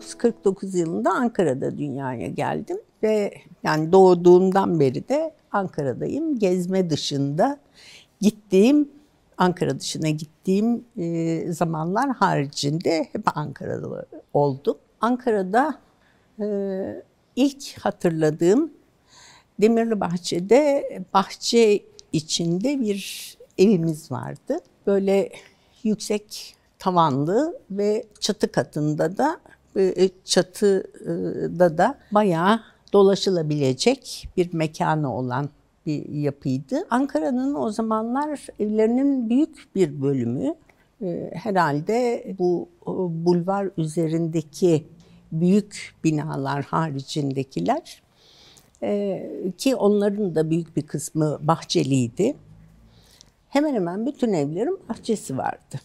1949 yılında Ankara'da dünyaya geldim ve yani doğduğumdan beri de Ankara'dayım. Gezme dışında gittiğim, Ankara dışına gittiğim e, zamanlar haricinde hep Ankara'da oldum. Ankara'da e, ilk hatırladığım Demirli Bahçe'de bahçe içinde bir evimiz vardı. Böyle yüksek tavanlı ve çatı katında da e, e, çatıda da bayağı dolaşılabilecek bir mekanı olan bir yapıydı. Ankara'nın o zamanlar evlerinin büyük bir bölümü e, herhalde bu bulvar üzerindeki büyük binalar haricindekiler ki onların da büyük bir kısmı bahçeliydi. Hemen hemen bütün evlerin bahçesi vardı.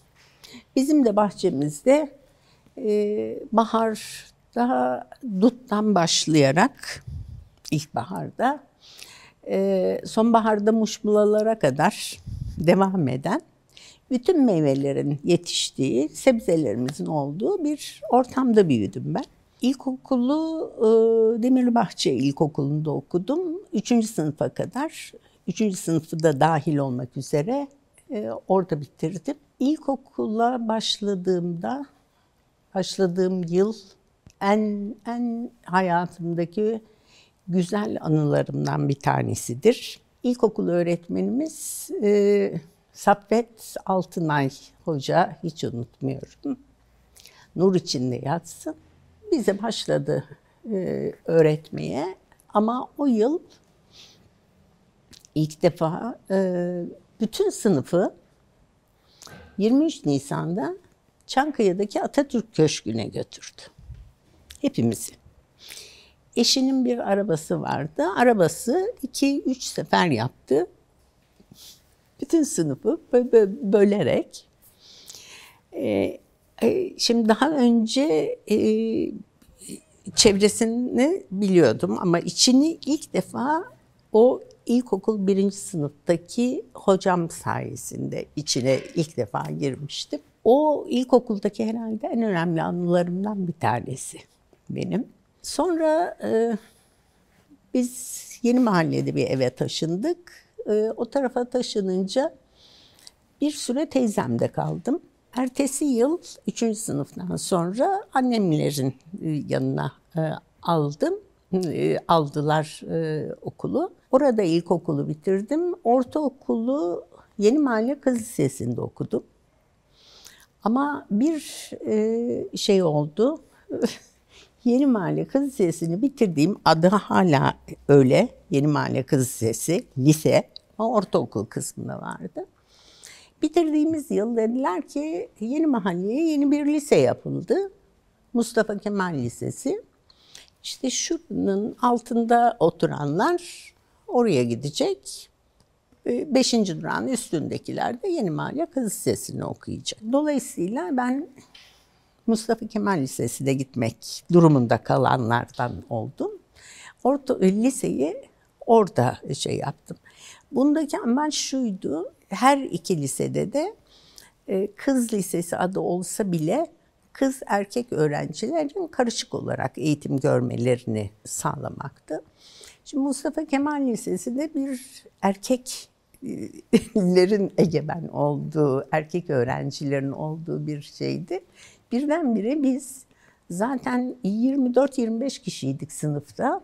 Bizim de bahçemizde e, bahar duttan başlayarak ilkbaharda e, sonbaharda muşmulalara kadar devam eden bütün meyvelerin yetiştiği, sebzelerimizin olduğu bir ortamda büyüdüm ben. İlkokulu e, Demirbahçe İlkokulu'nda okudum. Üçüncü sınıfa kadar, üçüncü sınıfı da dahil olmak üzere e, orada bitirdim. İlkokula başladığımda başladığım yıl en en hayatımdaki güzel anılarımdan bir tanesidir. İlkokul öğretmenimiz e, Saffet Altınay Hoca hiç unutmuyorum. Nur içinde yatsın. Bize başladı e, öğretmeye ama o yıl ilk defa e, bütün sınıfı 23 Nisan'da Çankaya'daki Atatürk Köşkü'ne götürdü. Hepimizi. Eşinin bir arabası vardı. Arabası iki üç sefer yaptı. Bütün sınıfı bölerek. Ee, e, şimdi daha önce e, çevresini biliyordum ama içini ilk defa o ilkokul birinci sınıftaki hocam sayesinde içine ilk defa girmiştim. O ilkokuldaki herhalde en önemli anılarımdan bir tanesi benim. Sonra e, biz yeni mahallede bir eve taşındık. E, o tarafa taşınınca bir süre teyzemde kaldım. Ertesi yıl 3. sınıftan sonra annemlerin e, yanına e, aldım. E, aldılar e, okulu. Orada ilkokulu bitirdim. Ortaokulu Yeni Mahalle Kız Lisesi'nde okudum. Ama bir e, şey oldu. Yeni Mahalle Kız Lisesi'ni bitirdiğim adı hala öyle. Yeni Mahalle Kız Lisesi, lise ama ortaokul kısmında vardı. Bitirdiğimiz yıl dediler ki Yeni Mahalle'ye yeni bir lise yapıldı. Mustafa Kemal Lisesi. İşte şunun altında oturanlar oraya gidecek. E, beşinci durağın üstündekiler de Yeni maliye Kız Lisesi'ni okuyacak. Dolayısıyla ben Mustafa Kemal Lisesi'de gitmek durumunda kalanlardan oldum. Orta, e, liseyi orada şey yaptım. Bundaki amaç şuydu, her iki lisede de e, kız lisesi adı olsa bile kız erkek öğrencilerin karışık olarak eğitim görmelerini sağlamaktı. Şimdi Mustafa Kemal Lisesi'nde bir erkek erkeklerin egemen olduğu, erkek öğrencilerin olduğu bir şeydi. Birdenbire biz zaten 24-25 kişiydik sınıfta.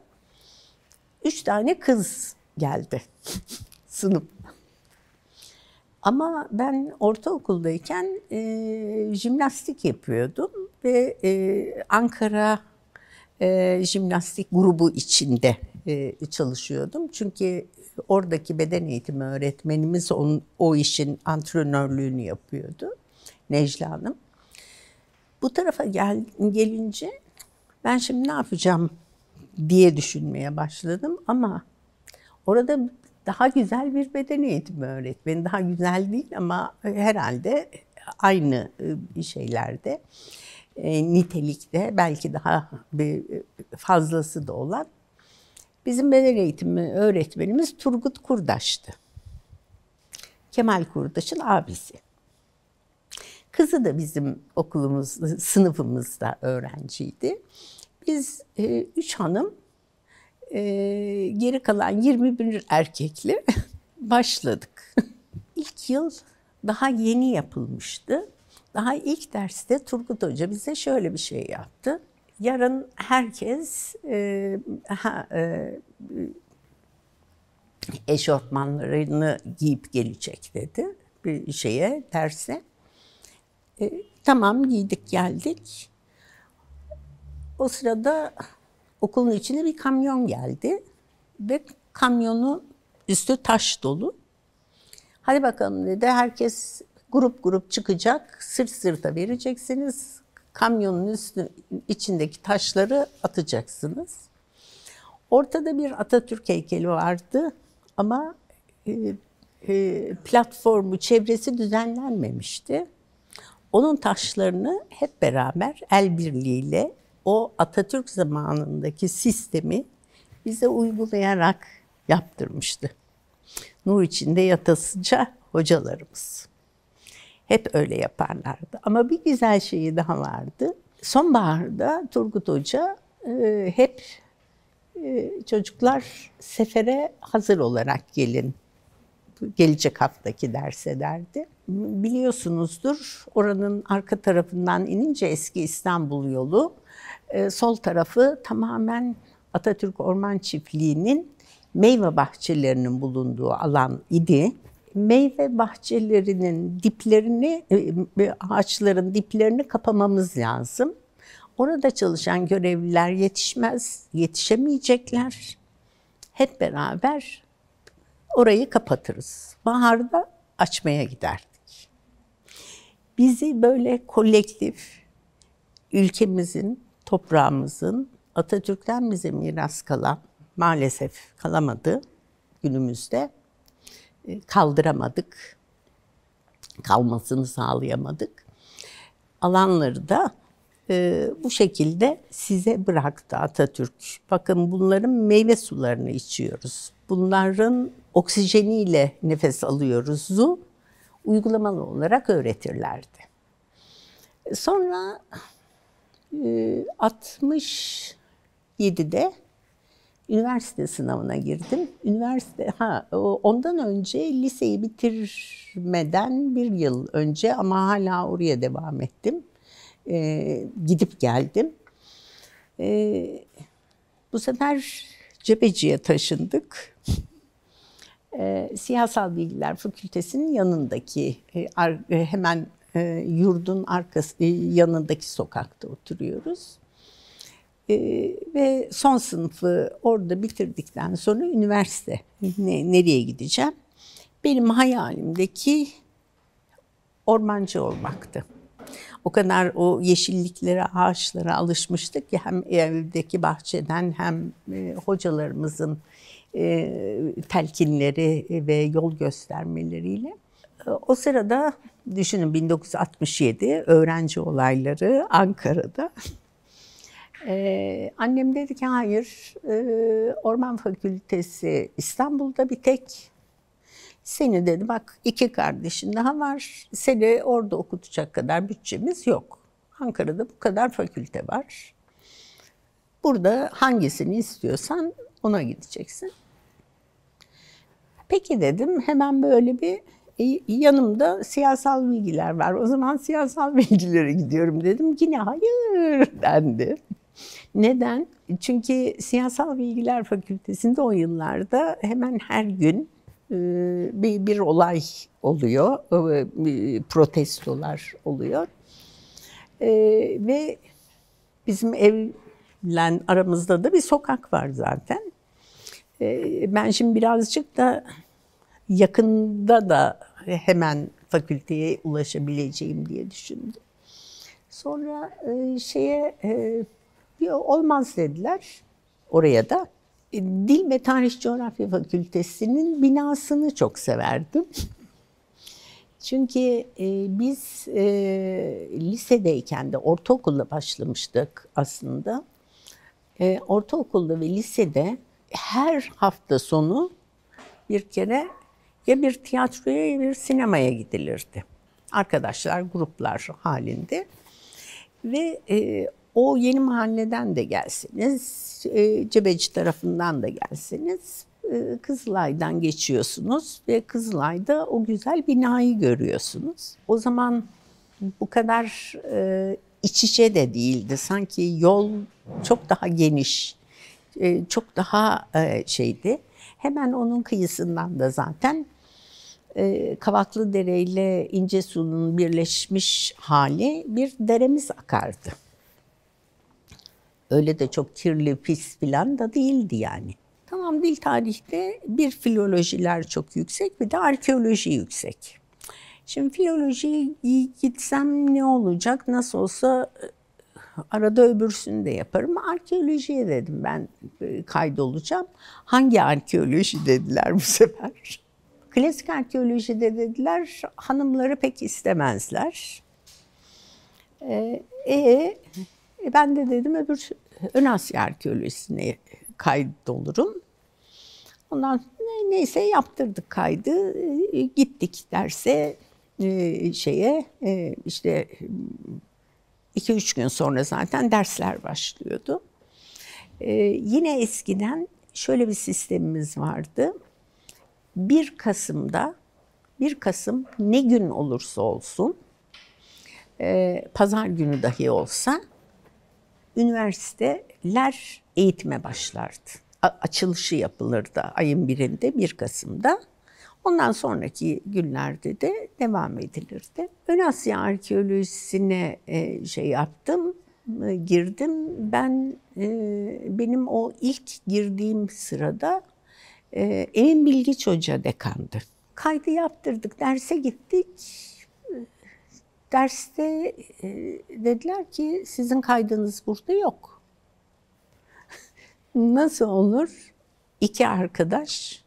Üç tane kız geldi sınıf. Ama ben ortaokuldayken e, jimnastik yapıyordum ve e, Ankara e, jimnastik grubu içinde e, çalışıyordum. Çünkü Oradaki beden eğitimi öğretmenimiz onun, o işin antrenörlüğünü yapıyordu. Necla Hanım. Bu tarafa gel, gelince ben şimdi ne yapacağım diye düşünmeye başladım ama orada daha güzel bir beden eğitimi öğretmeni. Daha güzel değil ama herhalde aynı e, şeylerde, e, nitelikte belki daha bir e, fazlası da olan Bizim beden eğitimi öğretmenimiz Turgut Kurdaş'tı. Kemal Kurdaş'ın abisi. Kızı da bizim okulumuz, sınıfımızda öğrenciydi. Biz e, üç hanım, e, geri kalan 21 erkekle başladık. İlk yıl daha yeni yapılmıştı. Daha ilk derste Turgut Hoca bize şöyle bir şey yaptı. Yarın herkes e, e, eşofmanlarını giyip gelecek dedi bir şeye, derse. E, tamam giydik geldik. O sırada okulun içine bir kamyon geldi ve kamyonu üstü taş dolu. Hadi bakalım dedi. Herkes grup grup çıkacak. Sırt sırta vereceksiniz kamyonun üstü içindeki taşları atacaksınız. Ortada bir Atatürk heykeli vardı ama e, e, platformu, çevresi düzenlenmemişti. Onun taşlarını hep beraber el birliğiyle o Atatürk zamanındaki sistemi bize uygulayarak yaptırmıştı. Nur içinde yatasıca hocalarımız. Hep öyle yaparlardı. Ama bir güzel şeyi daha vardı. Sonbaharda Turgut Hoca e, hep e, çocuklar sefere hazır olarak gelin. Gelecek haftaki derse derdi. Biliyorsunuzdur oranın arka tarafından inince eski İstanbul yolu e, sol tarafı tamamen Atatürk Orman Çiftliği'nin meyve bahçelerinin bulunduğu alan idi meyve bahçelerinin diplerini, e, e, ağaçların diplerini kapamamız lazım. Orada çalışan görevliler yetişmez, yetişemeyecekler. Hep beraber orayı kapatırız. Baharda açmaya giderdik. Bizi böyle kolektif ülkemizin, toprağımızın Atatürk'ten bize miras kalan maalesef kalamadı günümüzde e, kaldıramadık. Kalmasını sağlayamadık. Alanları da e, bu şekilde size bıraktı Atatürk. Bakın bunların meyve sularını içiyoruz. Bunların oksijeniyle nefes alıyoruzu uygulamalı olarak öğretirlerdi. Sonra e, 67'de üniversite sınavına girdim. Üniversite ha ondan önce liseyi bitirmeden bir yıl önce ama hala oraya devam ettim. Ee, gidip geldim. Ee, bu sefer Cebeci'ye taşındık. Ee, Siyasal Bilgiler Fakültesi'nin yanındaki e, ar, e, hemen e, yurdun arkası e, yanındaki sokakta oturuyoruz. E, ve son sınıfı orada bitirdikten sonra üniversite ne, nereye gideceğim? Benim hayalimdeki ormancı olmaktı. O kadar o yeşilliklere, ağaçlara alışmıştık ki hem evdeki bahçeden hem e, hocalarımızın e, telkinleri ve yol göstermeleriyle. E, o sırada düşünün 1967 öğrenci olayları Ankara'da ee, annem dedi ki hayır, e, Orman Fakültesi İstanbul'da bir tek. Seni dedi bak iki kardeşin daha var, seni orada okutacak kadar bütçemiz yok. Ankara'da bu kadar fakülte var. Burada hangisini istiyorsan ona gideceksin. Peki dedim hemen böyle bir e, yanımda siyasal bilgiler var. O zaman siyasal bilgilere gidiyorum dedim. Yine hayır dendi. Neden? Çünkü Siyasal Bilgiler Fakültesi'nde o yıllarda hemen her gün e, bir, bir olay oluyor, e, protestolar oluyor. E, ve bizim evlen aramızda da bir sokak var zaten. Ben şimdi birazcık da yakında da hemen fakülteye ulaşabileceğim diye düşündüm. Sonra şeye olmaz dediler oraya da. E, Dil ve Tarih Coğrafya Fakültesi'nin binasını çok severdim. Çünkü e, biz e, lisedeyken de ortaokulda başlamıştık aslında. E, ortaokulda ve lisede her hafta sonu bir kere ya bir tiyatroya ya bir sinemaya gidilirdi. Arkadaşlar gruplar halinde ve e, o yeni mahalleden de gelseniz, e, Cebeci tarafından da gelseniz e, Kızılay'dan geçiyorsunuz ve Kızılay'da o güzel binayı görüyorsunuz. O zaman bu kadar e, iç içe de değildi. Sanki yol çok daha geniş, e, çok daha e, şeydi. Hemen onun kıyısından da zaten e, Kavaklı Dere ile İncesu'nun birleşmiş hali bir deremiz akardı. Öyle de çok kirli, pis filan da değildi yani. Tamam dil tarihte bir filolojiler çok yüksek bir de arkeoloji yüksek. Şimdi filolojiye gitsem ne olacak? Nasıl olsa e, arada öbürsünü de yaparım. Arkeolojiye dedim ben e, kaydolacağım. Hangi arkeoloji dediler bu sefer? Klasik arkeolojide dediler hanımları pek istemezler. Ee, e, ben de dedim öbür Ön Asya Arkeolojisi'ne kaydolurum. Ondan neyse yaptırdık kaydı. E, gittik derse e, şeye e, işte iki üç gün sonra zaten dersler başlıyordu. Yine eskiden şöyle bir sistemimiz vardı. 1 Kasım'da 1 Kasım ne gün olursa olsun pazar günü dahi olsa üniversiteler eğitime başlardı. A açılışı yapılırdı ayın birinde 1 Kasım'da. Ondan sonraki günlerde de devam edilirdi. Ön Asya arkeolojisine e, şey yaptım, e, girdim. Ben e, benim o ilk girdiğim sırada e, Emin Bilgiç Hoca dekandı. Kaydı yaptırdık, derse gittik derste e, dediler ki sizin kaydınız burada yok. Nasıl olur? İki arkadaş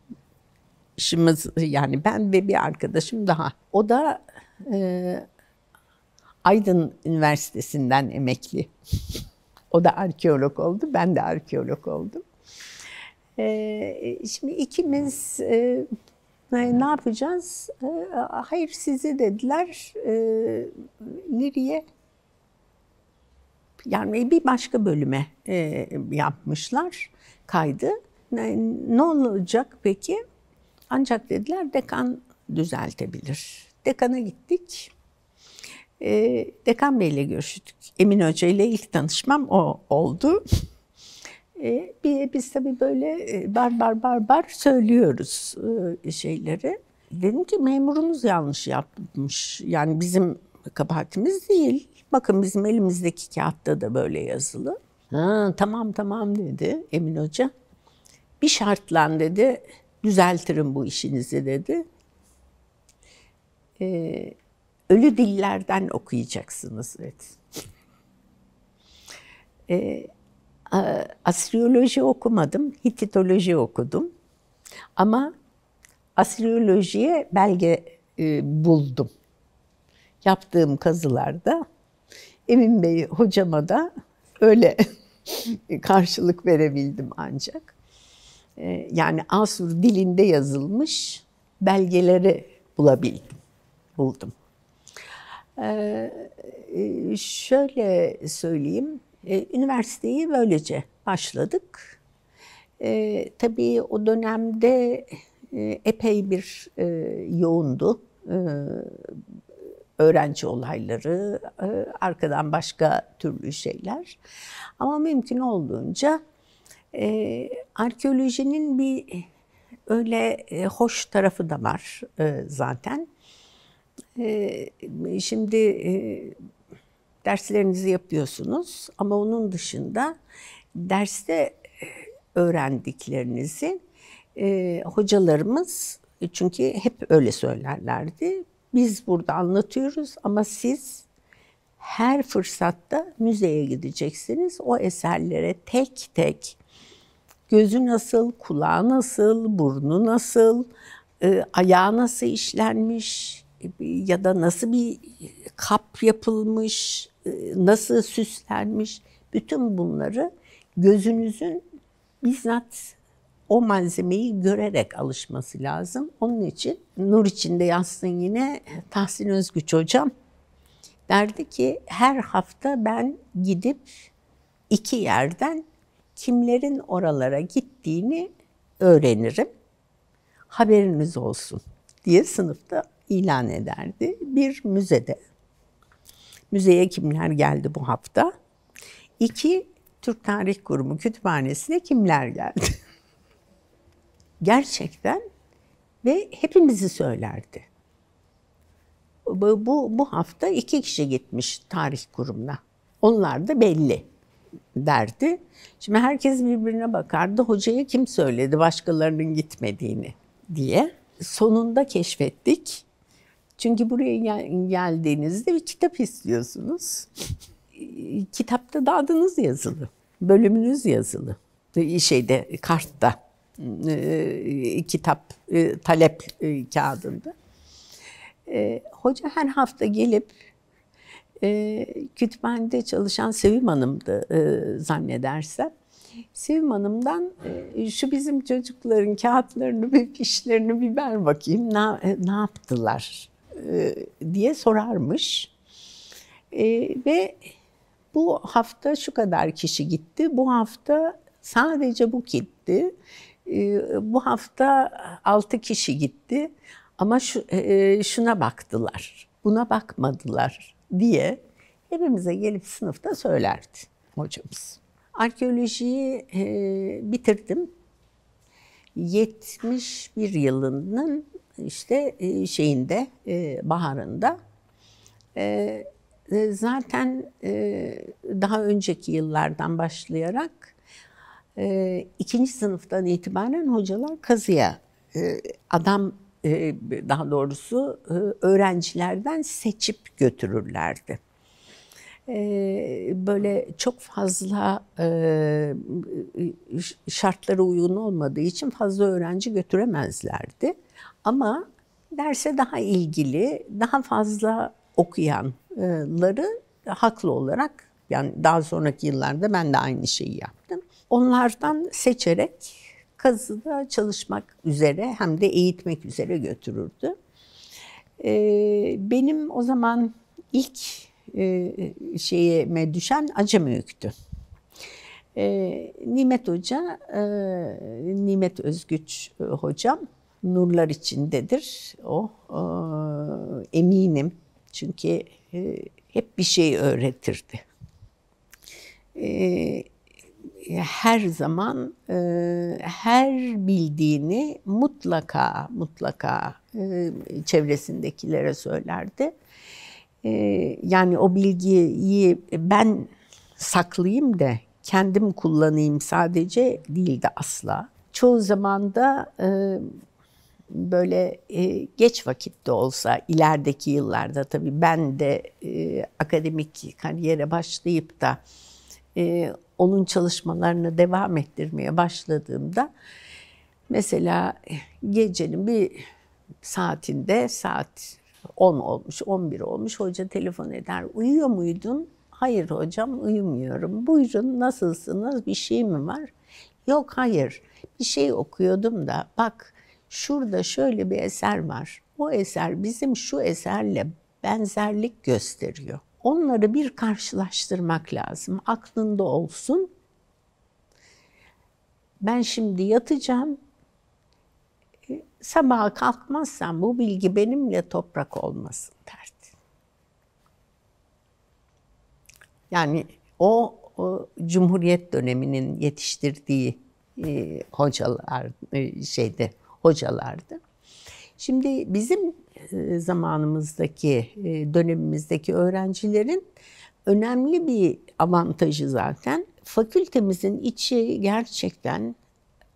arkadaşımız yani ben ve bir arkadaşım daha. O da e, Aydın Üniversitesi'nden emekli. o da arkeolog oldu, ben de arkeolog oldum. E, şimdi ikimiz e, ee, ne yapacağız? Ee, hayır sizi dediler. Nereye? Yani bir başka bölüme e, yapmışlar kaydı. Ne olacak peki? Ancak dediler dekan düzeltebilir. Dekana gittik. Ee, dekan Bey'le görüştük. Emin Hoca ile ilk tanışmam o oldu. E, biz tabii böyle e, bar bar bar bar söylüyoruz e, şeyleri. Dedim ki memurunuz yanlış yapmış. Yani bizim kabahatimiz değil. Bakın bizim elimizdeki kağıtta da böyle yazılı. Ha, tamam tamam dedi Emin Hoca. Bir şartla dedi düzeltirim bu işinizi dedi. Ee, ölü dillerden okuyacaksınız dedi. Ee, ee, astroloji okumadım, Hititoloji okudum. Ama astrolojiye belge e, buldum. Yaptığım kazılarda Emin Bey hocama da öyle karşılık verebildim ancak. E, yani Asur dilinde yazılmış belgeleri bulabildim, buldum. Ee, e, şöyle söyleyeyim, e, üniversiteyi böylece başladık. E, tabii o dönemde e, epey bir e, yoğundu. E, öğrenci olayları, e, arkadan başka türlü şeyler. Ama mümkün olduğunca e, arkeolojinin bir öyle e, hoş tarafı da var e, zaten. E, şimdi e, derslerinizi yapıyorsunuz ama onun dışında derste e, öğrendiklerinizi e, hocalarımız e, çünkü hep öyle söylerlerdi. Biz burada anlatıyoruz ama siz her fırsatta müzeye gideceksiniz. O eserlere tek tek gözü nasıl, kulağı nasıl, burnu nasıl, e, ayağı nasıl işlenmiş, ya da nasıl bir kap yapılmış, e, nasıl süslenmiş bütün bunları gözünüzün bizzat o malzemeyi görerek alışması lazım. Onun için Nur içinde yazsın yine Tahsin Özgüç hocam derdi ki her hafta ben gidip iki yerden kimlerin oralara gittiğini öğrenirim. Haberiniz olsun diye sınıfta ilan ederdi. Bir müzede. Müzeye kimler geldi bu hafta? İki, Türk Tarih Kurumu kütüphanesine kimler geldi? Gerçekten ve hepimizi söylerdi. Bu, bu, bu hafta iki kişi gitmiş tarih kurumuna. Onlar da belli derdi. Şimdi herkes birbirine bakardı. Hocaya kim söyledi başkalarının gitmediğini diye. Sonunda keşfettik. Çünkü buraya geldiğinizde bir kitap istiyorsunuz. Kitapta da adınız yazılı, bölümünüz yazılı. E, şeyde, kartta, e, e, kitap, talep kağıdında. hoca her hafta gelip e, kütüphanede çalışan Sevim Hanım'dı e, zannedersem. Sevim Hanım'dan şu bizim çocukların kağıtlarını ve işlerini bir ver bakayım ne, ne yaptılar e, diye sorarmış. E, ve bu hafta şu kadar kişi gitti, bu hafta sadece bu gitti, e, bu hafta altı kişi gitti ama şu, şuna baktılar, buna bakmadılar diye hepimize gelip sınıfta söylerdi hocamız. Arkeolojiyi e, bitirdim. 71 yılının işte e, şeyinde e, baharında e, zaten daha önceki yıllardan başlayarak ikinci sınıftan itibaren hocalar kazıya adam daha doğrusu öğrencilerden seçip götürürlerdi. Böyle çok fazla şartlara uygun olmadığı için fazla öğrenci götüremezlerdi. Ama derse daha ilgili, daha fazla okuyanları haklı olarak yani daha sonraki yıllarda ben de aynı şeyi yaptım. Onlardan seçerek kazıda çalışmak üzere hem de eğitmek üzere götürürdü. Ee, benim o zaman ilk e, şeyime düşen acemi Acemöyük'tü. Ee, Nimet Hoca, e, Nimet Özgüç e, hocam nurlar içindedir. O e, eminim çünkü e, hep bir şey öğretirdi. E, her zaman e, her bildiğini mutlaka mutlaka e, çevresindekilere söylerdi. E, yani o bilgiyi ben saklayayım da kendim kullanayım sadece değildi asla. Çoğu zaman da e, böyle e, geç vakitte olsa ilerideki yıllarda tabii ben de e, akademik kariyere başlayıp da e, onun çalışmalarını devam ettirmeye başladığımda mesela e, gecenin bir saatinde saat 10 olmuş, 11 olmuş hoca telefon eder. Uyuyor muydun? Hayır hocam uyumuyorum. Buyurun nasılsınız? Bir şey mi var? Yok hayır. Bir şey okuyordum da bak şurada şöyle bir eser var. O eser bizim şu eserle benzerlik gösteriyor. Onları bir karşılaştırmak lazım. Aklında olsun. Ben şimdi yatacağım. E, sabaha kalkmazsam bu bilgi benimle toprak olmasın derdi. Yani o, o Cumhuriyet döneminin yetiştirdiği e, hocalar e, şeyde hocalardı. Şimdi bizim e, zamanımızdaki, e, dönemimizdeki öğrencilerin önemli bir avantajı zaten fakültemizin içi gerçekten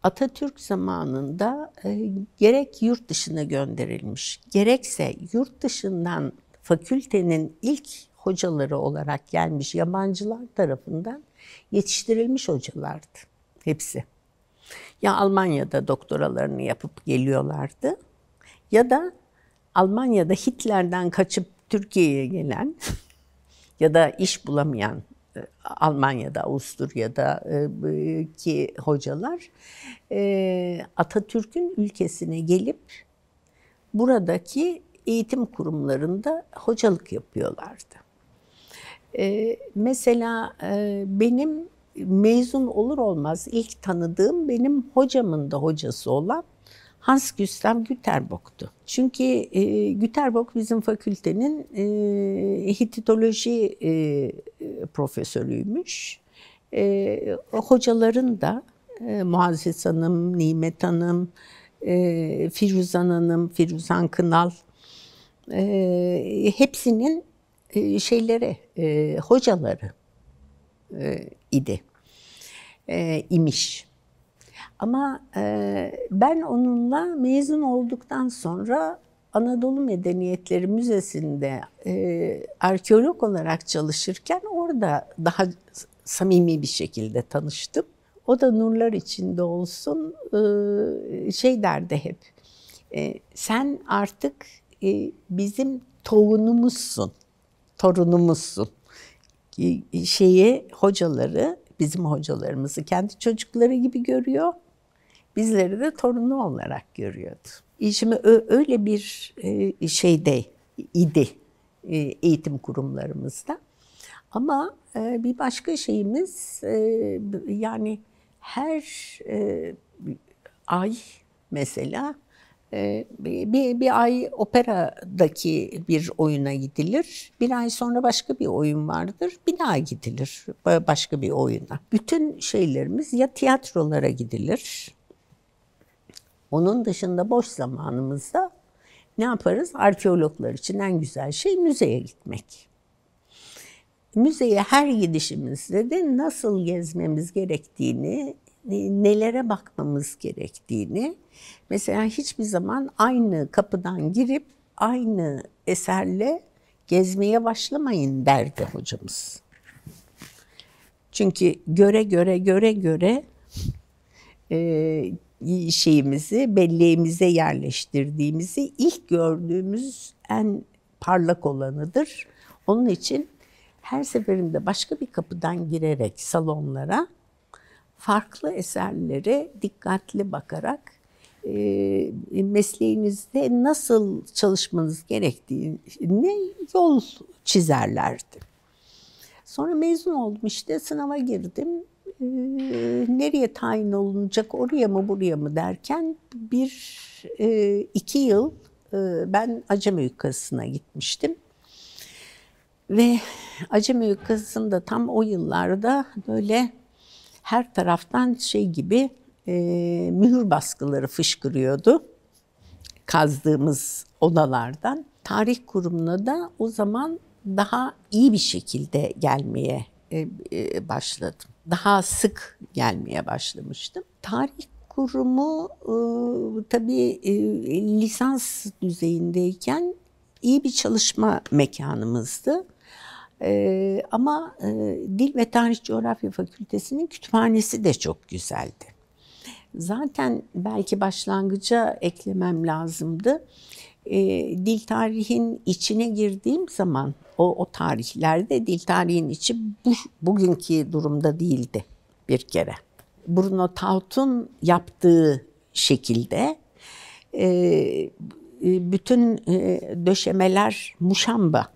Atatürk zamanında e, gerek yurt dışına gönderilmiş, gerekse yurt dışından fakültenin ilk hocaları olarak gelmiş yabancılar tarafından yetiştirilmiş hocalardı hepsi. Ya Almanya'da doktoralarını yapıp geliyorlardı ya da Almanya'da Hitler'den kaçıp Türkiye'ye gelen ya da iş bulamayan e, Almanya'da, Avusturya'da e, ki hocalar e, Atatürk'ün ülkesine gelip buradaki eğitim kurumlarında hocalık yapıyorlardı. Mesela benim mezun olur olmaz ilk tanıdığım benim hocamın da hocası olan Hans Gustav Güterboktu. Çünkü e, Güterbock bizim fakültenin e, Hititoloji e, profesörüymüş. E, hocaların da e, Muazzez Hanım, Nimet Hanım, e, Firuzan Hanım, Firuzan Kınal e, hepsinin e, şeyleri, e, hocaları. E, idi. E, imiş. Ama e, ben onunla mezun olduktan sonra Anadolu Medeniyetleri Müzesi'nde e, arkeolog olarak çalışırken orada daha samimi bir şekilde tanıştım. O da nurlar içinde olsun e, şey derdi hep. E, sen artık e, bizim tohumumuzsun, torunumuzsun. E, şeyi hocaları bizim hocalarımızı kendi çocukları gibi görüyor. Bizleri de torunu olarak görüyordu. E, şimdi öyle bir e, şeyde idi eğitim kurumlarımızda. Ama bir başka şeyimiz yani her ay mesela ee, bir, bir ay operadaki bir oyuna gidilir. Bir ay sonra başka bir oyun vardır. Bir daha gidilir başka bir oyuna. Bütün şeylerimiz ya tiyatrolara gidilir. Onun dışında boş zamanımızda ne yaparız? Arkeologlar için en güzel şey müzeye gitmek. Müzeye her gidişimizde de nasıl gezmemiz gerektiğini nelere bakmamız gerektiğini, mesela hiçbir zaman aynı kapıdan girip aynı eserle gezmeye başlamayın derdi hocamız. Çünkü göre göre göre göre e, şeyimizi belleğimize yerleştirdiğimizi ilk gördüğümüz en parlak olanıdır. Onun için her seferinde başka bir kapıdan girerek salonlara farklı eserlere dikkatli bakarak e, mesleğinizde nasıl çalışmanız gerektiğini yol çizerlerdi. Sonra mezun oldum işte sınava girdim. E, nereye tayin olunacak oraya mı buraya mı derken bir e, iki yıl e, ben acemi kasasına gitmiştim. Ve acemi kasasında tam o yıllarda böyle her taraftan şey gibi e, mühür baskıları fışkırıyordu kazdığımız odalardan. Tarih kurumuna da o zaman daha iyi bir şekilde gelmeye e, e, başladım. Daha sık gelmeye başlamıştım. Tarih kurumu e, tabii e, lisans düzeyindeyken iyi bir çalışma mekanımızdı. Ee, ama e, Dil ve Tarih Coğrafya Fakültesi'nin kütüphanesi de çok güzeldi. Zaten belki başlangıca eklemem lazımdı. E, dil tarihin içine girdiğim zaman o, o tarihlerde dil tarihin içi bu, bugünkü durumda değildi bir kere. Bruno Taut'un yaptığı şekilde e, e bütün e, döşemeler muşamba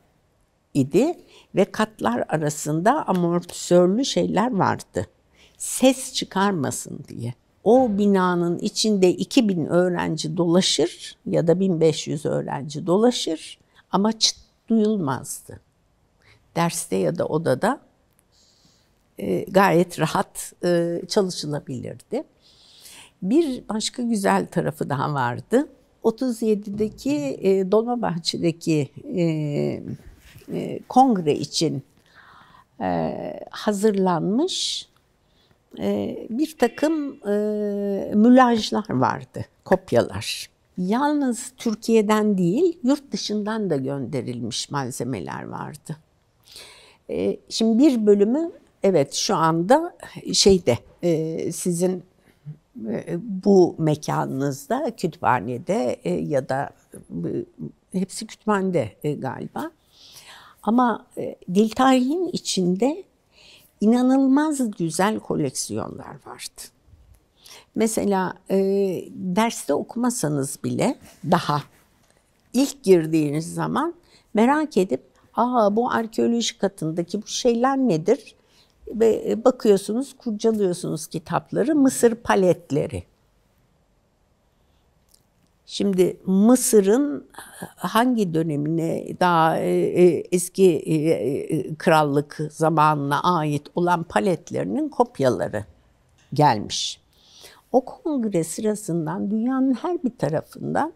idi ve katlar arasında amortisörlü şeyler vardı. Ses çıkarmasın diye. O binanın içinde 2000 öğrenci dolaşır ya da 1500 öğrenci dolaşır ama çıt duyulmazdı. Derste ya da odada e, gayet rahat e, çalışılabilirdi. Bir başka güzel tarafı daha vardı. 37'deki e, Dolmabahçe'deki e, e, kongre için e, hazırlanmış e, bir takım mülajlar vardı, kopyalar. Yalnız Türkiye'den değil, yurt dışından da gönderilmiş malzemeler vardı. şimdi bir bölümü, evet şu anda şeyde, sizin bu mekanınızda, kütüphanede ya da hepsi kütüphanede galiba. Ama e, dil tarihinin içinde inanılmaz güzel koleksiyonlar vardı. Mesela e, derste okumasanız bile daha ilk girdiğiniz zaman merak edip aa bu arkeoloji katındaki bu şeyler nedir? Ve e, bakıyorsunuz, kurcalıyorsunuz kitapları, Mısır paletleri. Şimdi Mısır'ın e, hangi dönemine daha e, e, eski krallık zamanına ait olan paletlerinin kopyaları gelmiş. O kongre sırasından dünyanın her bir tarafından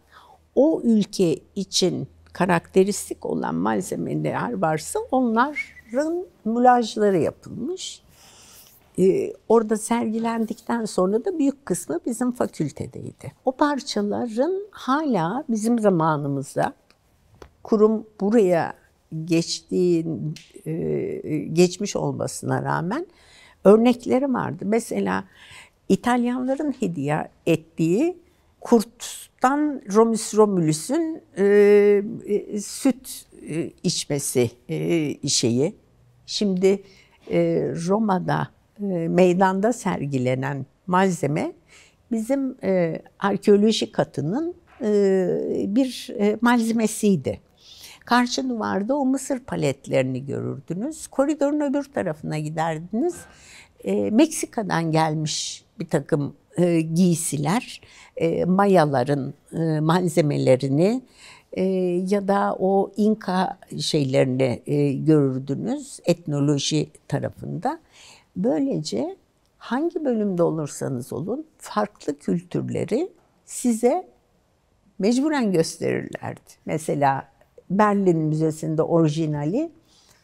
o ülke için karakteristik olan malzemeler varsa onların mülajları yapılmış. Ee, orada sergilendikten sonra da büyük kısmı bizim fakültedeydi. O parçaların hala bizim zamanımızda kurum buraya geçtiği e, geçmiş olmasına rağmen örnekleri vardı. Mesela İtalyanların hediye ettiği kurttan Romus Romulus'un e, e süt e, içmesi e, şeyi. Şimdi e, Roma'da e, meydanda sergilenen malzeme bizim e, arkeoloji katının e, bir e, malzemesiydi. Karşı duvarda o mısır paletlerini görürdünüz. Koridorun öbür tarafına giderdiniz. E, Meksika'dan gelmiş bir takım e, giysiler, e, mayaların e, malzemelerini e, ya da o inka şeylerini e, görürdünüz etnoloji tarafında. Böylece hangi bölümde olursanız olun farklı kültürleri size mecburen gösterirlerdi. Mesela Berlin Müzesi'nde orijinali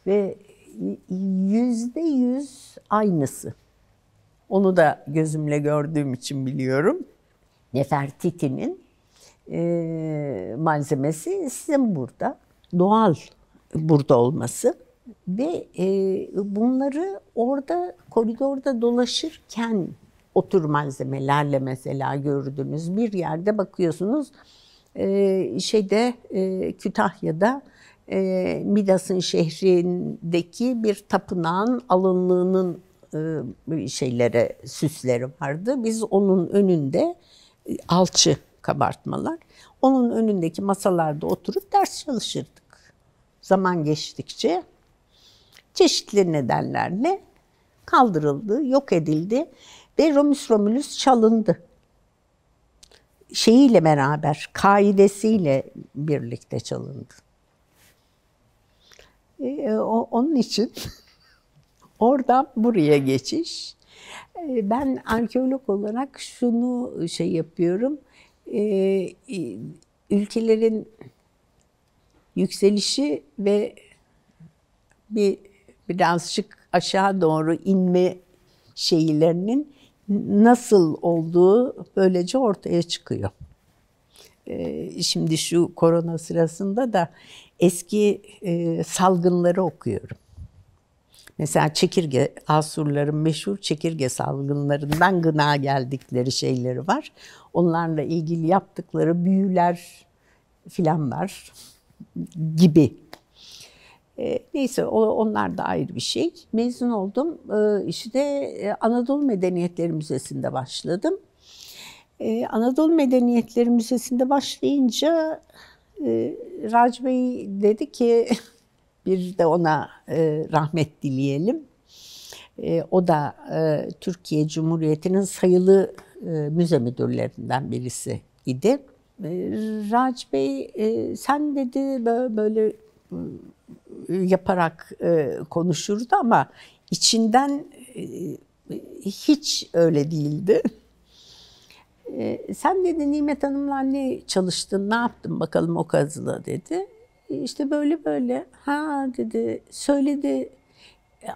ve yüzde yüz aynısı. Onu da gözümle gördüğüm için biliyorum. Nefertiti'nin e, malzemesi sizin burada. Doğal burada olması. Ve e, bunları orada koridorda dolaşırken otur malzemelerle mesela gördünüz. Bir yerde bakıyorsunuz e, şeyde e, Kütahya'da e, Midas'ın şehrindeki bir tapınağın alınlığının e, şeylere süsleri vardı. Biz onun önünde e, alçı kabartmalar. Onun önündeki masalarda oturup ders çalışırdık. Zaman geçtikçe çeşitli nedenlerle kaldırıldı, yok edildi ve Romus Romulus çalındı. Şeyiyle beraber, kaidesiyle birlikte çalındı. E, e o, onun için oradan buraya geçiş. E, ben arkeolog olarak şunu şey yapıyorum. E, e ülkelerin yükselişi ve bir birazcık aşağı doğru inme şeylerinin nasıl olduğu böylece ortaya çıkıyor. Ee, şimdi şu korona sırasında da eski e, salgınları okuyorum. Mesela çekirge, Asurların meşhur çekirge salgınlarından gına geldikleri şeyleri var. Onlarla ilgili yaptıkları büyüler filan var gibi ee, neyse onlar da ayrı bir şey. Mezun oldum. Ee, e, işte Anadolu Medeniyetleri Müzesi'nde başladım. Ee, Anadolu Medeniyetleri Müzesi'nde başlayınca e, Bey dedi ki bir de ona e, rahmet dileyelim. o da e, Türkiye Cumhuriyeti'nin sayılı e, müze müdürlerinden birisi idi. E, Bey sen dedi böyle ıı, yaparak e, konuşurdu ama içinden e, hiç öyle değildi. E, sen dedi Nimet Hanım'la ne çalıştın, ne yaptın bakalım o kazıla dedi. İşte böyle böyle. Ha dedi, söyledi.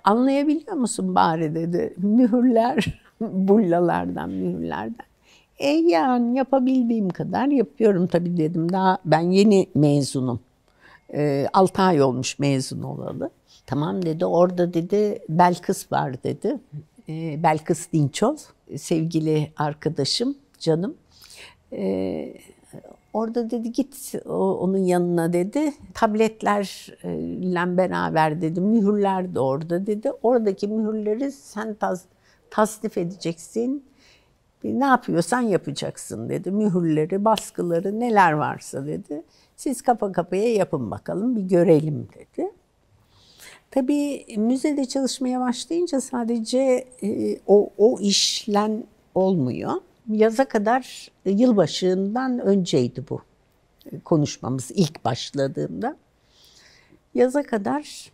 anlayabiliyor musun bari dedi. Mühürler, bullalardan, mühürlerden. E yani yapabildiğim kadar yapıyorum tabii dedim. Daha ben yeni mezunum. E, ee, 6 ay olmuş mezun olalı. Tamam dedi orada dedi Belkıs var dedi. E, Belkıs Dinçol sevgili arkadaşım canım. E, orada dedi git o, onun yanına dedi. Tabletlerle e, beraber dedi mühürler de orada dedi. Oradaki mühürleri sen tas, tasdif edeceksin. E, ne yapıyorsan yapacaksın dedi. Mühürleri, baskıları neler varsa dedi. Siz kafa kafaya yapın bakalım, bir görelim dedi. Tabii müzede çalışmaya başlayınca sadece e, o, o işlen olmuyor. Yaza kadar yılbaşından önceydi bu e, konuşmamız ilk başladığında. Yaza kadar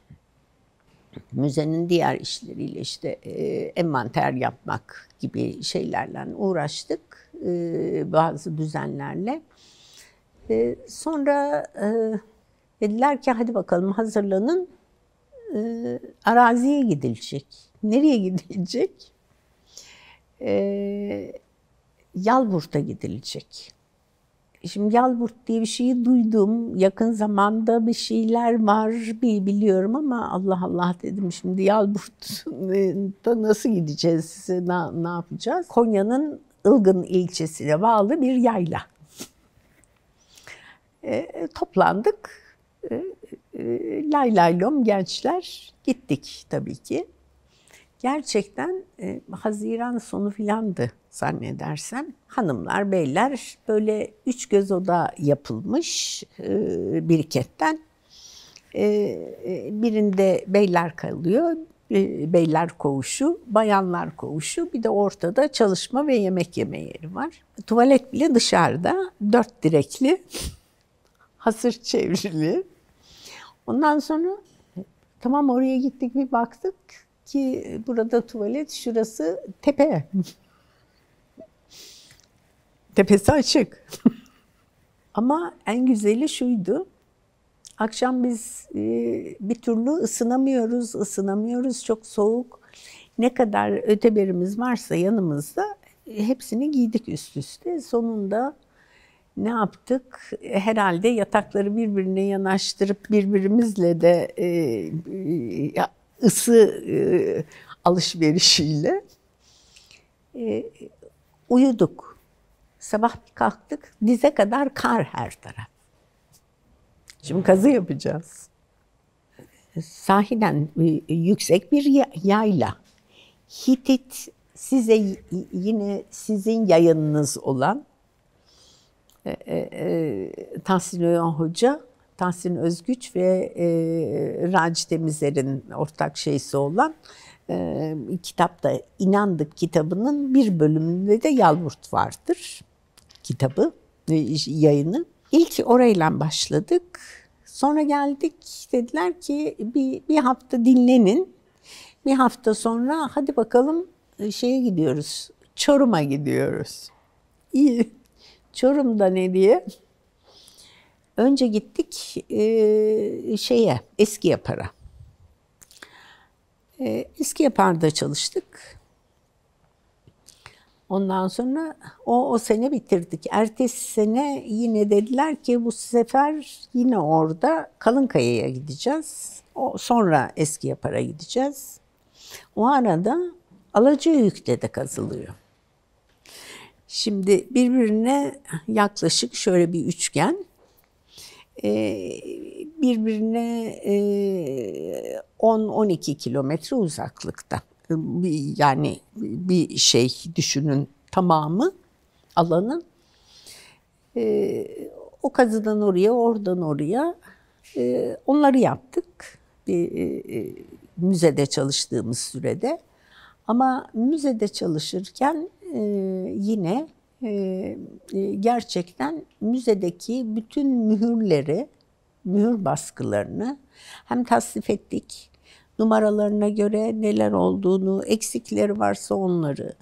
müzenin diğer işleriyle işte e, envanter yapmak gibi şeylerle uğraştık. E, bazı düzenlerle. E, sonra e, dediler ki hadi bakalım hazırlanın e, araziye gidilecek. Nereye gidilecek? E, Yalburt'a gidilecek. Şimdi Yalburt diye bir şeyi duydum. Yakın zamanda bir şeyler var bir biliyorum ama Allah Allah dedim şimdi Yalburt'ta nasıl gideceğiz, ne, ne yapacağız? Konya'nın Ilgın ilçesine bağlı bir yayla. E, e, toplandık. E, e, lay lay lom gençler gittik tabii ki. Gerçekten e, Haziran sonu filandı zannedersem. Hanımlar, beyler böyle üç göz oda yapılmış e, biriketten. E, birinde beyler kalıyor, e, beyler koğuşu, bayanlar koğuşu. Bir de ortada çalışma ve yemek yeme yeri var. Tuvalet bile dışarıda, dört direkli hasır çevrili. Ondan sonra tamam oraya gittik bir baktık ki burada tuvalet şurası tepe. Tepesi açık. Ama en güzeli şuydu. Akşam biz e, bir türlü ısınamıyoruz, ısınamıyoruz. Çok soğuk. Ne kadar öteberimiz varsa yanımızda hepsini giydik üst üste. Sonunda ne yaptık? Herhalde yatakları birbirine yanaştırıp birbirimizle de e, e ısı e, alışverişiyle e, uyuduk. Sabah bir kalktık, dize kadar kar her taraf. Şimdi kazı yapacağız. Sahiden e, yüksek bir yayla. Hitit size yine sizin yayınınız olan e, e, e, Tahsin Öğen Hoca, Tahsin Özgüç ve e, Raci Temizer'in ortak şeysi olan e, kitapta inandık kitabının bir bölümünde de Yalvurt vardır kitabı, e, yayını. İlk orayla başladık. Sonra geldik dediler ki bir, bir hafta dinlenin. Bir hafta sonra hadi bakalım e, şeye gidiyoruz. Çorum'a gidiyoruz. İyi. Çorum'da ne diye? Önce gittik e, şeye, eski yapara. E, eski yaparda çalıştık. Ondan sonra o, o sene bitirdik. Ertesi sene yine dediler ki bu sefer yine orada Kalınkaya'ya gideceğiz. O, sonra eski yapara gideceğiz. O arada yükte de kazılıyor. Şimdi birbirine yaklaşık şöyle bir üçgen. Ee, birbirine 10-12 e, kilometre uzaklıkta. Ee, yani bir şey düşünün tamamı alanın. Ee, o kazıdan oraya, oradan oraya e, onları yaptık. Bir e, müzede çalıştığımız sürede. Ama müzede çalışırken ee, yine e, e, gerçekten müzedeki bütün mühürleri, mühür baskılarını hem tasnif ettik, numaralarına göre neler olduğunu, eksikleri varsa onları,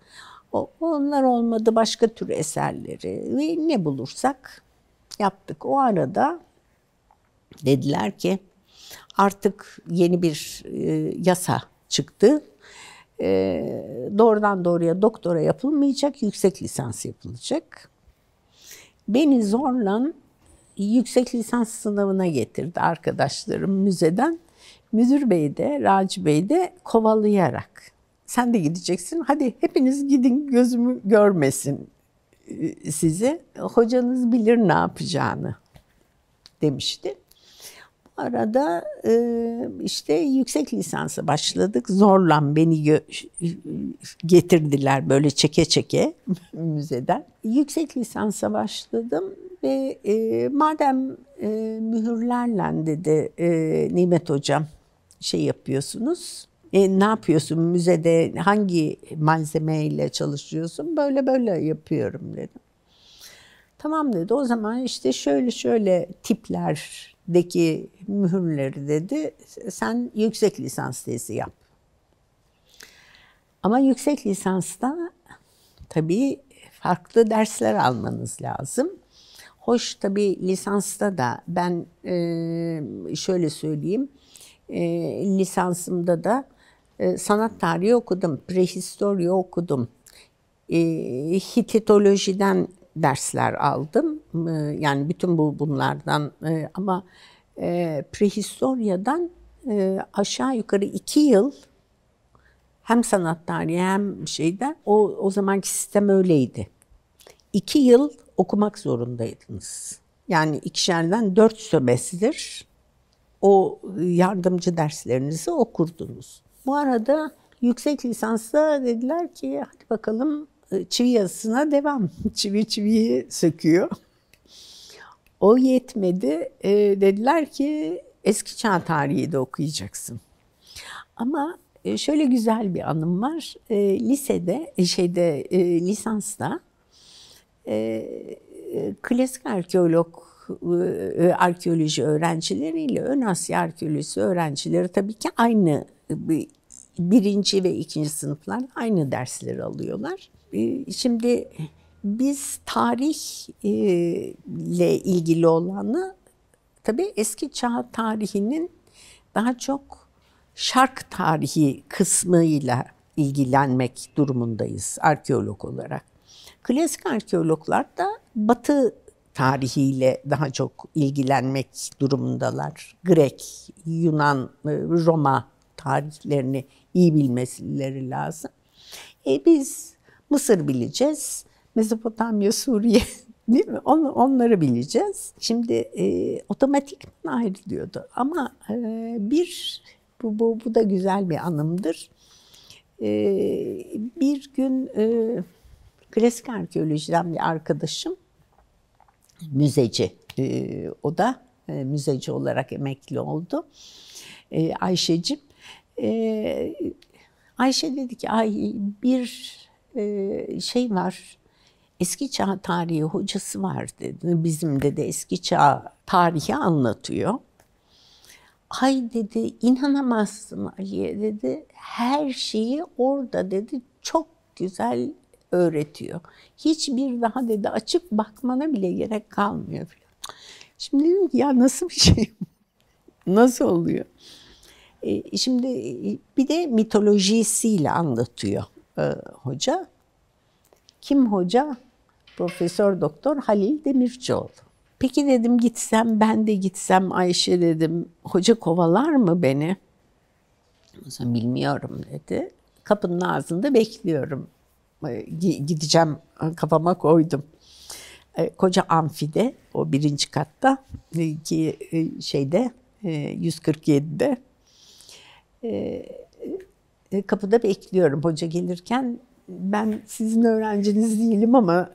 onlar olmadı başka tür eserleri ve ne bulursak yaptık. O arada dediler ki artık yeni bir e, yasa çıktı. Ee, doğrudan doğruya doktora yapılmayacak, yüksek lisans yapılacak. Beni zorla yüksek lisans sınavına getirdi arkadaşlarım müzeden. Müdür Bey de, Raci Bey de kovalayarak. Sen de gideceksin, hadi hepiniz gidin gözümü görmesin e, sizi. Hocanız bilir ne yapacağını demişti arada e, işte yüksek lisansa başladık. Zorlan beni getirdiler böyle çeke çeke müzeden. Yüksek lisansa başladım ve e, madem e, mühürlerle dedi e, Nimet Hocam şey yapıyorsunuz. E, ne yapıyorsun müzede hangi malzemeyle çalışıyorsun böyle böyle yapıyorum dedim. Tamam dedi o zaman işte şöyle şöyle tiplerdeki mühürleri dedi. Sen yüksek lisans tezi yap. Ama yüksek lisansta tabii farklı dersler almanız lazım. Hoş tabii lisansta da ben e, şöyle söyleyeyim. E, lisansımda da e, sanat tarihi okudum, prehistorya okudum. hititolojiden dersler aldım. yani bütün bu bunlardan ama e, prehistoryadan e, aşağı yukarı iki yıl hem sanat tarihi hem şeyden o, o zamanki sistem öyleydi. İki yıl okumak zorundaydınız. Yani ikişerden dört sömestr o yardımcı derslerinizi okurdunuz. Bu arada yüksek lisansta dediler ki hadi bakalım e, çivi yazısına devam. Çivi çiviyi söküyor. O yetmedi. E, dediler ki eski çağ tarihi de okuyacaksın. Ama e, şöyle güzel bir anım var. Ee, e, lisede, şeyde, e, lisansta e, e klasik arkeolog e, e, arkeoloji öğrencileriyle ön Asya arkeolojisi öğrencileri tabii ki aynı birinci ve ikinci sınıflar aynı dersleri alıyorlar. Şimdi biz tarihle e, ilgili olanı tabii eski çağ tarihinin daha çok şark tarihi kısmıyla ilgilenmek durumundayız arkeolog olarak. Klasik arkeologlar da batı tarihiyle daha çok ilgilenmek durumundalar. Grek, Yunan, e, Roma tarihlerini iyi bilmeleri lazım. E biz Mısır bileceğiz, Mezopotamya, Suriye değil mi? On, onları bileceğiz. Şimdi e, otomatikman ayrılıyordu ama e, bir, bu, bu, bu da güzel bir anımdır. E, bir gün e, klasik arkeolojiden bir arkadaşım, müzeci, e, o da e, müzeci olarak emekli oldu. E, Ayşe'cim. E, Ayşe dedi ki ay bir e, şey var eski çağ tarihi hocası var dedi. Bizim de de eski çağ tarihi anlatıyor. Ay dedi inanamazsın Ali'ye dedi. Her şeyi orada dedi çok güzel öğretiyor. Hiçbir daha dedi açıp bakmana bile gerek kalmıyor falan. Şimdi dedim ki ya nasıl bir şey Nasıl oluyor? E, şimdi e, bir de mitolojisiyle anlatıyor e, hoca. Kim hoca? Profesör Doktor Halil Demircioğlu. Peki dedim gitsem ben de gitsem Ayşe dedim hoca kovalar mı beni? Sonra bilmiyorum dedi. Kapının ağzında bekliyorum. Gideceğim kafama koydum. E, koca amfide o birinci katta e, ki e, şeyde 147'de kapıda bekliyorum hoca gelirken ben sizin öğrenciniz değilim ama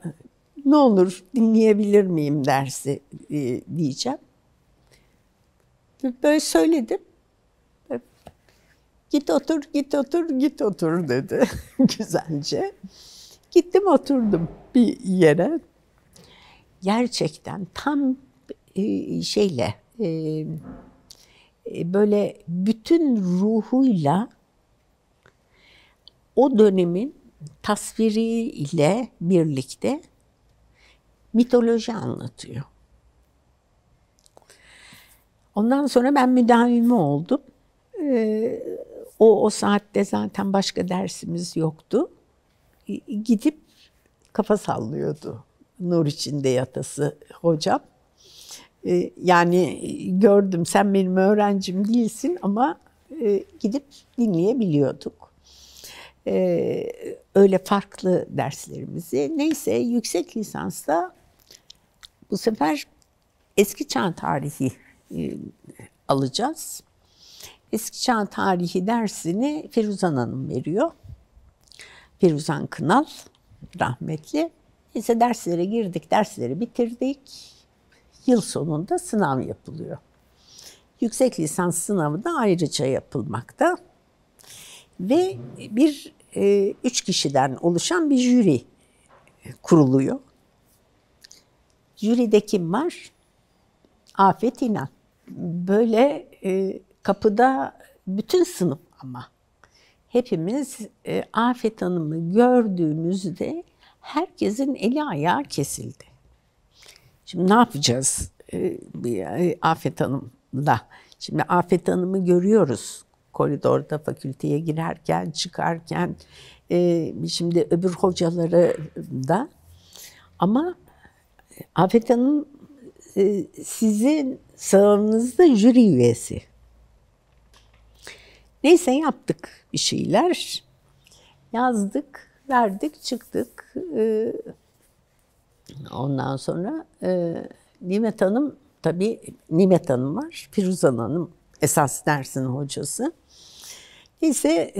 ne olur dinleyebilir miyim dersi e, diyeceğim. Böyle söyledim. Git otur, git otur, git otur dedi güzelce. Gittim oturdum bir yere. Gerçekten tam e, şeyle e, böyle bütün ruhuyla o dönemin tasviriyle birlikte mitoloji anlatıyor. Ondan sonra ben müdavimi oldum. Ee, o, o saatte zaten başka dersimiz yoktu. Ee, gidip kafa sallıyordu nur içinde yatası hocam. Ee, yani gördüm sen benim öğrencim değilsin ama e, gidip dinleyebiliyorduk. Ee, öyle farklı derslerimizi. Neyse yüksek lisansta bu sefer eski çağ tarihi e, alacağız. Eski çağ tarihi dersini Firuzan Hanım veriyor. Firuzan Kınal rahmetli. Neyse derslere girdik, dersleri bitirdik. Yıl sonunda sınav yapılıyor. Yüksek lisans sınavı da ayrıca yapılmakta. Ve bir e, üç kişiden oluşan bir jüri kuruluyor. Jüride kim var? Afet İnan. Böyle e, kapıda bütün sınıf ama hepimiz e, Afet Hanım'ı gördüğümüzde herkesin eli ayağı kesildi. Şimdi ne yapacağız e, e Afet Hanım'la? Şimdi Afet Hanım'ı görüyoruz koridorda fakülteye girerken, çıkarken. E, şimdi öbür hocaları da ama Afet Hanım e, sizin salonunuzda jüri üyesi. Neyse yaptık bir şeyler. Yazdık, verdik, çıktık. E, ondan sonra e, Nimet Hanım, tabii Nimet Hanım var, Firuzan Hanım esas dersin hocası. Neyse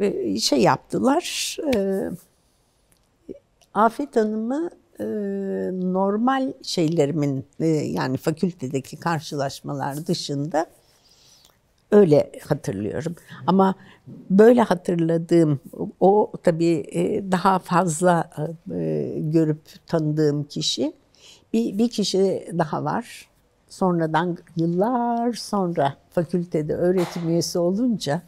e, şey yaptılar. E, Afet Hanım'ı ee, normal şeylerimin e, yani fakültedeki karşılaşmalar dışında öyle hatırlıyorum. Ama böyle hatırladığım o tabii e, daha fazla e, görüp tanıdığım kişi bir, bir kişi daha var. Sonradan yıllar sonra fakültede öğretim üyesi olunca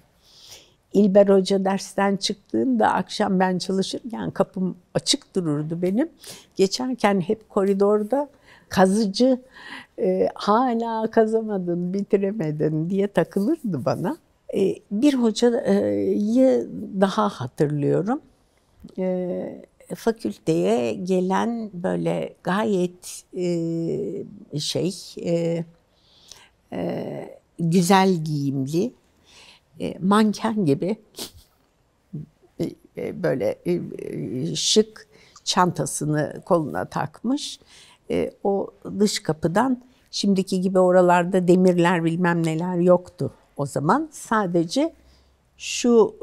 İlber Hoca dersten çıktığında akşam ben çalışırken kapım açık dururdu benim. Geçerken hep koridorda kazıcı e, hala kazamadın, bitiremedin diye takılırdı bana. E, bir hocayı daha hatırlıyorum. E, fakülteye gelen böyle gayet e, şey e, e, güzel giyimli e, manken gibi e, e, böyle şık çantasını koluna takmış. O dış kapıdan şimdiki gibi oralarda demirler bilmem neler yoktu o zaman. Sadece şu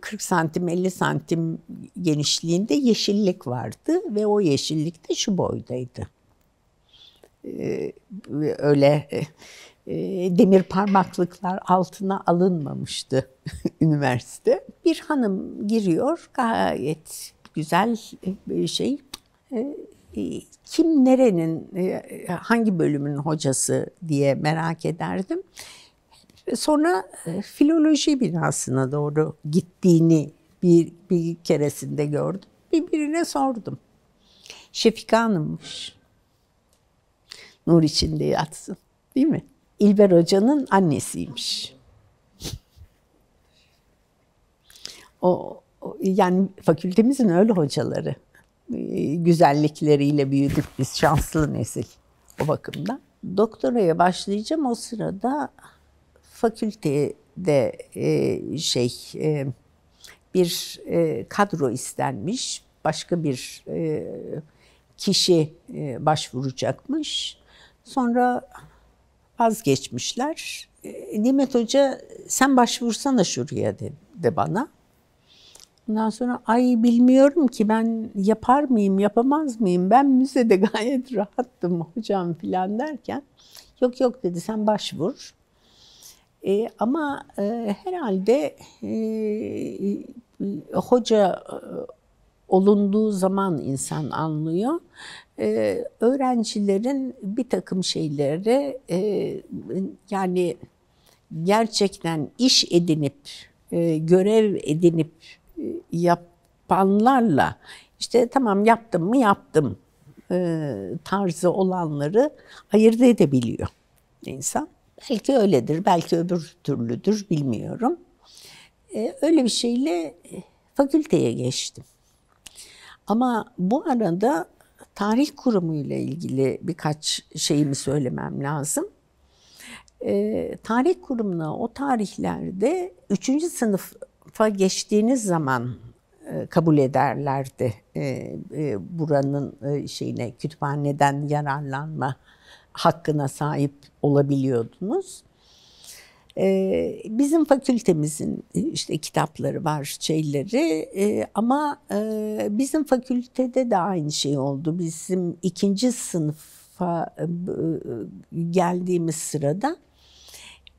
40 santim 50 santim genişliğinde yeşillik vardı ve o yeşillik de şu boydaydı. Öyle e, demir parmaklıklar altına alınmamıştı üniversite. Bir hanım giriyor gayet güzel bir şey. E, e, kim nerenin, hangi bölümün hocası diye merak ederdim. Sonra filoloji binasına doğru gittiğini bir, bir keresinde gördüm. Bir birine sordum. Şefika Hanım'mış. Nur içinde yatsın. Değil mi? İlber Hoca'nın annesiymiş. O, yani fakültemizin öyle hocaları. E, güzellikleriyle büyüdük biz şanslı nesil o bakımdan. Doktoraya başlayacağım o sırada fakültede e, şey e, bir e, kadro istenmiş. Başka bir e, kişi e, başvuracakmış. Sonra vazgeçmişler. E, Nimet Hoca sen başvursana şuraya dedi bana. Ondan sonra ay bilmiyorum ki ben yapar mıyım, yapamaz mıyım? Ben müzede gayet rahattım hocam filan derken. Yok yok dedi sen başvur. E, ama e, herhalde e, e hoca e, olunduğu zaman insan anlıyor. Ee, öğrencilerin bir takım şeyleri e, yani gerçekten iş edinip, e, görev edinip e, yapanlarla işte tamam yaptım mı yaptım e, tarzı olanları ayırt edebiliyor insan. Belki öyledir, belki öbür türlüdür bilmiyorum. E, öyle bir şeyle e, fakülteye geçtim. Ama bu arada Tarih Kurumu ile ilgili birkaç şeyimi söylemem lazım. E, tarih Kurumu'na o tarihlerde 3. sınıfa geçtiğiniz zaman e, kabul ederlerdi e, e, buranın e, şeyine kütüphaneden yararlanma hakkına sahip olabiliyordunuz. Ee, bizim fakültemizin e, işte kitapları var, şeyleri ee, ama e, bizim fakültede de aynı şey oldu. Bizim ikinci sınıfa e, geldiğimiz sırada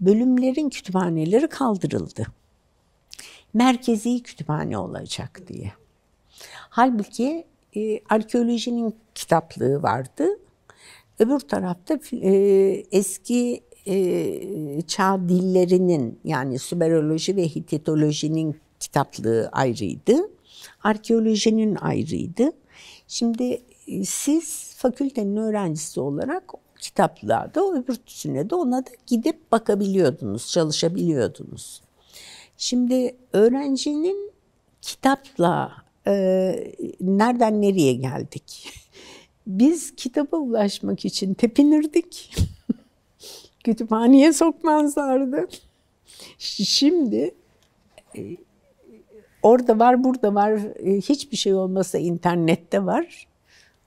bölümlerin kütüphaneleri kaldırıldı. Merkezi kütüphane olacak diye. Halbuki arkeolojinin kitaplığı vardı. Öbür tarafta eski e, çağ dillerinin yani Sümeroloji ve Hititolojinin kitaplığı ayrıydı. Arkeolojinin ayrıydı. Şimdi e, siz fakültenin öğrencisi olarak kitaplarda, öbür öbürtüsüne de ona da gidip bakabiliyordunuz, çalışabiliyordunuz. Şimdi öğrencinin kitapla e, nereden nereye geldik? Biz kitaba ulaşmak için tepinirdik. kütüphaneye sokmazlardı. Şimdi e, orada var, burada var, e, hiçbir şey olmasa internette var.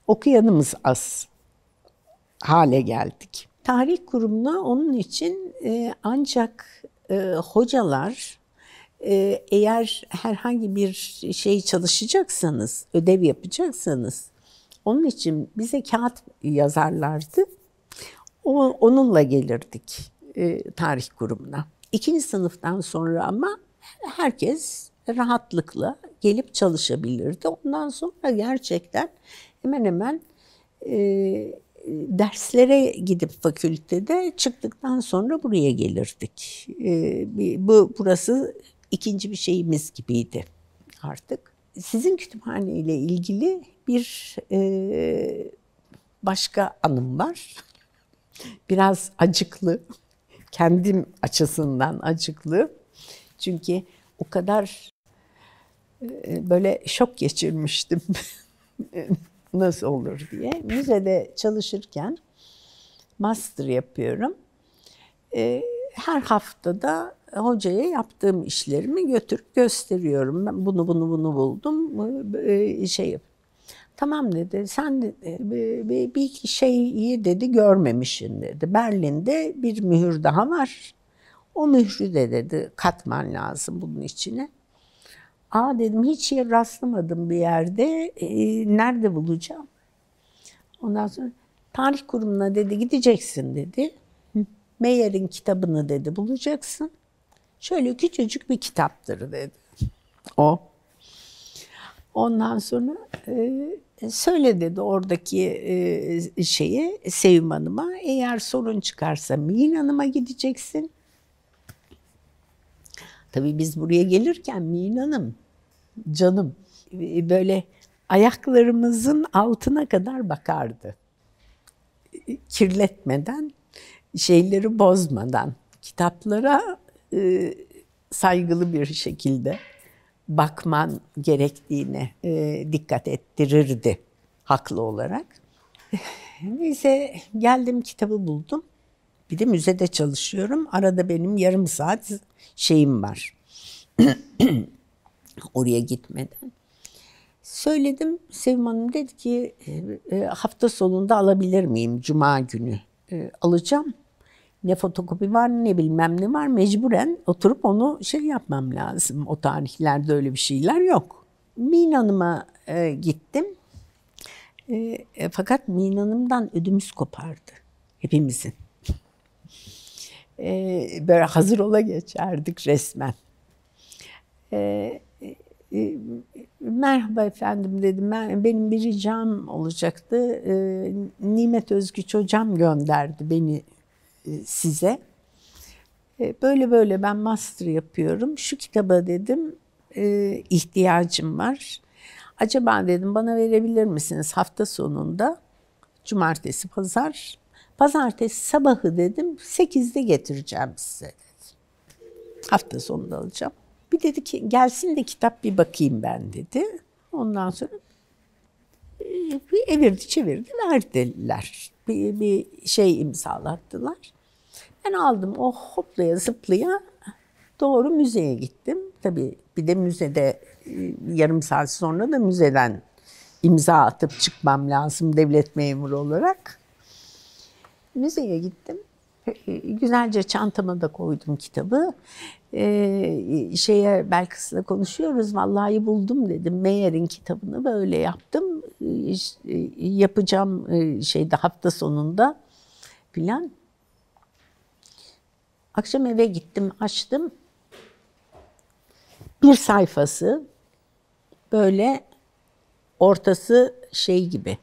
Okuyanımız az hale geldik. Tarih kurumuna onun için e, ancak hocalar eğer herhangi bir şey çalışacaksanız, ödev yapacaksanız onun için bize kağıt yazarlardı. O, onunla gelirdik e, tarih kurumuna. İkinci sınıftan sonra ama herkes rahatlıkla gelip çalışabilirdi. Ondan sonra gerçekten hemen hemen e, derslere gidip fakültede çıktıktan sonra buraya gelirdik. E, bu burası ikinci bir şeyimiz gibiydi artık. Sizin kütüphane ile ilgili bir e, başka anım var. Biraz acıklı. Kendim açısından acıklı. Çünkü o kadar e, böyle şok geçirmiştim. Nasıl olur diye. Müzede çalışırken master yapıyorum. E, her haftada hocaya yaptığım işlerimi götürüp gösteriyorum. Ben bunu bunu bunu buldum. E, şey Tamam dedi sen dedi, e, bir şeyi dedi görmemişsin dedi. Berlin'de bir mühür daha var. O mührü de dedi katman lazım bunun içine. Aa dedim hiç yer rastlamadım bir yerde. E, nerede bulacağım? Ondan sonra tarih kurumuna dedi gideceksin dedi. Meyer'in kitabını dedi bulacaksın. Şöyle küçücük bir kitaptır dedi. O Ondan sonra e, söyle dedi oradaki e, şeyi Sevim Hanım'a. Eğer sorun çıkarsa Mihin Hanım'a gideceksin. Tabii biz buraya gelirken Mihin Hanım, canım e, böyle ayaklarımızın altına kadar bakardı. E, kirletmeden, şeyleri bozmadan, kitaplara e, saygılı bir şekilde bakman gerektiğine e, dikkat ettirirdi haklı olarak. Neyse geldim kitabı buldum. Bir de müzede çalışıyorum. Arada benim yarım saat şeyim var. Oraya gitmeden. Söyledim. Sevim Hanım dedi ki e, e, hafta sonunda alabilir miyim? Cuma günü e, alacağım ne fotokopi var ne bilmem ne var. Mecburen oturup onu şey yapmam lazım. O tarihlerde öyle bir şeyler yok. Min Hanım'a e, gittim. E, e, fakat Min Hanım'dan ödümüz kopardı. Hepimizin. E, böyle hazır ola geçerdik resmen. E, e, e merhaba efendim dedim. Ben, benim bir ricam olacaktı. E, Nimet Özgüç hocam gönderdi beni e, size. E, böyle böyle ben master yapıyorum. Şu kitaba dedim e, ihtiyacım var. Acaba dedim bana verebilir misiniz hafta sonunda? Cumartesi, pazar. Pazartesi sabahı dedim 8'de getireceğim size dedi. Hafta sonunda alacağım. Bir dedi ki gelsin de kitap bir bakayım ben dedi. Ondan sonra bir evirdi çevirdi verdiler. Bir, bir şey imzalattılar. Ben aldım o hoplaya zıplaya doğru müzeye gittim. Tabii bir de müzede e, yarım saat sonra da müzeden imza atıp çıkmam lazım devlet memuru olarak. Müzeye gittim. E, güzelce çantama da koydum kitabı. Ee, şeye Belkıs'la konuşuyoruz. Vallahi buldum dedim. Meyer'in kitabını böyle yaptım. E, yapacağım şeyde hafta sonunda filan. Akşam eve gittim, açtım. Bir sayfası böyle ortası şey gibi,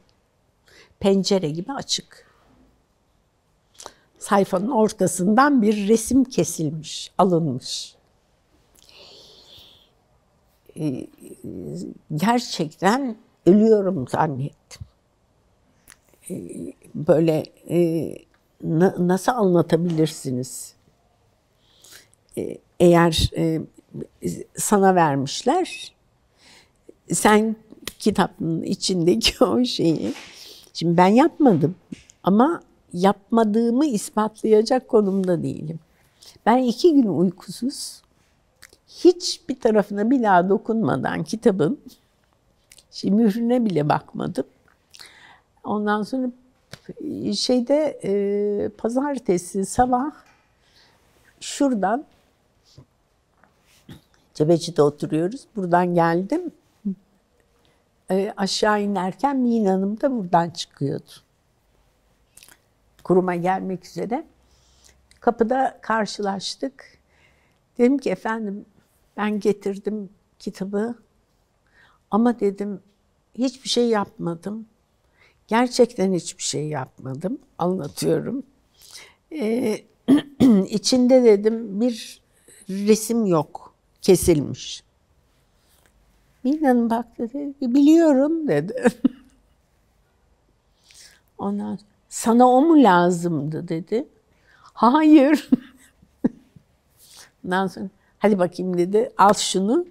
pencere gibi açık. Sayfanın ortasından bir resim kesilmiş, alınmış. Ee, gerçekten ölüyorum zannettim. Ee, böyle e, nasıl anlatabilirsiniz? E, eğer e, sana vermişler, sen kitabın içindeki o şeyi, şimdi ben yapmadım ama yapmadığımı ispatlayacak konumda değilim. Ben iki gün uykusuz, hiçbir tarafına bir daha dokunmadan kitabın, şimdi mührüne bile bakmadım. Ondan sonra şeyde e, pazartesi sabah şuradan Cebeci'de oturuyoruz. Buradan geldim. E, aşağı inerken Min Hanım da buradan çıkıyordu. Kuruma gelmek üzere. Kapıda karşılaştık. Dedim ki efendim ben getirdim kitabı. Ama dedim hiçbir şey yapmadım. Gerçekten hiçbir şey yapmadım. Anlatıyorum. Ee, içinde dedim bir resim yok kesilmiş. Mina'nın Hanım baktı dedi, biliyorum dedi. Ona sana o mu lazımdı dedi. Hayır. Ondan sonra hadi bakayım dedi, al şunu.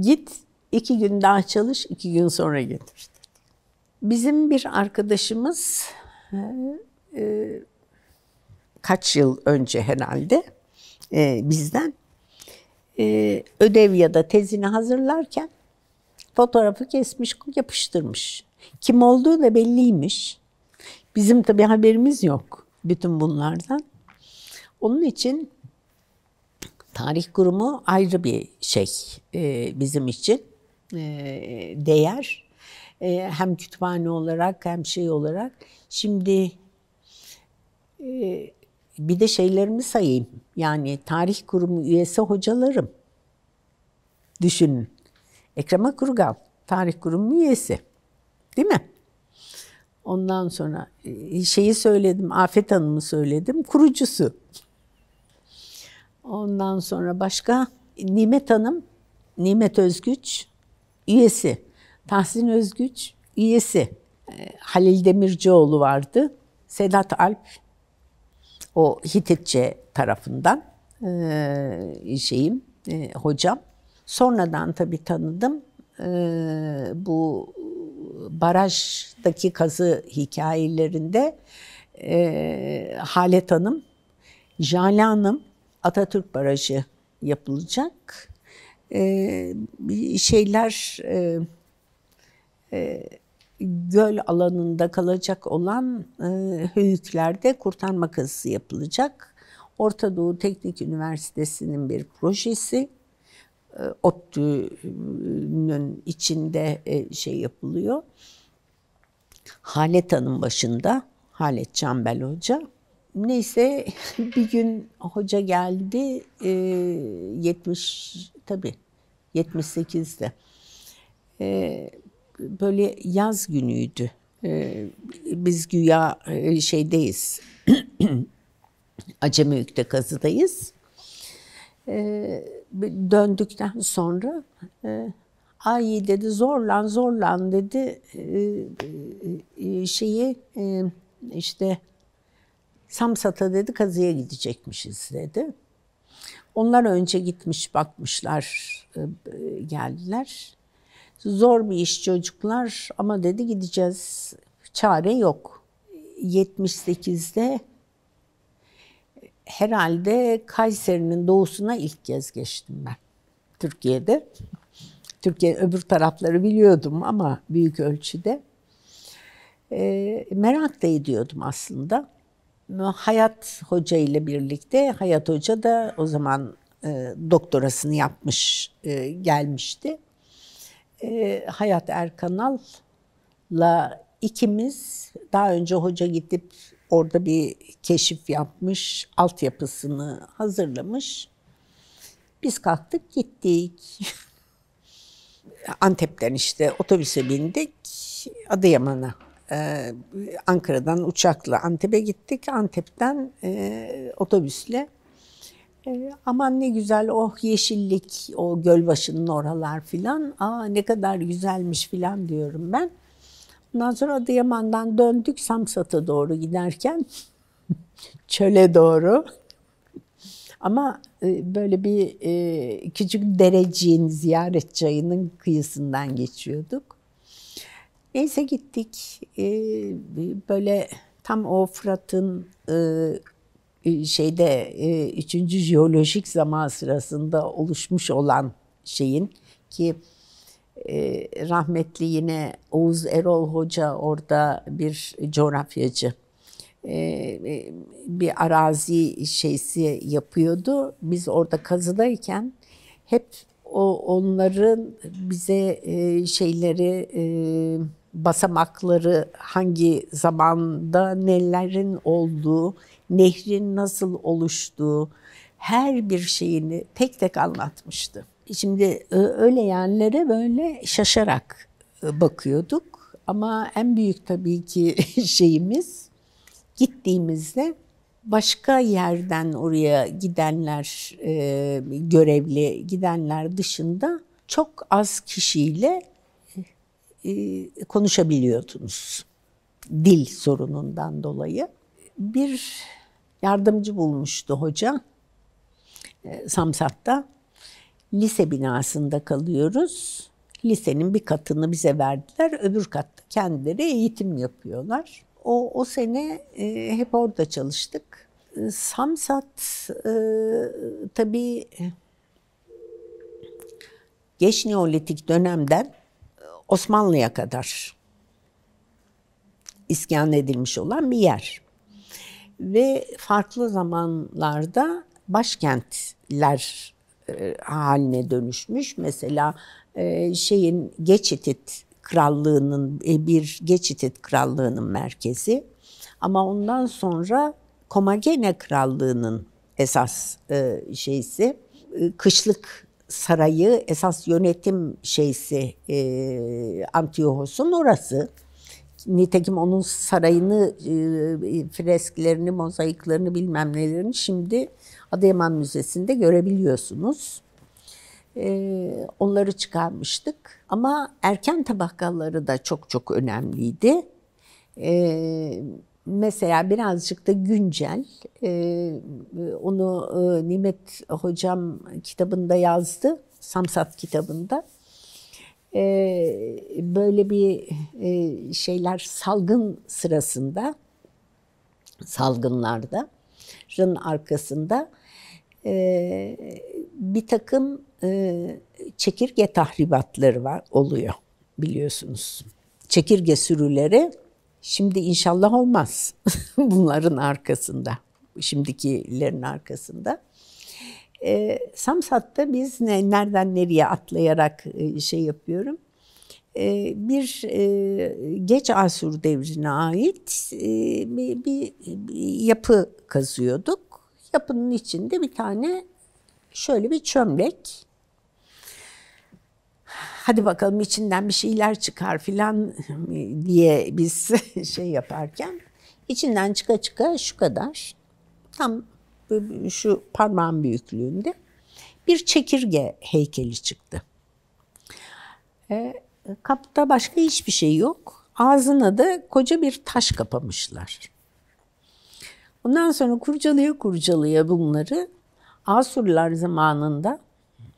Git iki gün daha çalış, iki gün sonra getir. Bizim bir arkadaşımız e, e kaç yıl önce herhalde e, bizden e, ödev ya da tezini hazırlarken fotoğrafı kesmiş, yapıştırmış. Kim olduğu da belliymiş. Bizim tabii haberimiz yok bütün bunlardan. Onun için tarih kurumu ayrı bir şey e, bizim için e, değer. E, hem kütüphane olarak hem şey olarak. Şimdi e, bir de şeylerimi sayayım. Yani tarih kurumu üyesi hocalarım. Düşünün. Ekrem Akurgal, tarih kurumu üyesi. Değil mi? Ondan sonra e, şeyi söyledim, Afet Hanım'ı söyledim, kurucusu. Ondan sonra başka Nimet Hanım, Nimet Özgüç üyesi. Tahsin Özgüç üyesi. E, Halil Demircioğlu vardı. Sedat Alp o Hititçe tarafından e, şeyim, e, hocam. Sonradan tabii tanıdım. E, bu barajdaki kazı hikayelerinde e, Halet Hanım, Jale Hanım Atatürk Barajı yapılacak. E, şeyler e, göl alanında kalacak olan e, höyüklerde kurtarma kazısı yapılacak. Orta Doğu Teknik Üniversitesi'nin bir projesi. E, ODTÜ'nün içinde e, şey yapılıyor. Halet Hanım başında, Halet Çambel Hoca. Neyse bir gün hoca geldi, e, 70 tabii 78'de. E, böyle yaz günüydü. Ee, biz güya e, şeydeyiz. Acemiyük'te kazıdayız. Ee, döndükten sonra e, ay dedi zorlan zorlan dedi ee, e, e, şeyi e, işte Samsat'a dedi kazıya gidecekmişiz dedi. Onlar önce gitmiş bakmışlar e, geldiler. Zor bir iş çocuklar ama dedi gideceğiz. Çare yok. 78'de herhalde Kayseri'nin doğusuna ilk kez geçtim ben. Türkiye'de. Türkiye öbür tarafları biliyordum ama büyük ölçüde. E, merak da ediyordum aslında. Hayat Hoca ile birlikte, Hayat Hoca da o zaman e, doktorasını yapmış, e, gelmişti. Ee, Hayat Erkanal'la ikimiz daha önce hoca gidip orada bir keşif yapmış, altyapısını hazırlamış. Biz kalktık gittik. Antep'ten işte otobüse bindik Adıyaman'a. Ee, Ankara'dan uçakla Antep'e gittik. Antep'ten e, otobüsle ee, aman ne güzel oh yeşillik o gölbaşının oralar filan aa ne kadar güzelmiş filan diyorum ben. Ondan sonra Adıyaman'dan döndük Samsat'a doğru giderken çöle doğru. Ama e, böyle bir e, küçük dereciğin ziyaret çayının kıyısından geçiyorduk. Neyse gittik. Ee, böyle tam o Fırat'ın e, e, şeyde e, üçüncü jeolojik zaman sırasında oluşmuş olan şeyin ki e, rahmetli yine Oğuz Erol Hoca orada bir coğrafyacı bir arazi şeysi yapıyordu. Biz orada kazıdayken hep o onların bize şeyleri basamakları hangi zamanda nelerin olduğu nehrin nasıl oluştuğu, her bir şeyini tek tek anlatmıştı. Şimdi e, öyle yerlere böyle şaşarak e, bakıyorduk ama en büyük tabii ki şeyimiz gittiğimizde başka yerden oraya gidenler e, görevli gidenler dışında çok az kişiyle konuşabiliyordunuz dil sorunundan dolayı. Bir yardımcı bulmuştu hoca ee, Samsat'ta. Lise binasında kalıyoruz. Lisenin bir katını bize verdiler. Öbür katta kendileri eğitim yapıyorlar. O, o sene e, hep orada çalıştık. Ee, Samsat e, tabii e, geç Neolitik dönemden e, Osmanlı'ya kadar iskan edilmiş olan bir yer ve farklı zamanlarda başkentler e, haline dönüşmüş. Mesela e, şeyin Geçitit krallığının e, bir Geçitit krallığının merkezi ama ondan sonra Komagene krallığının esas şeysi kışlık sarayı esas yönetim şeysi Antiochos'un orası. Nitekim onun sarayını, e, e, fresklerini, mozaiklerini bilmem nelerini şimdi Adıyaman Müzesi'nde görebiliyorsunuz. E, onları çıkarmıştık. Ama erken tabakaları da çok çok önemliydi. Mesela birazcık da güncel, onu Nimet Hocam kitabında yazdı, Samsat kitabında e, böyle bir e, şeyler salgın sırasında salgınlarda rın arkasında e, bir takım e, çekirge tahribatları var oluyor biliyorsunuz. Çekirge sürüleri şimdi inşallah olmaz bunların arkasında, şimdikilerin arkasında. E, Samsat'ta biz ne, nereden nereye atlayarak e, şey yapıyorum. E, bir e, geç Asur devrine ait e, bir, bir, bir yapı kazıyorduk. Yapının içinde bir tane şöyle bir çömlek. Hadi bakalım içinden bir şeyler çıkar filan diye biz şey yaparken içinden çıka çıka şu kadar tam şu parmağın büyüklüğünde bir çekirge heykeli çıktı. E, kapta başka hiçbir şey yok. Ağzına da koca bir taş kapamışlar. Ondan sonra kurcalaya kurcalaya bunları Asurlar zamanında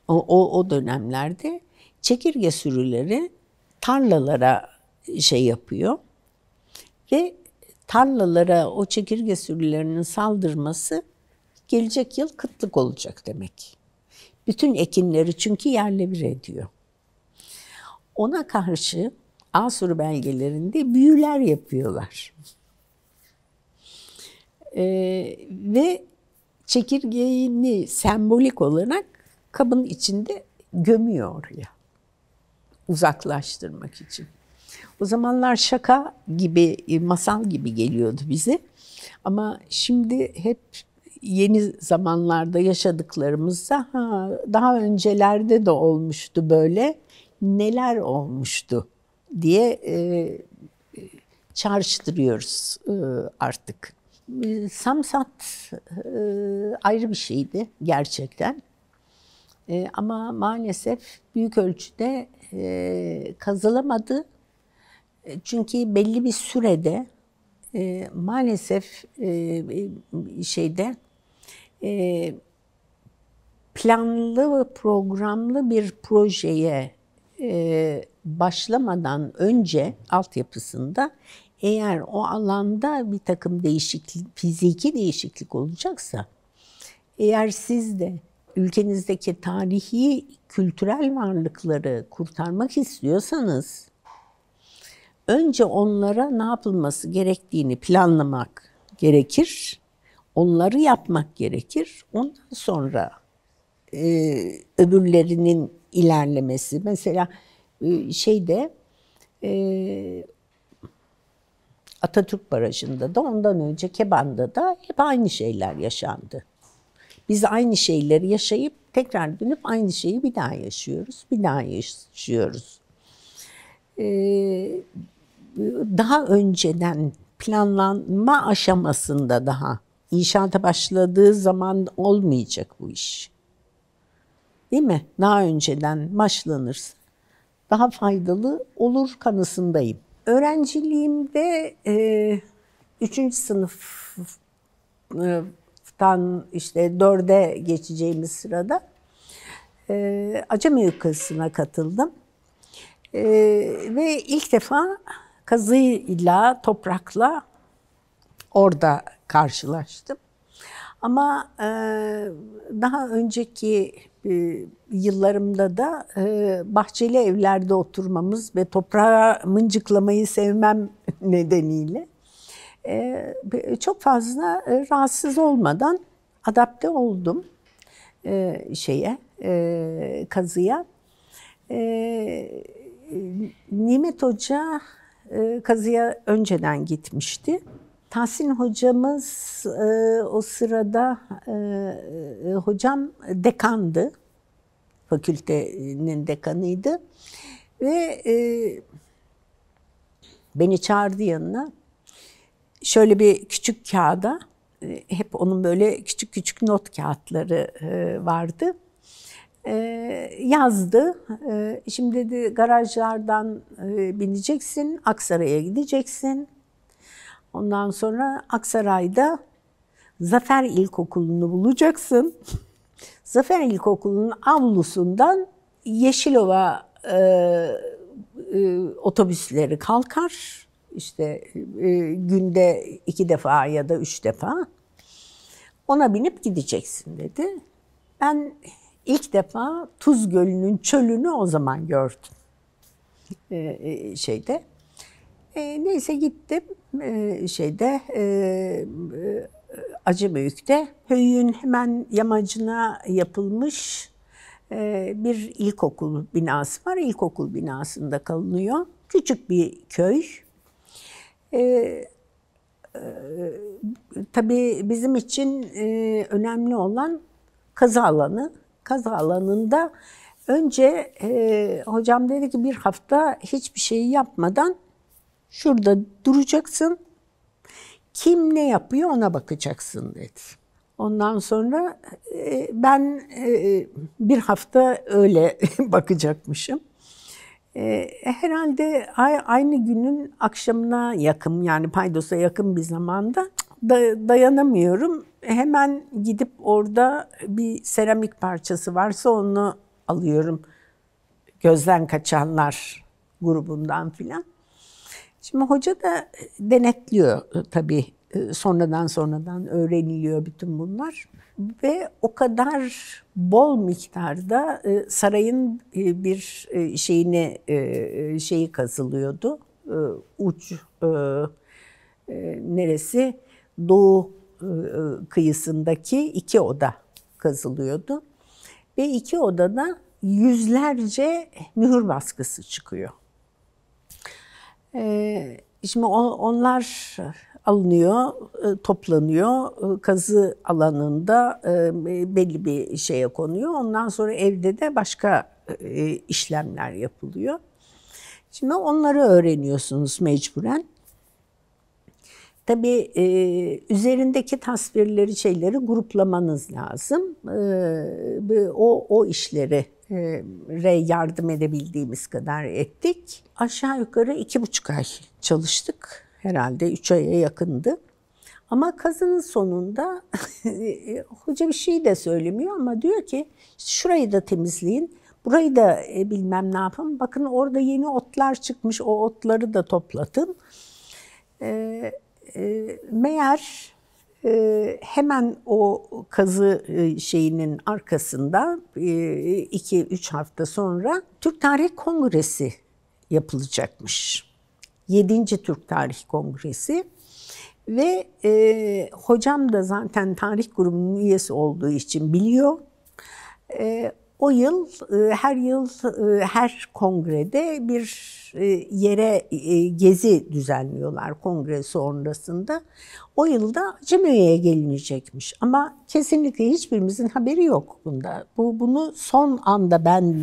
o, o, o dönemlerde çekirge sürüleri tarlalara şey yapıyor ve tarlalara o çekirge sürülerinin saldırması gelecek yıl kıtlık olacak demek. Bütün ekinleri çünkü yerle bir ediyor. Ona karşı Asur belgelerinde büyüler yapıyorlar. Ee, ve çekirgeğini sembolik olarak kabın içinde gömüyor oraya. Uzaklaştırmak için. O zamanlar şaka gibi, masal gibi geliyordu bize. Ama şimdi hep yeni zamanlarda yaşadıklarımızda ha, daha öncelerde de olmuştu böyle neler olmuştu diye e, çağrıştırıyoruz e, artık. E, samsat e, ayrı bir şeydi gerçekten. E, ama maalesef büyük ölçüde e, kazılamadı. E, çünkü belli bir sürede e, maalesef e, e şeyde e, planlı ve programlı bir projeye e, başlamadan önce altyapısında eğer o alanda bir takım değişiklik, fiziki değişiklik olacaksa, eğer siz de ülkenizdeki tarihi kültürel varlıkları kurtarmak istiyorsanız, önce onlara ne yapılması gerektiğini planlamak gerekir Onları yapmak gerekir. Ondan sonra e, öbürlerinin ilerlemesi. Mesela e, şeyde e, Atatürk Barajı'nda da ondan önce Keban'da da hep aynı şeyler yaşandı. Biz aynı şeyleri yaşayıp tekrar dönüp aynı şeyi bir daha yaşıyoruz, bir daha yaşıyoruz. Ee, daha önceden planlanma aşamasında daha inşaata başladığı zaman olmayacak bu iş. Değil mi? Daha önceden başlanırsa daha faydalı olur kanısındayım. Öğrenciliğimde e, üçüncü sınıftan işte dörde geçeceğimiz sırada e, Acemi Yukası'na katıldım. E, ve ilk defa kazıyla, toprakla orada karşılaştım. Ama e, daha önceki e, yıllarımda da e, bahçeli evlerde oturmamız ve toprağa mıncıklamayı sevmem nedeniyle e, çok fazla e, rahatsız olmadan adapte oldum e, şeye e, kazıya. E, Nimet Hoca e, kazıya önceden gitmişti. Tahsin hocamız e, o sırada e, e, hocam dekandı. Fakültenin dekanıydı. Ve e, beni çağırdı yanına. Şöyle bir küçük kağıda, e, hep onun böyle küçük küçük not kağıtları e, vardı. E, yazdı. E, şimdi dedi garajlardan e, bineceksin, Aksaray'a gideceksin Ondan sonra Aksaray'da Zafer İlkokulu'nu bulacaksın. Zafer İlkokulu'nun avlusundan Yeşilova e, e, otobüsleri kalkar. İşte e, günde iki defa ya da üç defa. Ona binip gideceksin dedi. Ben ilk defa Tuz Gölü'nün çölünü o zaman gördüm. E, e şeyde e, neyse gittim e, şeyde e, e Acıböyük'te höyün hemen yamacına yapılmış e, bir ilkokul binası var. İlkokul binasında kalınıyor. Küçük bir köy. E, e, tabii bizim için e, önemli olan kaza alanı. Kaza alanında önce e, hocam dedi ki bir hafta hiçbir şeyi yapmadan Şurada duracaksın. Kim ne yapıyor ona bakacaksın dedi. Ondan sonra e, ben e, e bir hafta öyle bakacakmışım. E, herhalde aynı günün akşamına yakın yani paydosa yakın bir zamanda da, dayanamıyorum. Hemen gidip orada bir seramik parçası varsa onu alıyorum. Gözden kaçanlar grubundan filan. Şimdi hoca da e, denetliyor e, tabii e, sonradan sonradan öğreniliyor bütün bunlar. Ve o kadar bol miktarda sarayın bir şeyini şeyi kazılıyordu. Uç neresi? Doğu kıyısındaki iki oda kazılıyordu. Ve iki odada yüzlerce mühür baskısı çıkıyor. E, şimdi onlar alınıyor, e, toplanıyor. E, kazı alanında e, belli bir şeye konuyor. Ondan sonra evde de başka işlemler yapılıyor. Şimdi onları öğreniyorsunuz mecburen. Tabii e, üzerindeki tasvirleri, şeyleri gruplamanız lazım. E, o, o işleri e, yardım edebildiğimiz kadar ettik. Aşağı yukarı iki buçuk ay çalıştık. Herhalde üç aya yakındı. Ama kazının sonunda hoca bir şey de söylemiyor ama diyor ki şurayı da temizleyin, burayı da e, bilmem ne yapın. Bakın orada yeni otlar çıkmış, o otları da toplatın. Ee, ee, meğer e, hemen o kazı e, şeyinin arkasında 2-3 e, hafta sonra Türk Tarih Kongresi yapılacakmış. 7. Türk Tarih Kongresi ve e, hocam da zaten tarih grubunun üyesi olduğu için biliyor. E, o yıl e, her yıl e, her kongrede bir e, yere gezi düzenliyorlar kongre sonrasında. O yılda Acımöy'e gelinecekmiş ama kesinlikle hiçbirimizin haberi yok bunda. Bu bunu son anda ben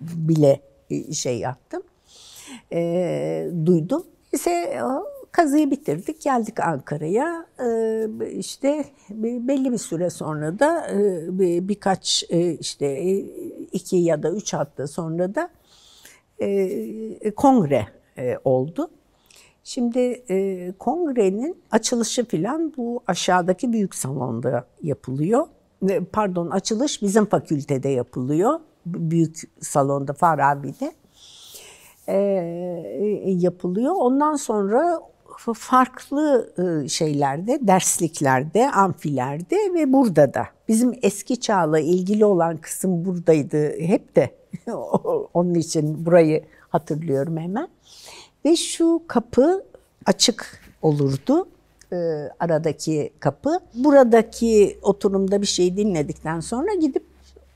bile şey yaptım. E, duydum. Neyse Kazıyı bitirdik, geldik Ankara'ya. Ee, işte belli bir süre sonra da e, birkaç e, işte e, iki ya da üç hafta sonra da kongre oldu. Şimdi kongrenin açılışı filan bu aşağıdaki büyük salonda yapılıyor. Pardon açılış bizim fakültede yapılıyor. Büyük salonda Farabi'de yapılıyor. Ondan sonra farklı e, şeylerde, dersliklerde, amfilerde ve burada da. Bizim eski çağla ilgili olan kısım buradaydı hep de. Onun için burayı hatırlıyorum hemen. Ve şu kapı açık olurdu e, aradaki kapı. Buradaki oturumda bir şey dinledikten sonra gidip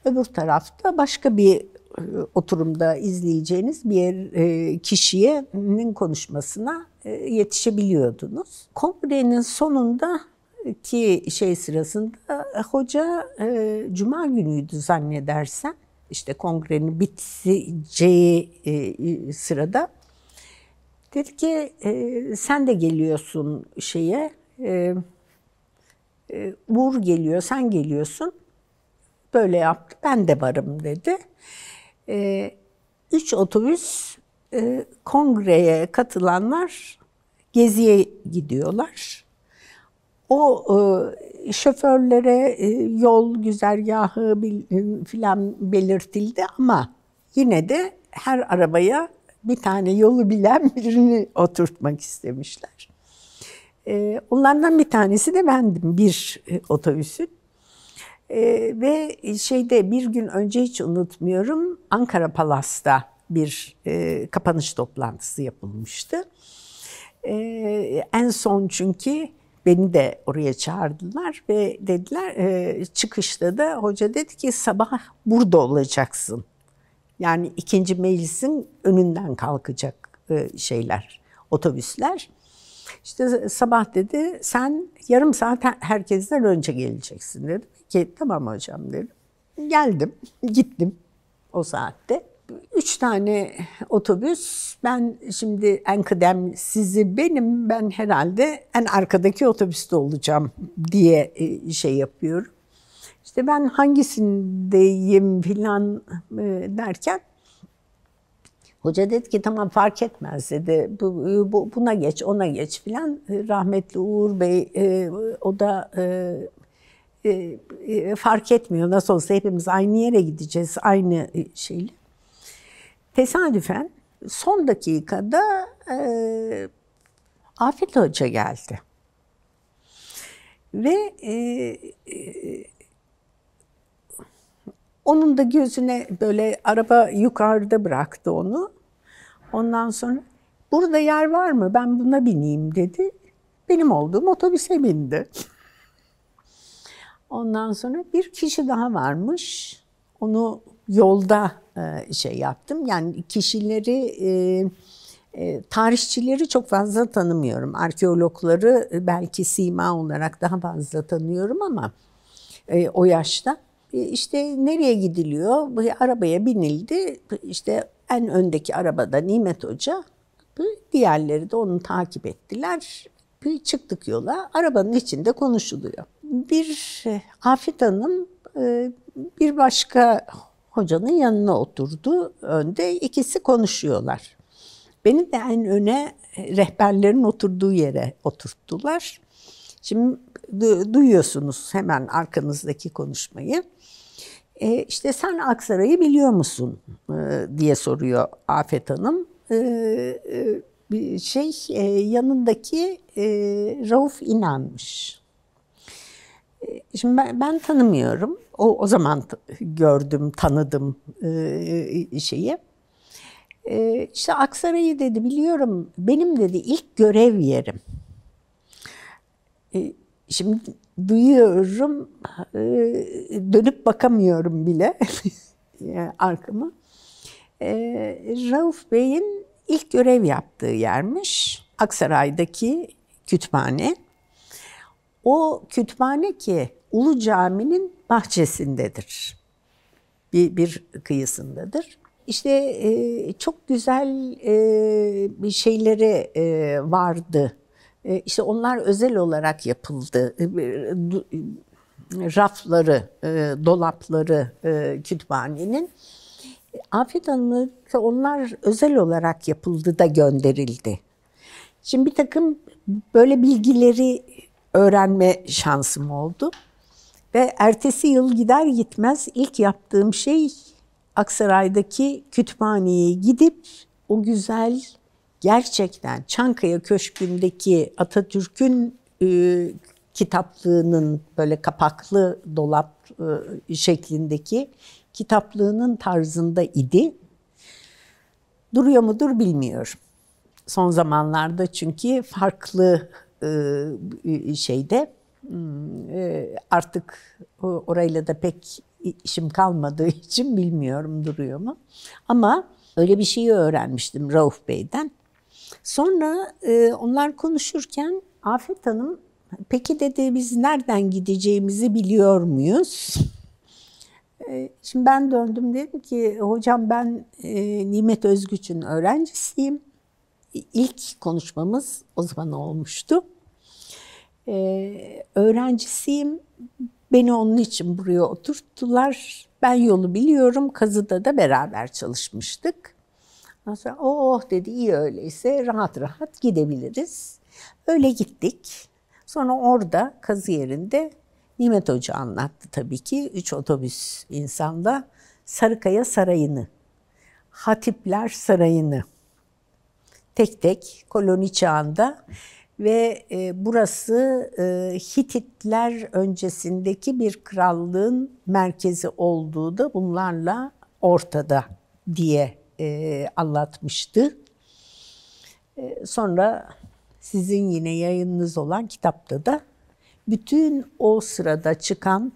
öbür tarafta başka bir e, oturumda izleyeceğiniz bir e, kişiyenin konuşmasına e, yetişebiliyordunuz. Kongrenin sonunda ki şey sırasında hoca cuma günüydü zannedersem işte kongrenin biteceği sırada dedi ki sen de geliyorsun şeye Uğur geliyor sen geliyorsun böyle yaptı ben de varım dedi. E, otobüs e, kongreye katılanlar geziye gidiyorlar. O e, şoförlere e, yol güzergahı bil, e, filan belirtildi ama yine de her arabaya bir tane yolu bilen birini oturtmak istemişler. E, onlardan bir tanesi de bendim bir e, otobüsün. Ee, ve şeyde bir gün önce hiç unutmuyorum Ankara Palas'ta bir e, kapanış toplantısı yapılmıştı. E, en son çünkü beni de oraya çağırdılar ve dediler e, çıkışta da hoca dedi ki sabah burada olacaksın. Yani ikinci meclisin önünden kalkacak e, şeyler, otobüsler. İşte sabah dedi sen yarım saat herkesten önce geleceksin dedi ki tamam hocam dedim. Geldim, gittim o saatte. Üç tane otobüs. Ben şimdi en kıdem sizi benim ben herhalde en arkadaki otobüste olacağım diye e, şey yapıyorum. İşte ben hangisindeyim filan e, derken Hoca dedi ki tamam fark etmez dedi. Bu, bu, buna geç, ona geç filan. Rahmetli Uğur Bey e, o da e, e, e, fark etmiyor. Nasıl olsa hepimiz aynı yere gideceğiz. Aynı e, şeyle. Tesadüfen son dakikada e, Afet Hoca geldi. Ve e, e, onun da gözüne böyle araba yukarıda bıraktı onu. Ondan sonra burada yer var mı ben buna bineyim dedi. Benim olduğum otobüse bindi. Ondan sonra bir kişi daha varmış. Onu yolda e, şey yaptım. Yani kişileri, e, e, tarihçileri çok fazla tanımıyorum. Arkeologları belki sima olarak daha fazla tanıyorum ama o yaşta. E, işte nereye gidiliyor? Arabaya binildi. İşte en öndeki arabada Nimet Hoca. Diğerleri de onu takip ettiler. Çıktık yola. Arabanın içinde konuşuluyor bir Afet Hanım e, bir başka hocanın yanına oturdu. Önde ikisi konuşuyorlar. Beni de en öne rehberlerin oturduğu yere oturttular. Şimdi duyuyorsunuz hemen arkanızdaki konuşmayı. E, işte sen Aksaray'ı biliyor musun e, diye soruyor Afet Hanım. E, şey yanındaki Rauf inanmış. Ee, şimdi ben, ben tanımıyorum. O, o zaman gördüm, tanıdım e, e şeyi. E, işte Aksaray'ı dedi biliyorum. Benim dedi ilk görev yerim. E, şimdi duyuyorum, e, dönüp bakamıyorum bile yani arkama. E, Rauf Bey'in ilk görev yaptığı yermiş. Aksaray'daki kütüphane. O kütüphane ki Ulu Cami'nin bahçesindedir. Bir, bir kıyısındadır. İşte e, çok güzel e, şeyleri e, vardı. E, işte onlar özel olarak yapıldı. E, rafları, e, dolapları e, kütüphanenin. Afet Hanım'a onlar özel olarak yapıldı da gönderildi. Şimdi bir takım böyle bilgileri öğrenme şansım oldu. Ve ertesi yıl gider gitmez ilk yaptığım şey Aksaray'daki kütüphaneye gidip o güzel gerçekten Çankaya Köşkü'ndeki Atatürk'ün e, kitaplığının böyle kapaklı dolap e, şeklindeki kitaplığının tarzında idi. Duruyor mudur bilmiyorum. Son zamanlarda çünkü farklı e, şeyde hmm, e, artık orayla da pek işim kalmadığı için bilmiyorum duruyor mu. Ama öyle bir şeyi öğrenmiştim Rauf Bey'den. Sonra e, onlar konuşurken Afet Hanım peki dedi biz nereden gideceğimizi biliyor muyuz? Şimdi ben döndüm dedim ki hocam ben Nimet Özgüç'ün öğrencisiyim ilk konuşmamız o zaman olmuştu. Ee, öğrencisiyim. Beni onun için buraya oturttular. Ben yolu biliyorum. Kazı'da da beraber çalışmıştık. Ondan sonra oh dedi iyi öyleyse rahat rahat gidebiliriz. Öyle gittik. Sonra orada kazı yerinde Nimet Hoca anlattı tabii ki. Üç otobüs insanda Sarıkaya Sarayı'nı, Hatipler Sarayı'nı tek tek koloni çağında ve e, burası e, Hititler öncesindeki bir krallığın merkezi olduğu da bunlarla ortada diye e, anlatmıştı. E, sonra sizin yine yayınınız olan kitapta da bütün o sırada çıkan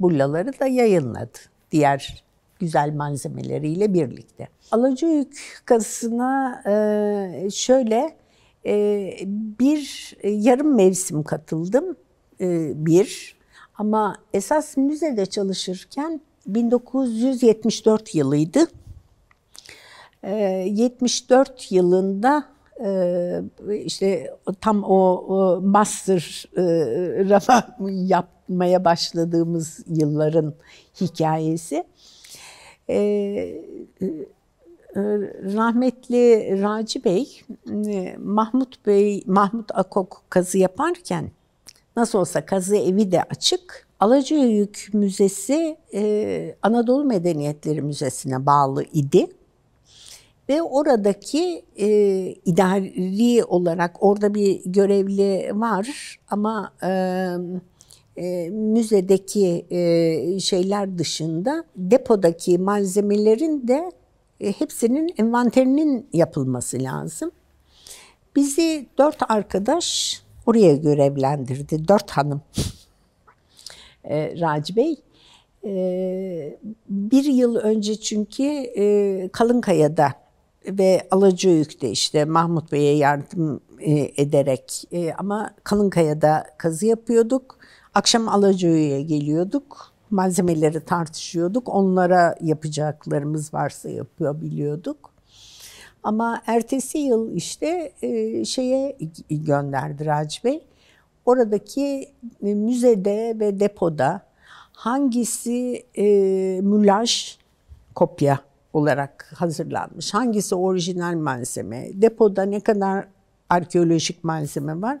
bullaları da yayınladı. Diğer güzel malzemeleriyle birlikte. Alıcıyük kasına e, şöyle e, bir yarım mevsim katıldım. E, bir ama esas müzede çalışırken 1974 yılıydı. 74 yılında işte tam o master'a yapmaya başladığımız yılların hikayesi. E, rahmetli Raci Bey, e, Mahmut Bey, Mahmut Akok kazı yaparken nasıl olsa kazı evi de açık. Alacayük Müzesi e, Anadolu Medeniyetleri Müzesi'ne bağlı idi. Ve oradaki e, idari olarak orada bir görevli var ama e, e, müzedeki e, şeyler dışında depodaki malzemelerin de e, hepsinin envanterinin yapılması lazım. Bizi dört arkadaş oraya görevlendirdi. Dört hanım. e, Raci Bey. E, bir yıl önce çünkü e, Kalınkaya'da ve Alacıyük'te işte Mahmut Bey'e yardım e, ederek e, ama Kalınkaya'da kazı yapıyorduk. Akşam Alaca'ya geliyorduk. Malzemeleri tartışıyorduk. Onlara yapacaklarımız varsa yapabiliyorduk. Ama ertesi yıl işte e, şeye gönderdi Raci Bey. Oradaki e, müzede ve depoda hangisi e, mülaj kopya olarak hazırlanmış, hangisi orijinal malzeme, depoda ne kadar arkeolojik malzeme var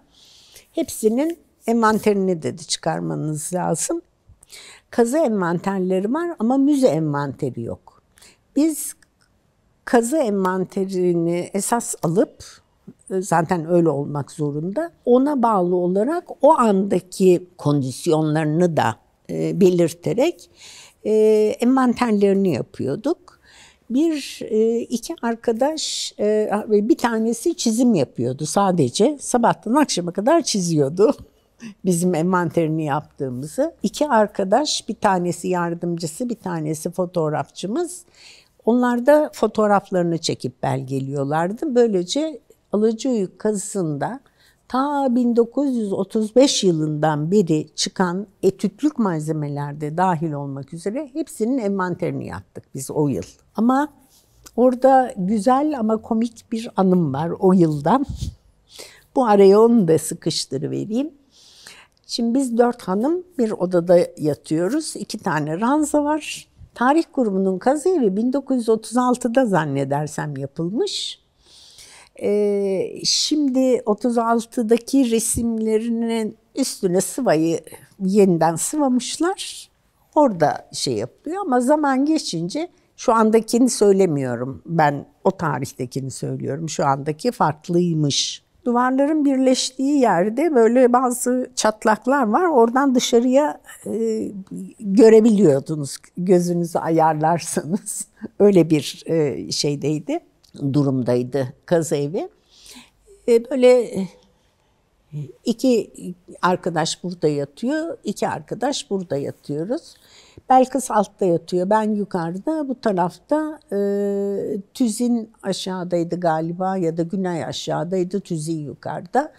hepsinin envanterini dedi çıkarmanız lazım. Kazı envanterleri var ama müze envanteri yok. Biz kazı envanterini esas alıp e, zaten öyle olmak zorunda. Ona bağlı olarak o andaki kondisyonlarını da e, belirterek e, envanterlerini yapıyorduk. Bir e, iki arkadaş ve bir tanesi çizim yapıyordu sadece sabahtan akşama kadar çiziyordu. bizim envanterini yaptığımızı. İki arkadaş, bir tanesi yardımcısı, bir tanesi fotoğrafçımız. Onlar da fotoğraflarını çekip belgeliyorlardı. Böylece Alıcıyük kazısında ta 1935 yılından beri çıkan etütlük malzemelerde dahil olmak üzere hepsinin envanterini yaptık biz o yıl. Ama orada güzel ama komik bir anım var o yıldan. Bu araya onu da sıkıştırıvereyim. Şimdi biz dört hanım bir odada yatıyoruz. İki tane ranza var. Tarih grubunun kazı evi 1936'da zannedersem yapılmış. Ee, şimdi 36'daki resimlerinin üstüne sıvayı yeniden sıvamışlar. Orada şey yapıyor ama zaman geçince şu andakini söylemiyorum. Ben o tarihtekini söylüyorum. Şu andaki farklıymış duvarların birleştiği yerde böyle bazı çatlaklar var. Oradan dışarıya e, görebiliyordunuz. Gözünüzü ayarlarsanız. Öyle bir e, şeydeydi, durumdaydı kazı evi. E, böyle e, iki arkadaş burada yatıyor, iki arkadaş burada yatıyoruz. Belkıs altta yatıyor, ben yukarıda. Bu tarafta e, Tüzin aşağıdaydı galiba ya da Güney aşağıdaydı, Tüzin yukarıda.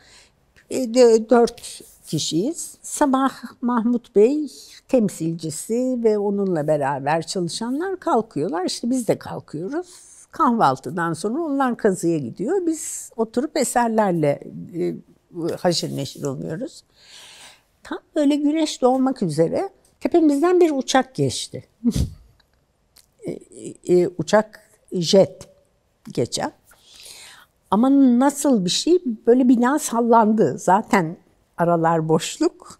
E, dört kişiyiz. Sabah Mahmut Bey temsilcisi ve onunla beraber çalışanlar kalkıyorlar. İşte biz de kalkıyoruz. Kahvaltıdan sonra onlar kazıya gidiyor. Biz oturup eserlerle e, haşır neşir oluyoruz. Tam böyle güneş doğmak üzere Tepemizden bir uçak geçti. E, e, e, uçak jet geçen. Ama nasıl bir şey? Böyle bina sallandı. Zaten aralar boşluk.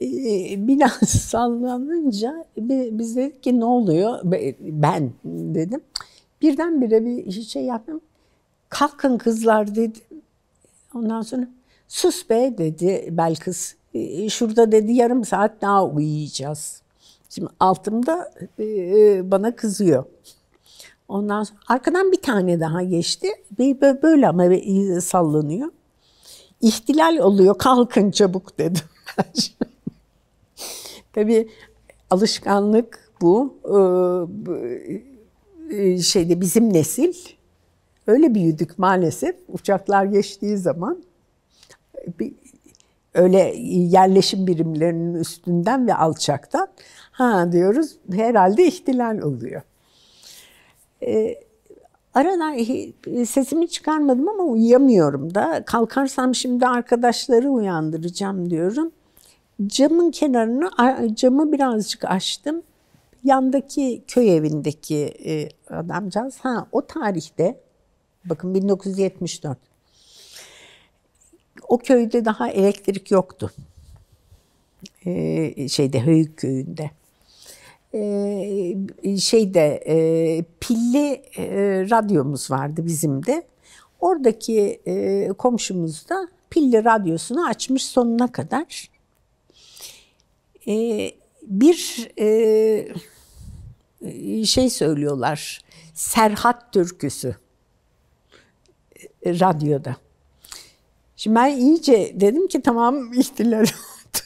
E, e bina sallanınca biz dedik ki ne oluyor? Ben dedim. Birdenbire bir şey yaptım. Kalkın kızlar dedi. Ondan sonra sus be dedi Belkıs ee, şurada dedi yarım saat daha uyuyacağız. Şimdi altımda e, e, bana kızıyor. Ondan sonra arkadan bir tane daha geçti. Böyle ama e, sallanıyor. İhtilal oluyor kalkın çabuk dedim. Tabii alışkanlık bu. Ee, şeyde bizim nesil öyle büyüdük maalesef. Uçaklar geçtiği zaman Öyle yerleşim birimlerinin üstünden ve alçaktan. Ha diyoruz herhalde ihtilal oluyor. Ee, aradan sesimi çıkarmadım ama uyuyamıyorum da. Kalkarsam şimdi arkadaşları uyandıracağım diyorum. Camın kenarını, camı birazcık açtım. Yandaki köy evindeki e, adamcağız, ha o tarihte, bakın 1974, o köyde daha elektrik yoktu. Ee, şeyde Höyük köyünde. Ee, şeyde e, pilli e, radyomuz vardı bizim de. Oradaki e, komşumuz da pilli radyosunu açmış sonuna kadar. Ee, bir e, şey söylüyorlar. Serhat türküsü e, radyoda. Şimdi ben iyice dedim ki tamam ihtilal oldu.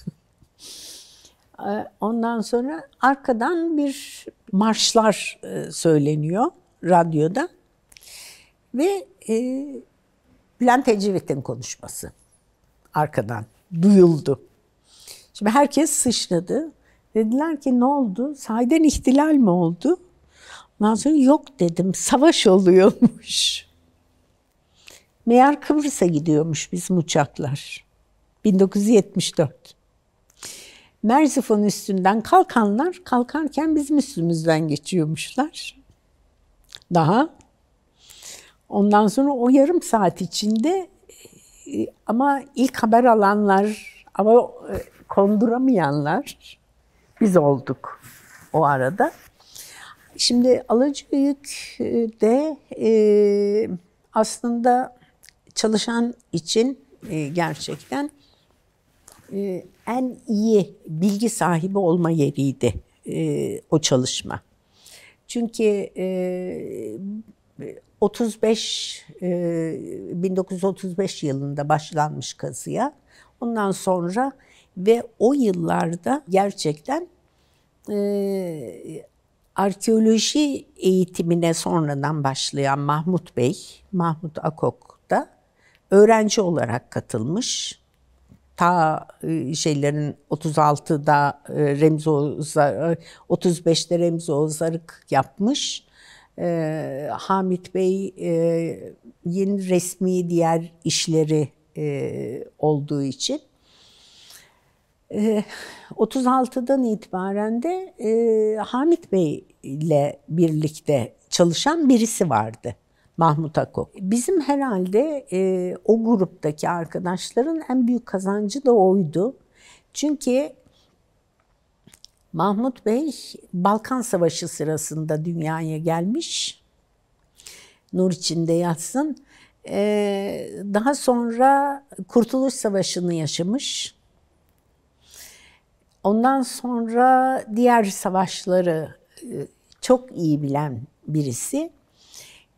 Ee, ondan sonra arkadan bir marşlar e, söyleniyor radyoda. Ve e, Bülent Ecevit'in konuşması arkadan duyuldu. Şimdi herkes sıçradı. Dediler ki ne oldu? Sahiden ihtilal mi oldu? Ondan sonra yok dedim savaş oluyormuş. Meğer Kıbrıs'a gidiyormuş bizim uçaklar. 1974. Merzifon üstünden kalkanlar kalkarken bizim üstümüzden geçiyormuşlar. Daha. Ondan sonra o yarım saat içinde e, ama ilk haber alanlar ama e, konduramayanlar biz olduk o arada. Şimdi Alacıyık e, de e, aslında çalışan için e, gerçekten e, en iyi bilgi sahibi olma yeriydi e, o çalışma. Çünkü e, 35 e, 1935 yılında başlanmış kazıya. Ondan sonra ve o yıllarda gerçekten e, arkeoloji eğitimine sonradan başlayan Mahmut Bey, Mahmut Akok öğrenci olarak katılmış. Ta e, şeylerin 36'da e, Remzi Ozar, 35'te e, Remzi Ozarık yapmış. Hamit Bey yeni resmi diğer işleri olduğu için. 36'dan itibaren de e, Hamit Bey ile birlikte çalışan birisi vardı. Mahmut Akok. Bizim herhalde e, o gruptaki arkadaşların en büyük kazancı da oydu. Çünkü Mahmut Bey Balkan Savaşı sırasında dünyaya gelmiş. Nur içinde yatsın. Ee, daha sonra Kurtuluş Savaşı'nı yaşamış. Ondan sonra diğer savaşları e, çok iyi bilen birisi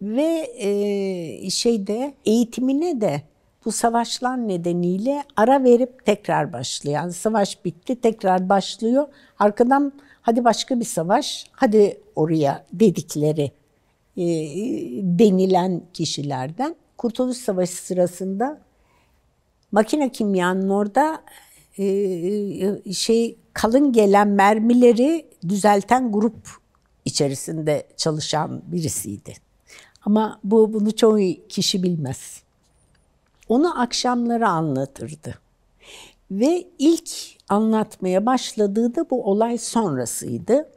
ve e, şeyde eğitimine de bu savaşlar nedeniyle ara verip tekrar başlıyor. Yani savaş bitti, tekrar başlıyor. Arkadan hadi başka bir savaş, hadi oraya dedikleri e, denilen kişilerden. Kurtuluş Savaşı sırasında makine kimyanın orada e, e şey kalın gelen mermileri düzelten grup içerisinde çalışan birisiydi. Ama bu bunu çoğu kişi bilmez. Onu akşamları anlatırdı. Ve ilk anlatmaya başladığı da bu olay sonrasıydı.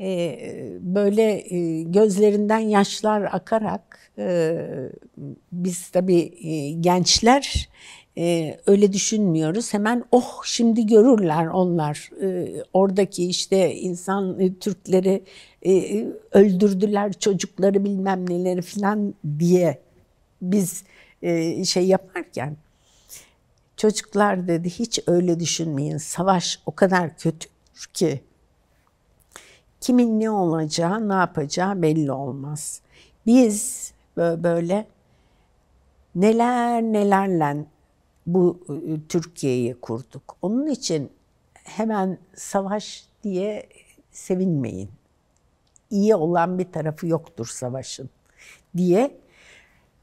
Ee, böyle e, gözlerinden yaşlar akarak e, biz tabii e, gençler ee, öyle düşünmüyoruz. Hemen oh şimdi görürler onlar. Ee, oradaki işte insan e, Türkleri e, öldürdüler çocukları bilmem neleri filan diye biz e, şey yaparken çocuklar dedi hiç öyle düşünmeyin. Savaş o kadar kötü ki kimin ne olacağı, ne yapacağı belli olmaz. Biz böyle neler nelerle bu ıı, Türkiye'yi kurduk. Onun için hemen savaş diye sevinmeyin. İyi olan bir tarafı yoktur savaşın diye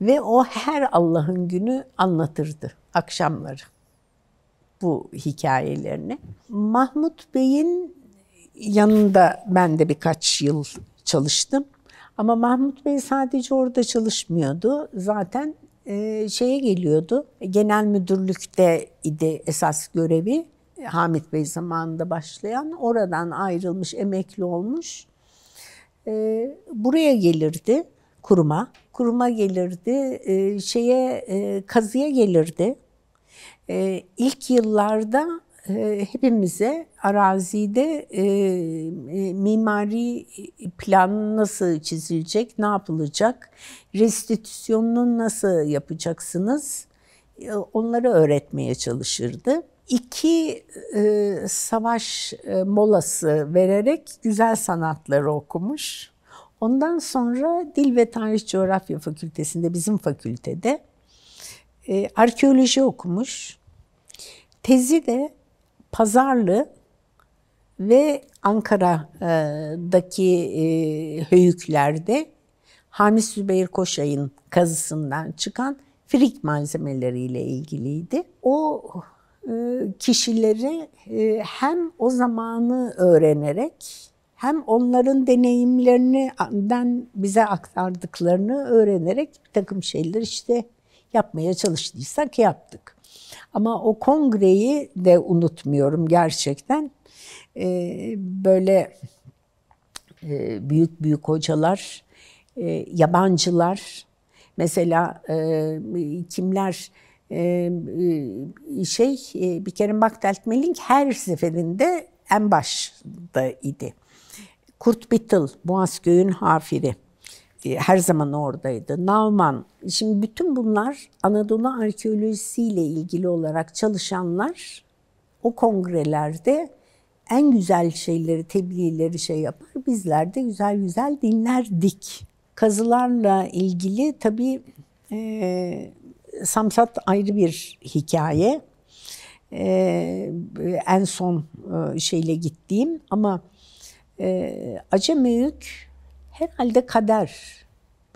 ve o her Allah'ın günü anlatırdı akşamları bu hikayelerini. Mahmut Bey'in yanında ben de birkaç yıl çalıştım. Ama Mahmut Bey sadece orada çalışmıyordu. Zaten ee, şeye geliyordu. Genel müdürlükte idi esas görevi. Hamit Bey zamanında başlayan. Oradan ayrılmış, emekli olmuş. Ee, buraya gelirdi kuruma. Kuruma gelirdi, e, şeye e, kazıya gelirdi. Ee, ilk yıllarda e, hepimize arazide e, e, mimari plan nasıl çizilecek, ne yapılacak, restitüsyonunu nasıl yapacaksınız e, onları öğretmeye çalışırdı. İki e, savaş e, molası vererek güzel sanatları okumuş. Ondan sonra Dil ve Tarih Coğrafya Fakültesi'nde bizim fakültede e, arkeoloji okumuş. Tezi de Pazarlı ve Ankara'daki e, höyüklerde Hamis Zübeyir Koşay'ın kazısından çıkan frik malzemeleriyle ilgiliydi. O e, kişileri e, hem o zamanı öğrenerek hem onların deneyimlerinden bize aktardıklarını öğrenerek bir takım şeyler işte yapmaya çalıştıysak yaptık. Ama o kongreyi de unutmuyorum gerçekten. Ee, böyle e, büyük büyük hocalar, e, yabancılar, mesela e, kimler şey bir kere Bagdad Meling her seferinde en başta idi. Kurt Bittel, Boğazköy'ün hafiri her zaman oradaydı. Nauman. Şimdi bütün bunlar Anadolu arkeolojisiyle ilgili olarak çalışanlar o kongrelerde en güzel şeyleri, tebliğleri şey yapar. Bizler de güzel güzel dinlerdik. Kazılarla ilgili tabii e, Samsat ayrı bir hikaye. E, en son e, şeyle gittiğim ama e, Acemeyük herhalde kader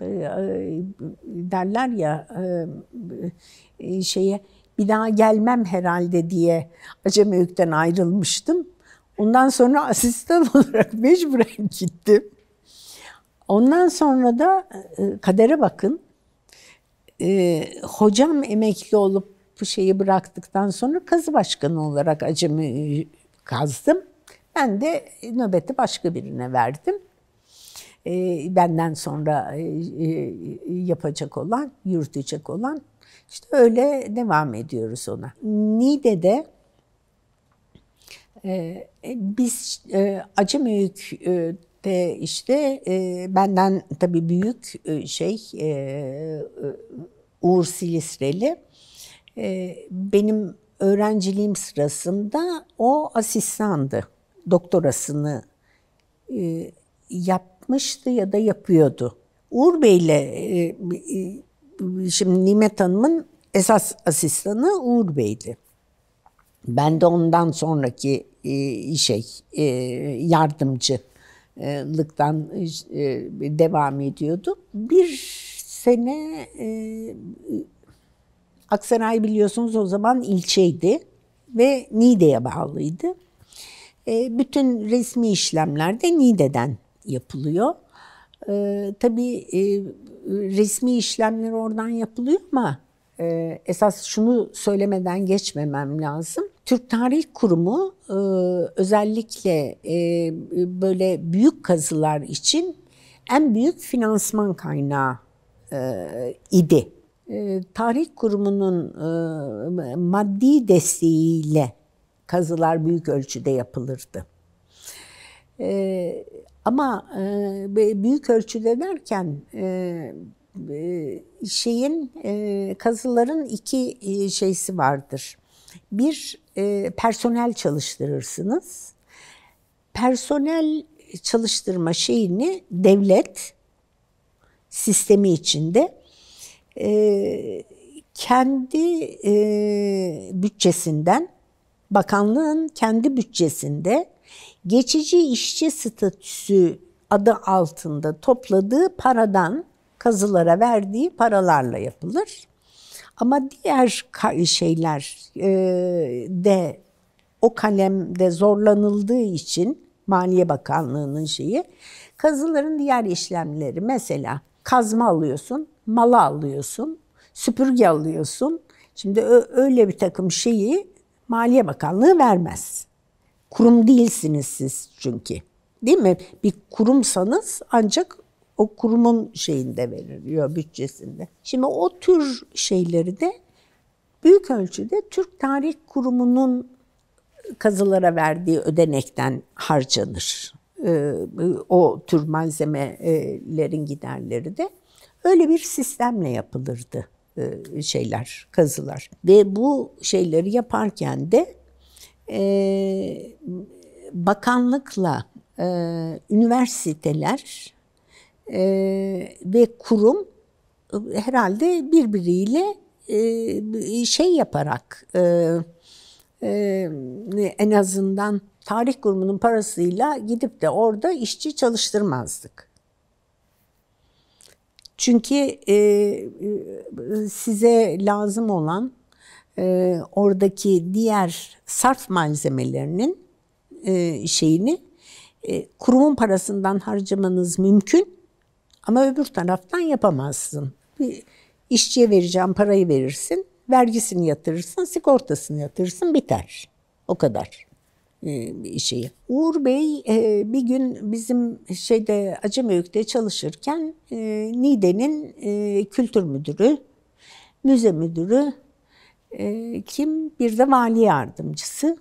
ee, derler ya e, e, şeye bir daha gelmem herhalde diye Acemöyük'ten ayrılmıştım. Ondan sonra asistan olarak mecburen gittim. Ondan sonra da e, kadere bakın. Hocam emekli olup bu şeyi bıraktıktan sonra kazı başkanı olarak Acemöyük'ü kazdım. Ben de nöbeti başka birine verdim. Ee, benden sonra e, e, yapacak olan, yürütecek olan. işte öyle devam ediyoruz ona. Niğde'de e, e, biz e, Acemöyük de işte benden tabii büyük şey e, Uğur Silistreli benim öğrenciliğim sırasında o asistandı. Doktorasını yap yapmıştı ya da yapıyordu. Uğur beyle, e, e, e, şimdi Nimet Hanım'ın esas asistanı Uğur Bey'di. Ben de ondan sonraki şey yardımcılıktan devam ediyordum. Bir sene Aksaray biliyorsunuz o zaman ilçeydi ve Niğde'ye bağlıydı. Bütün resmi işlemlerde Niğde'den yapılıyor. E, tabii e, resmi işlemler oradan yapılıyor ama e, esas şunu söylemeden geçmemem lazım. Türk Tarih Kurumu e, özellikle e, böyle büyük kazılar için en büyük finansman kaynağı e, idi. E, tarih Kurumu'nun e, maddi desteğiyle kazılar büyük ölçüde yapılırdı. E, ama e, büyük ölçüde derken e, e, şeyin e, kazıların iki e, şeysi vardır. Bir e, personel çalıştırırsınız. Personel çalıştırma şeyini devlet sistemi içinde e, kendi e, bütçesinden, bakanlığın kendi bütçesinde geçici işçi statüsü adı altında topladığı paradan kazılara verdiği paralarla yapılır. Ama diğer şeyler e, de o kalemde zorlanıldığı için Maliye Bakanlığı'nın şeyi kazıların diğer işlemleri mesela kazma alıyorsun, mala alıyorsun, süpürge alıyorsun. Şimdi öyle bir takım şeyi Maliye Bakanlığı vermez. Kurum değilsiniz siz çünkü. Değil mi? Bir kurumsanız ancak o kurumun şeyinde veriliyor, bütçesinde. Şimdi o tür şeyleri de büyük ölçüde Türk Tarih Kurumu'nun kazılara verdiği ödenekten harcanır. Ee, o tür malzemelerin giderleri de öyle bir sistemle yapılırdı e, şeyler, kazılar. Ve bu şeyleri yaparken de e, bakanlıkla e, üniversiteler e, ve kurum e, herhalde birbiriyle e, şey yaparak e, e, en azından tarih kurumunun parasıyla gidip de orada işçi çalıştırmazdık. Çünkü e, e size lazım olan e, oradaki diğer sarf malzemelerinin e, şeyini e, kurumun parasından harcamanız mümkün ama öbür taraftan yapamazsın. Bir işçiye vereceğim parayı verirsin, vergisini yatırırsın, sigortasını yatırırsın biter. O kadar e, şeyi. Uğur Bey e, bir gün bizim şeyde Acemöyük'te çalışırken e, Nide'nin e, kültür müdürü, müze müdürü e, kim bir de vali yardımcısı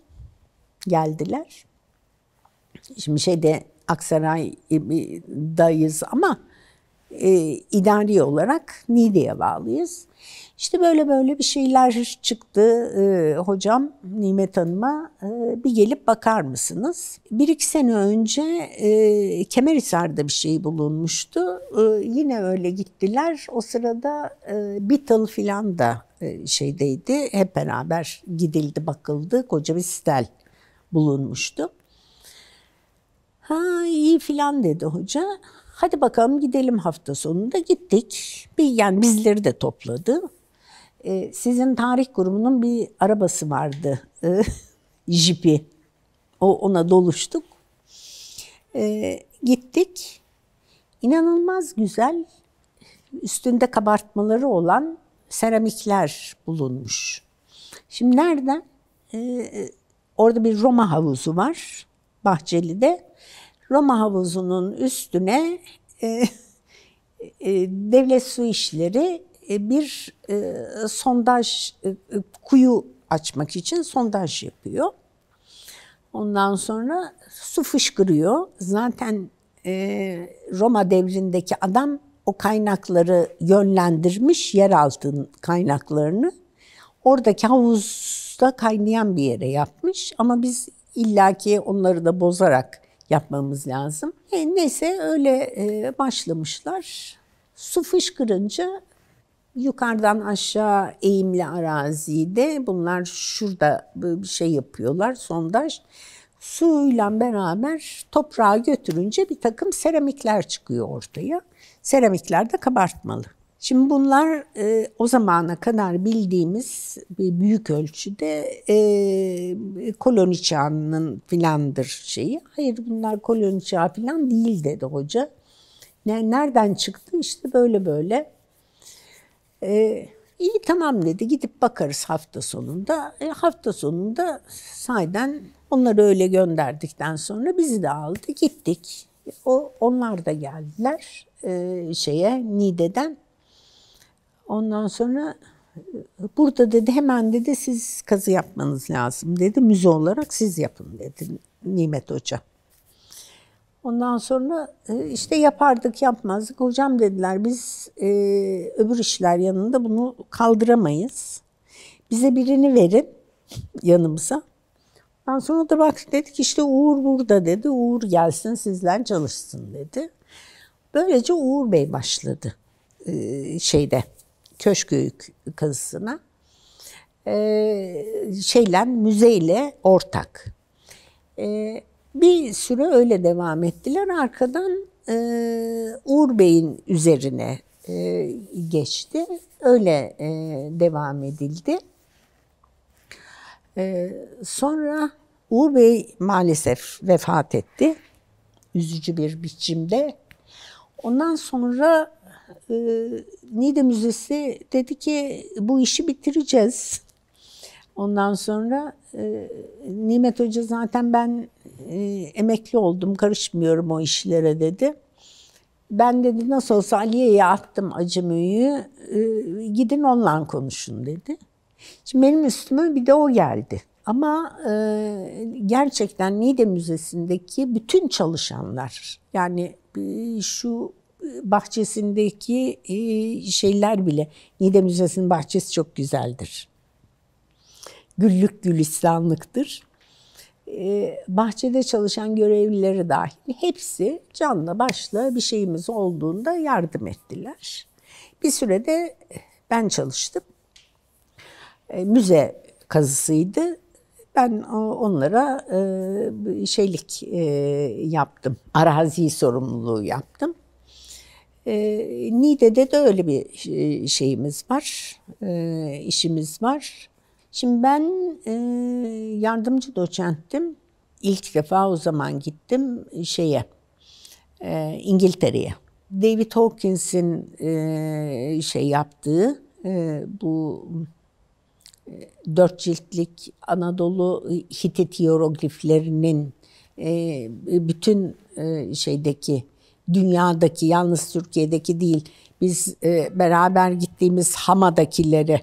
geldiler. Şimdi şeyde Aksaray'dayız ama e, idari olarak Niğde'ye bağlıyız. İşte böyle böyle bir şeyler çıktı. E, hocam Nimet Hanım'a e, bir gelip bakar mısınız? Bir iki sene önce e, Kemerhisar'da bir şey bulunmuştu. E, yine öyle gittiler. O sırada e, Beatle filan da e, şeydeydi. Hep beraber gidildi, bakıldı. Koca bir stel bulunmuştu. Ha iyi filan dedi hoca. Hadi bakalım gidelim hafta sonunda gittik. Bir yani bizleri de topladı. Ee, sizin tarih grubunun bir arabası vardı. E, jipi. O ona doluştuk. Ee, gittik. İnanılmaz güzel üstünde kabartmaları olan seramikler bulunmuş. Şimdi nereden? Ee, orada bir Roma havuzu var Bahçeli'de. Roma havuzunun üstüne e, e, devlet su işleri e, bir e, sondaj e, e, kuyu açmak için sondaj yapıyor. Ondan sonra su fışkırıyor. Zaten e, Roma devrindeki adam o kaynakları yönlendirmiş yer altın kaynaklarını oradaki havuzda kaynayan bir yere yapmış ama biz illaki onları da bozarak yapmamız lazım. E, neyse öyle e, başlamışlar. Su fışkırınca yukarıdan aşağı eğimli arazide bunlar şurada bir şey yapıyorlar sondaj. Suyla beraber toprağa götürünce bir takım seramikler çıkıyor ortaya. Seramikler de kabartmalı. Şimdi bunlar e, o zamana kadar bildiğimiz büyük ölçüde e, koloni çağının filandır şeyi. Hayır bunlar koloni çağı filan değil dedi hoca. Yani nereden çıktı işte böyle böyle. E, iyi tamam dedi gidip bakarız hafta sonunda. E, hafta sonunda sayden onları öyle gönderdikten sonra bizi de aldı gittik. O, onlar da geldiler e, şeye Nide'den. Ondan sonra e, burada dedi hemen dedi siz kazı yapmanız lazım dedi. Müze olarak siz yapın dedi Nimet Hoca. Ondan sonra e, işte yapardık yapmazdık. Hocam dediler biz e, öbür işler yanında bunu kaldıramayız. Bize birini verin yanımıza. Ben sonra da bak dedik işte Uğur burada dedi. Uğur gelsin sizden çalışsın dedi. Böylece Uğur Bey başladı ee, şeyde Köşköyük kazısına. Ee, şeyle müzeyle ortak. Ee, bir süre öyle devam ettiler. Arkadan e, Uğur Bey'in üzerine e, geçti. Öyle e, devam edildi. Ee, sonra Uğur Bey maalesef vefat etti. Üzücü bir biçimde. Ondan sonra e, Nide Müzesi dedi ki bu işi bitireceğiz. Ondan sonra e, Nimet Hoca zaten ben e, emekli oldum, karışmıyorum o işlere dedi. Ben dedi nasıl olsa Aliye'ye attım acımıyı, e, gidin onunla konuşun dedi. Şimdi benim üstüme bir de o geldi. Ama e, gerçekten Nide Müzesi'ndeki bütün çalışanlar yani e, şu e, bahçesindeki e, şeyler bile Nide Müzesi'nin bahçesi çok güzeldir. Güllük gülistanlıktır. E, bahçede çalışan görevlileri dahil hepsi canlı başlı bir şeyimiz olduğunda yardım ettiler. Bir sürede ben çalıştım. E, müze kazısıydı. Ben onlara e, şeylik e, yaptım, arazi sorumluluğu yaptım. Nide'de de öyle bir şeyimiz var, işimiz var. Şimdi ben yardımcı doçenttim. İlk defa o zaman gittim şeye, İngiltere'ye. David Hawkins'in şey yaptığı bu dört ciltlik Anadolu e, Hitit hierogliflerinin e, bütün e, şeydeki dünyadaki yalnız Türkiye'deki değil biz beraber gittiğimiz Hama'dakileri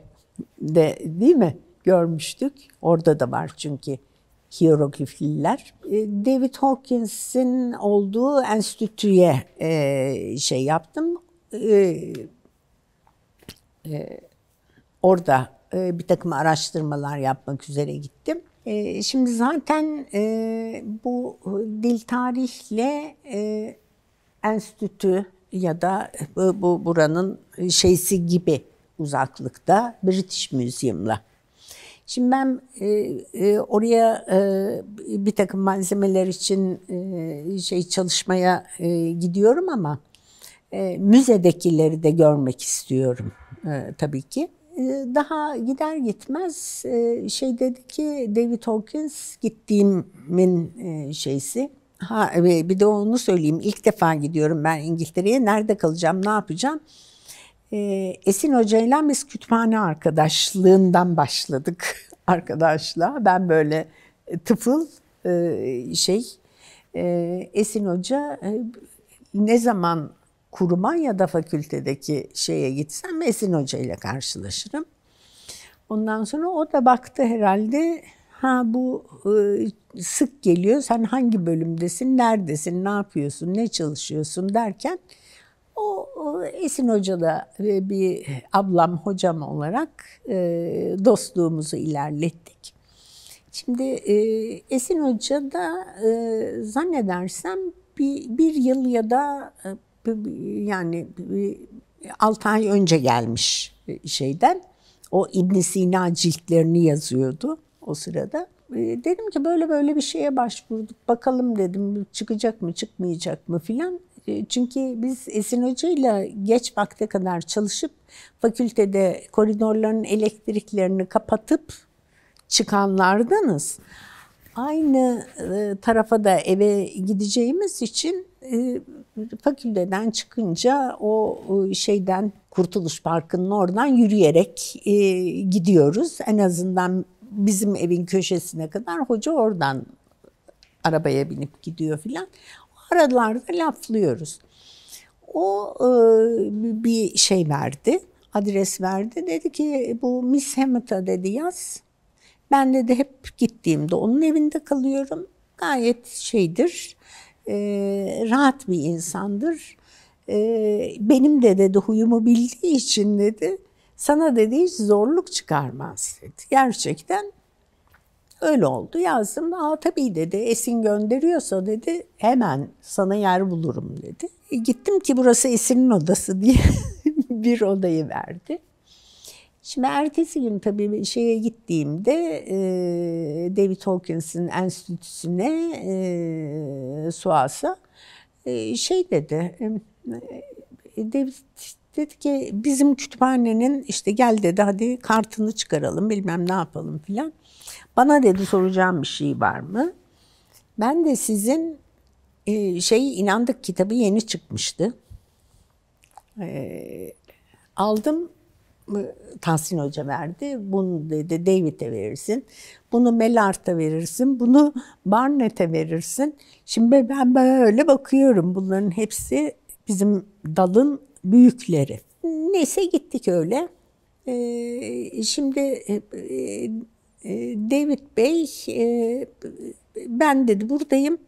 de değil mi görmüştük. Orada da var çünkü hieroglifliler. David Hawkins'in olduğu enstitüye şey yaptım. Orada e, bir takım araştırmalar yapmak üzere gittim. E, şimdi zaten e, bu dil tarihle enstitü ya da bu, buranın şeysi gibi uzaklıkta British Museum'la. Şimdi ben oraya bir takım malzemeler için şey çalışmaya gidiyorum ama müzedekileri de görmek istiyorum tabii ki. Ee, daha gider gitmez e, şey dedi ki David Hawkins gittiğimin e, şeysi. Ha, bir de onu söyleyeyim. ilk defa gidiyorum ben İngiltere'ye. Nerede kalacağım, ne yapacağım? Ee, Esin Hoca ile biz kütüphane arkadaşlığından başladık arkadaşla. Ben böyle e, tıfıl şey Esin Hoca ne zaman kuruma ya da fakültedeki şeye gitsem Esin Hoca ile karşılaşırım. Ondan sonra o da baktı herhalde ha bu ıı, sık geliyor sen hangi bölümdesin, neredesin, ne yapıyorsun, ne çalışıyorsun derken o, Esin Hoca da e, bir ablam hocam olarak e, dostluğumuzu ilerlettik. Şimdi e, Esin Hoca da e, zannedersem bir, bir yıl ya da yani 6 ay önce gelmiş e, şeyden. O İbn Sina ciltlerini yazıyordu o sırada. E, dedim ki böyle böyle bir şeye başvurduk. Bakalım dedim çıkacak mı çıkmayacak mı filan. E, çünkü biz Esin Hoca ile geç vakte kadar çalışıp fakültede koridorların elektriklerini kapatıp çıkanlardınız Aynı tarafa da eve gideceğimiz için e, fakülteden çıkınca o şeyden Kurtuluş Parkı'nın oradan yürüyerek e, gidiyoruz. En azından bizim evin köşesine kadar hoca oradan arabaya binip gidiyor filan. O aralarda laflıyoruz. O e, bir şey verdi, adres verdi. Dedi ki bu Miss Hammett'a dedi yaz. Ben dedi hep gittiğimde onun evinde kalıyorum. Gayet şeydir e, rahat bir insandır. E, benim de dedi huyumu bildiği için dedi sana dedi hiç zorluk çıkarmaz dedi. Gerçekten öyle oldu. Yazdım. Aa tabii dedi Esin gönderiyorsa dedi hemen sana yer bulurum dedi. E, gittim ki burası Esin'in odası diye bir odayı verdi. Şimdi ertesi gün tabii şeye gittiğimde e, David Hawkins'in enstitüsüne e, Suas'a e, şey dedi. E, e, David dedi ki bizim kütüphanenin işte gel dedi hadi kartını çıkaralım bilmem ne yapalım filan. Bana dedi soracağım bir şey var mı? Ben de sizin e, şey inandık kitabı yeni çıkmıştı. E, aldım Tansin Hoca verdi. Bunu dedi David'e verirsin. Bunu Melart'a verirsin. Bunu Barnett'e verirsin. Şimdi ben böyle bakıyorum. Bunların hepsi bizim dalın büyükleri. Neyse gittik öyle. Ee, şimdi e, e, e David Bey e, ben dedi buradayım.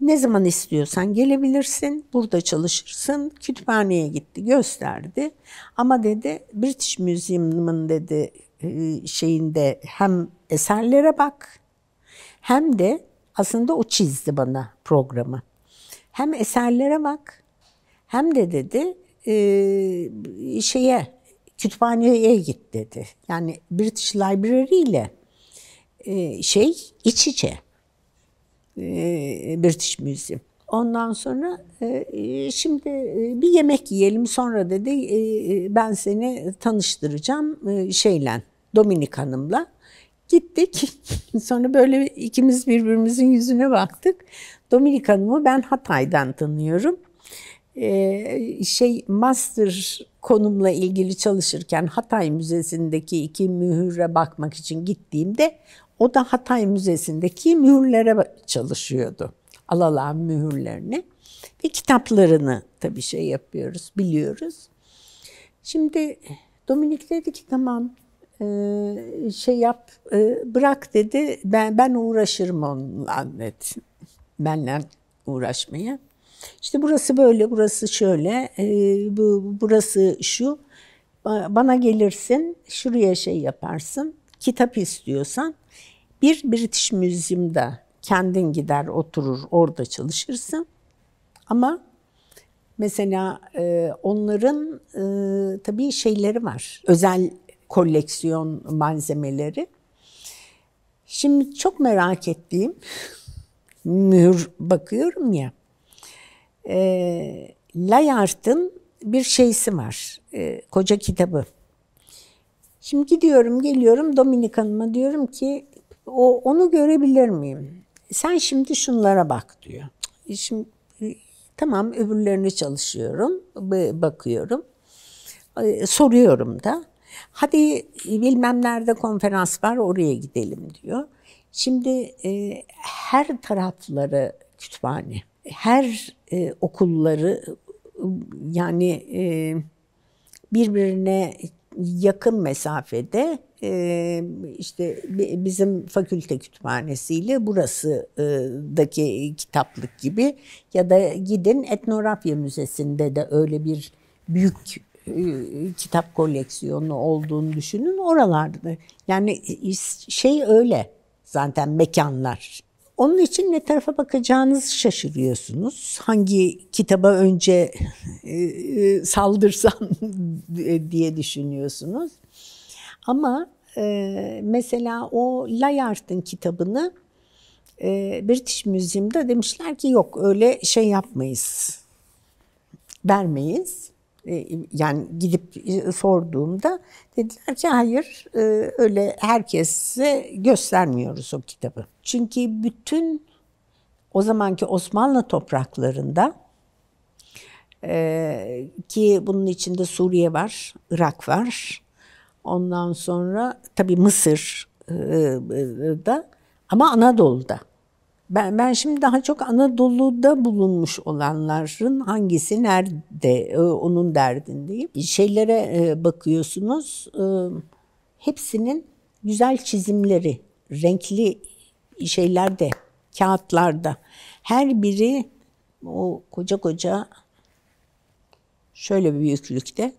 Ne zaman istiyorsan gelebilirsin, burada çalışırsın. Kütüphaneye gitti, gösterdi. Ama dedi British Museum'un dedi e, şeyinde hem eserlere bak hem de aslında o çizdi bana programı. Hem eserlere bak hem de dedi e, şeye kütüphaneye git dedi. Yani British Library ile e, şey iç içe. E, British Museum. Ondan sonra e, şimdi e, bir yemek yiyelim sonra dedi ben seni tanıştıracağım şeyle Dominik Hanım'la. Gittik. sonra böyle ikimiz birbirimizin yüzüne baktık. Dominik Hanım'ı ben Hatay'dan tanıyorum. şey master konumla ilgili çalışırken Hatay Müzesi'ndeki iki mühüre bakmak için gittiğimde o da Hatay Müzesi'ndeki mühürlere çalışıyordu. Alalan mühürlerini. Ve kitaplarını tabii şey yapıyoruz, biliyoruz. Şimdi Dominik dedi ki tamam e, şey yap e, bırak dedi ben ben uğraşırım onunla dedi. Benle uğraşmaya. İşte burası böyle, burası şöyle, e, bu burası şu. Bana gelirsin, şuraya şey yaparsın kitap istiyorsan bir British Museum'da kendin gider oturur orada çalışırsın. Ama mesela e, onların e, tabii şeyleri var. Özel koleksiyon malzemeleri. Şimdi çok merak ettiğim mühür bakıyorum ya. E, Layart'ın bir şeysi var. E, koca kitabı. Şimdi gidiyorum geliyorum Dominik Hanım'a diyorum ki o onu görebilir miyim? Sen şimdi şunlara bak diyor. E, şimdi e, tamam öbürlerini çalışıyorum, bakıyorum. E, soruyorum da. Hadi bilmem nerede konferans var oraya gidelim diyor. Şimdi e, her tarafları kütüphane, her e, okulları yani e, birbirine yakın mesafede e, işte bizim fakülte kütüphanesiyle burasıdaki e, kitaplık gibi ya da gidin Etnografya Müzesi'nde de öyle bir büyük e, kitap koleksiyonu olduğunu düşünün oralarda. Yani şey öyle zaten mekanlar. Onun için ne tarafa bakacağınız şaşırıyorsunuz. Hangi kitaba önce e, e, saldırsam e, diye düşünüyorsunuz. Ama mesela o Layard'ın kitabını e, British Museum'da demişler ki yok öyle şey yapmayız, vermeyiz. E, yani gidip e, sorduğumda dediler ki hayır e, öyle herkese göstermiyoruz o kitabı. Çünkü bütün o zamanki Osmanlı topraklarında ki bunun içinde Suriye var, Irak var. Ondan sonra tabii Mısır da ama Anadolu'da ben, ben şimdi daha çok Anadolu'da bulunmuş olanların hangisi nerede e, onun derdindeyim. Şeylere e, bakıyorsunuz e, hepsinin güzel çizimleri, renkli şeylerde, kağıtlarda. Her biri o koca koca şöyle bir büyüklükte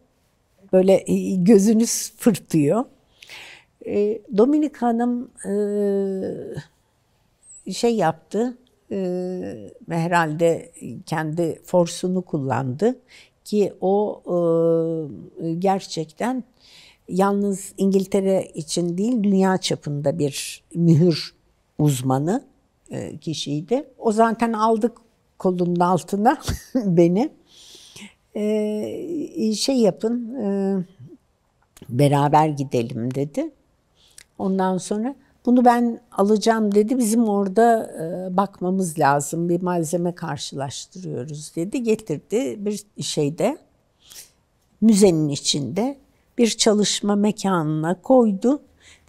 böyle gözünüz fırtıyor. Dominik Hanım şey yaptı. E, herhalde kendi forsunu kullandı ki o e, gerçekten yalnız İngiltere için değil dünya çapında bir mühür uzmanı e, kişiydi. O zaten aldık kolunun altına beni. E, şey yapın e, beraber gidelim dedi. Ondan sonra bunu ben alacağım dedi. Bizim orada e, bakmamız lazım. Bir malzeme karşılaştırıyoruz dedi. Getirdi bir şeyde müzenin içinde bir çalışma mekanına koydu.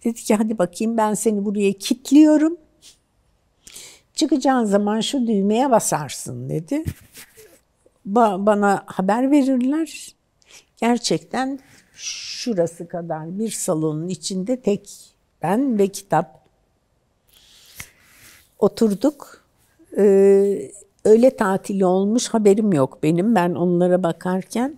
Dedi ki hadi bakayım ben seni buraya kilitliyorum. Çıkacağın zaman şu düğmeye basarsın dedi. Ba bana haber verirler. Gerçekten şurası kadar bir salonun içinde tek ben ve kitap oturduk. Ee, öğle tatili olmuş haberim yok benim. Ben onlara bakarken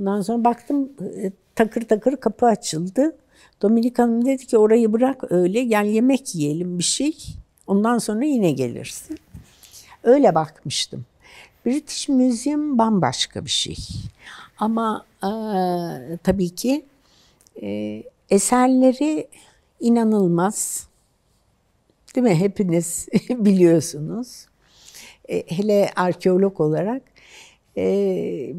ondan sonra baktım e, takır takır kapı açıldı. Dominik Hanım dedi ki orayı bırak öyle gel yemek yiyelim bir şey. Ondan sonra yine gelirsin. Öyle bakmıştım. British Museum bambaşka bir şey. Ama e, tabii ki e, eserleri inanılmaz. Değil mi? Hepiniz biliyorsunuz. E, hele arkeolog olarak. E,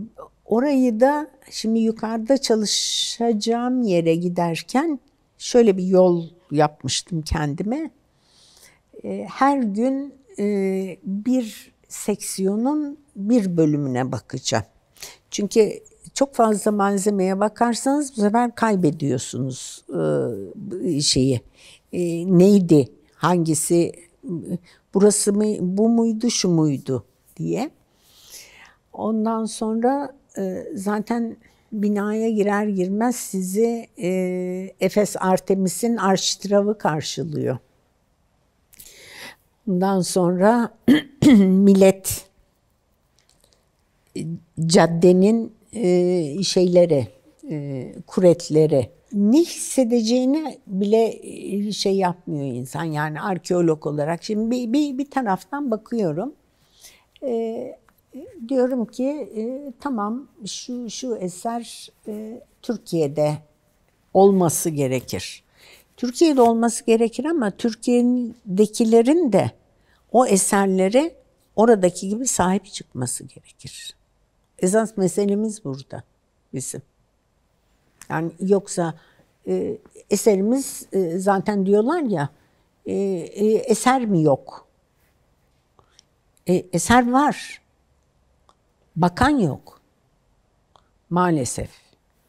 orayı da şimdi yukarıda çalışacağım yere giderken şöyle bir yol yapmıştım kendime. E, her gün bir seksiyonun bir bölümüne bakacağım. Çünkü çok fazla malzemeye bakarsanız bu sefer kaybediyorsunuz e, şeyi. E, neydi? Hangisi? Burası mı? Bu muydu? Şu muydu? diye. Ondan sonra e, zaten binaya girer girmez sizi e, Efes Artemis'in arşitravı karşılıyor. Bundan sonra millet e, caddenin e, şeylere, e, kuretlere ne hissedeceğini bile e, şey yapmıyor insan. Yani arkeolog olarak şimdi bir, bir, bir taraftan bakıyorum. E, diyorum ki e, tamam şu şu eser e, Türkiye'de olması gerekir. Türkiye'de olması gerekir ama Türkiye'dekilerin de o eserlere oradaki gibi sahip çıkması gerekir. Esas meselemiz burada bizim. Yani yoksa e, eserimiz e, zaten diyorlar ya e, e, eser mi yok? E, eser var. Bakan yok. Maalesef.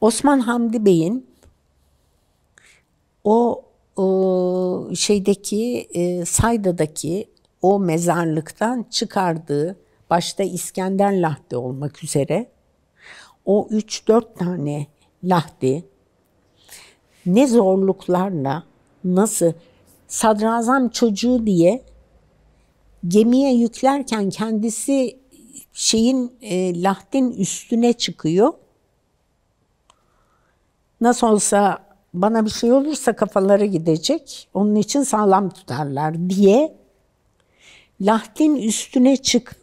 Osman Hamdi Bey'in o, o şeydeki e, Sayda'daki o mezarlıktan çıkardığı başta İskender Lahdi olmak üzere o 3-4 tane Lahdi ne zorluklarla nasıl sadrazam çocuğu diye gemiye yüklerken kendisi şeyin e, lahdin üstüne çıkıyor. Nasıl olsa bana bir şey olursa kafaları gidecek. Onun için sağlam tutarlar diye lahdin üstüne çık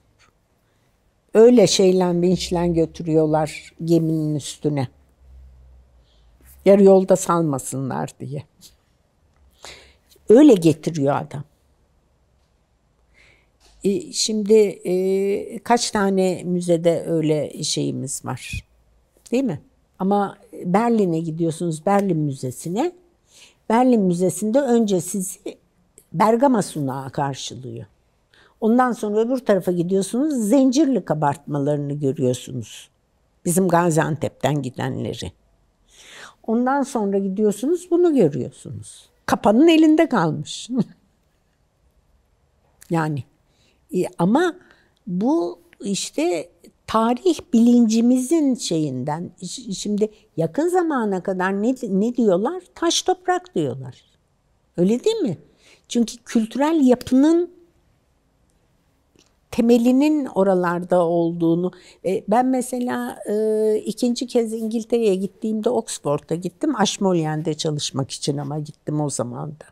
Öyle şeyle vinçle götürüyorlar geminin üstüne. Yarı yolda salmasınlar diye. Öyle getiriyor adam. E, şimdi e, kaç tane müzede öyle şeyimiz var. Değil mi? Ama Berlin'e gidiyorsunuz Berlin Müzesi'ne. Berlin Müzesi'nde önce sizi Bergama sunağı karşılıyor. Ondan sonra öbür tarafa gidiyorsunuz, zincirli kabartmalarını görüyorsunuz. Bizim Gaziantep'ten gidenleri. Ondan sonra gidiyorsunuz, bunu görüyorsunuz. Kapanın elinde kalmış. yani e, ama bu işte tarih bilincimizin şeyinden şimdi yakın zamana kadar ne, ne diyorlar? Taş toprak diyorlar. Öyle değil mi? Çünkü kültürel yapının temelinin oralarda olduğunu. E, ben mesela e, ikinci kez İngiltere'ye gittiğimde Oxford'a gittim. Ashmolean'de çalışmak için ama gittim o zaman da.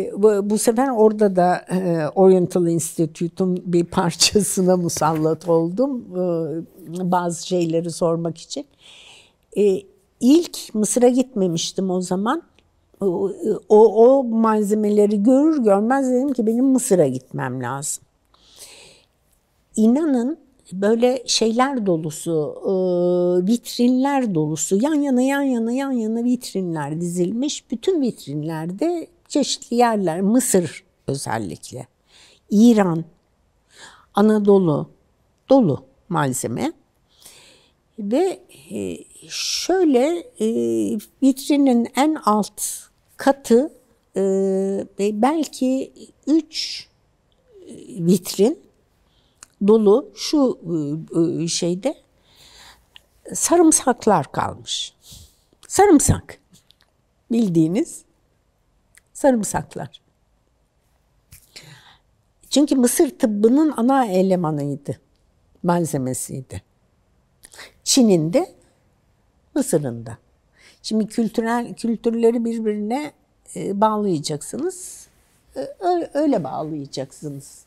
E, bu, bu sefer orada da e, Oriental Institute'un bir parçasına musallat oldum. E, bazı şeyleri sormak için. E, ilk Mısır'a gitmemiştim o zaman. o, o malzemeleri görür görmez dedim ki benim Mısır'a gitmem lazım inanın böyle şeyler dolusu, e, vitrinler dolusu, yan yana yan yana yan yana vitrinler dizilmiş. Bütün vitrinlerde çeşitli yerler, Mısır özellikle, İran, Anadolu dolu malzeme. Ve e, şöyle e, vitrinin en alt katı belki üç vitrin dolu şu e, e, şeyde sarımsaklar kalmış. Sarımsak. Bildiğiniz sarımsaklar. Çünkü Mısır tıbbının ana elemanıydı, malzemesiydi. Çin'in de, Mısır'ın da. Şimdi kültürel kültürleri birbirine e, bağlayacaksınız. Öyle bağlayacaksınız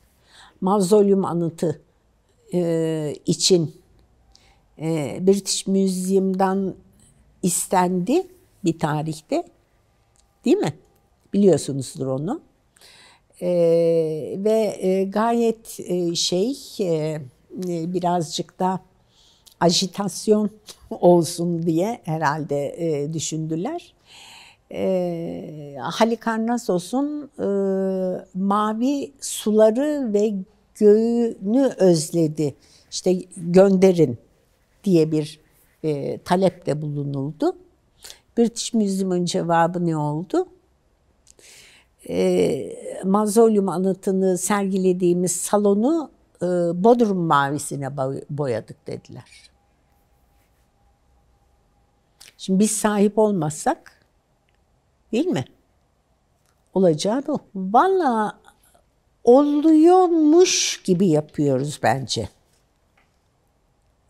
mavzolyum anıtı e, için e, British Museum'dan istendi bir tarihte. Değil mi? Biliyorsunuzdur onu. E, ve e, gayet e, şey e, e birazcık da ajitasyon olsun diye herhalde e, düşündüler. E, Halikarnassos'un e, mavi suları ve göğünü özledi. İşte gönderin diye bir e, de bulunuldu. British Museum'un cevabı ne oldu? E, mazolyum anıtını sergilediğimiz salonu e, Bodrum mavisine boyadık dediler. Şimdi biz sahip olmazsak değil mi? Olacağı bu. Valla oluyormuş gibi yapıyoruz bence.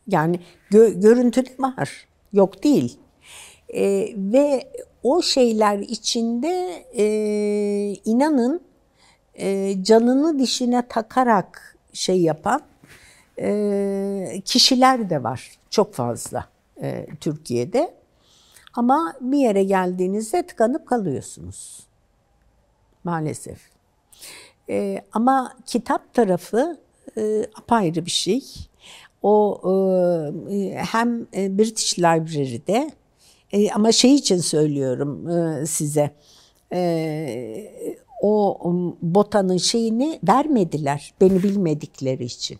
Yani gö görüntü var, yok değil. E, ve o şeyler içinde e, inanın e, canını dişine takarak şey yapan e, kişiler de var çok fazla e, Türkiye'de. Ama bir yere geldiğinizde tıkanıp kalıyorsunuz maalesef. E, ama kitap tarafı e, apayrı bir şey. O e, e hem e, British Library'de e, ama şey için söylüyorum e, size. E, o um, botanın şeyini vermediler beni bilmedikleri için.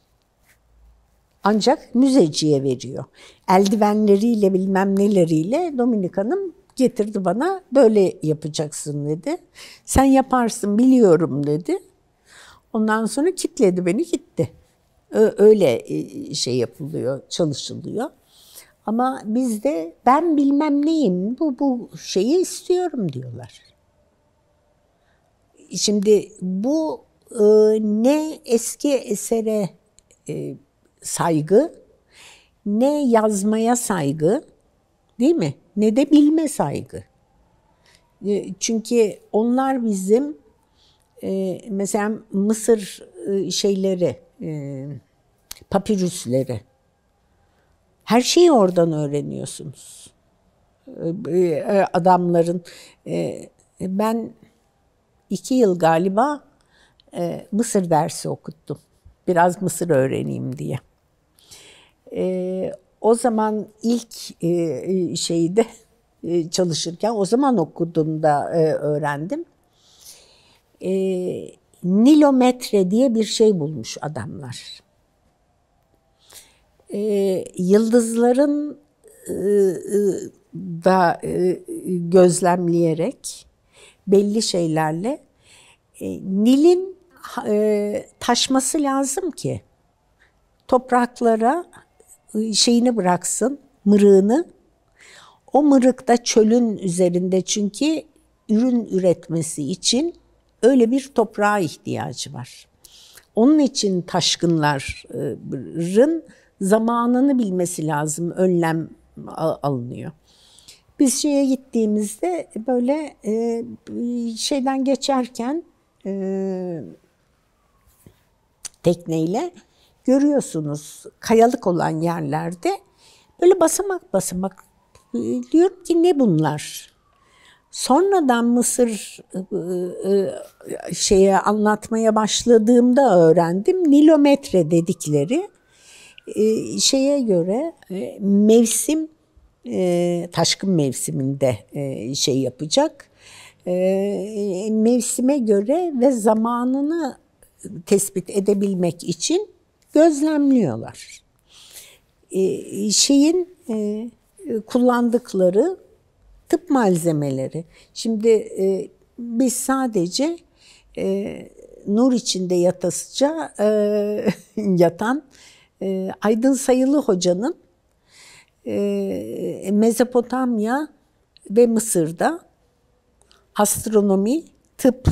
Ancak müzeciye veriyor. Eldivenleriyle bilmem neleriyle Dominik Hanım getirdi bana böyle yapacaksın dedi. Sen yaparsın biliyorum dedi. Ondan sonra kitledi beni gitti. Öyle e, şey yapılıyor, çalışılıyor. Ama bizde ben bilmem neyim bu bu şeyi istiyorum diyorlar. Şimdi bu e, ne eski esere e, saygı, ne yazmaya saygı, değil mi? Ne de bilme saygı. E, çünkü onlar bizim ee, mesela Mısır e, şeyleri, e, papirüsleri. Her şeyi oradan öğreniyorsunuz. Ee, e, e, adamların. ben iki yıl galiba Mısır dersi okuttum. Biraz Mısır öğreneyim diye. o zaman ilk şeyde çalışırken o zaman okudum öğrendim e, nilometre diye bir şey bulmuş adamlar. E, yıldızların e, e, da e, gözlemleyerek belli şeylerle e, Nil'in e, taşması lazım ki topraklara e, şeyini bıraksın, mırığını. O mırık da çölün üzerinde çünkü ürün üretmesi için öyle bir toprağa ihtiyacı var. Onun için taşkınların zamanını bilmesi lazım. Önlem alınıyor. Biz şeye gittiğimizde böyle e, şeyden geçerken e, tekneyle görüyorsunuz kayalık olan yerlerde böyle basamak basamak e, diyorum ki ne bunlar? Sonradan Mısır ıı, ıı, şeye anlatmaya başladığımda öğrendim. Nilometre dedikleri ıı, şeye göre mevsim taşkın mevsiminde şey yapacak. Mevsime göre ve zamanını tespit edebilmek için gözlemliyorlar. Şeyin kullandıkları tıp malzemeleri. Şimdi e, biz sadece e, nur içinde yatasıca e, yatan e, Aydın Sayılı Hoca'nın e, Mezopotamya ve Mısır'da astronomi, tıp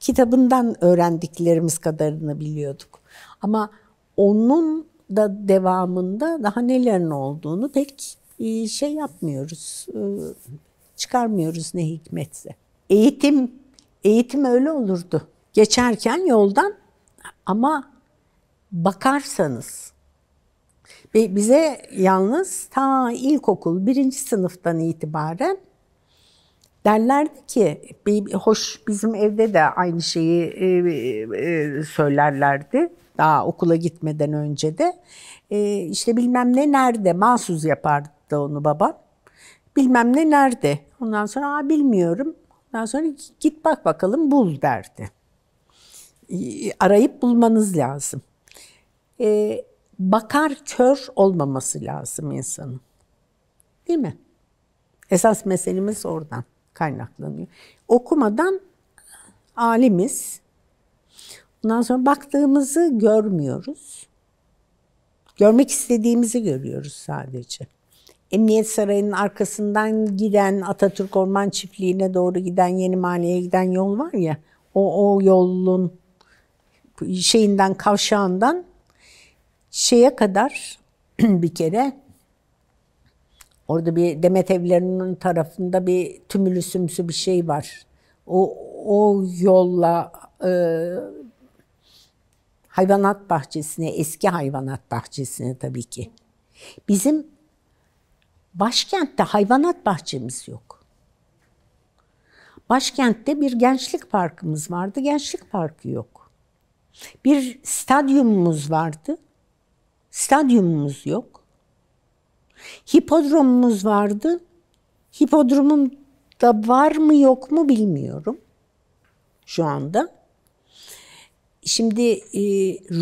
kitabından öğrendiklerimiz kadarını biliyorduk. Ama onun da devamında daha nelerin olduğunu pek ee, şey yapmıyoruz, e, çıkarmıyoruz ne hikmetse. Eğitim, eğitim öyle olurdu. Geçerken yoldan ama bakarsanız bize yalnız ta ilkokul birinci sınıftan itibaren derlerdi ki hoş bizim evde de aynı şeyi e, e, söylerlerdi daha okula gitmeden önce de işte bilmem ne nerede mahsus yapardı attı onu babam. Bilmem ne nerede. Ondan sonra Aa, bilmiyorum. Ondan sonra git bak bakalım bul derdi. Arayıp bulmanız lazım. Ee, bakar kör olmaması lazım insanın. Değil mi? Esas meselemiz oradan kaynaklanıyor. Okumadan alimiz. Ondan sonra baktığımızı görmüyoruz. Görmek istediğimizi görüyoruz sadece. Emniyet Sarayı'nın arkasından giden Atatürk Orman Çiftliği'ne doğru giden Yeni Mahalle'ye giden yol var ya o, o yolun şeyinden kavşağından şeye kadar bir kere orada bir Demet evlerinin tarafında bir tümülüsümsü bir şey var. O, o yolla e, hayvanat bahçesine, eski hayvanat bahçesine tabii ki. Bizim Başkentte hayvanat bahçemiz yok. Başkentte bir gençlik parkımız vardı. Gençlik parkı yok. Bir stadyumumuz vardı. Stadyumumuz yok. Hipodromumuz vardı. Hipodromun da var mı yok mu bilmiyorum şu anda. Şimdi e,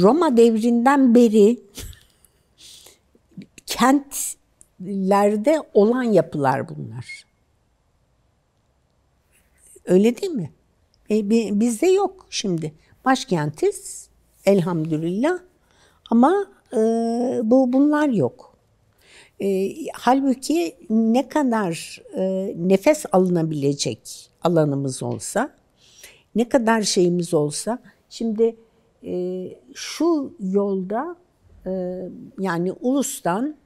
Roma devrinden beri kent lerde olan yapılar bunlar. Öyle değil mi? E, bizde yok şimdi. Başkentiz elhamdülillah ama e, bu bunlar yok. E, halbuki ne kadar e, nefes alınabilecek alanımız olsa, ne kadar şeyimiz olsa, şimdi e, şu yolda e, yani ulustan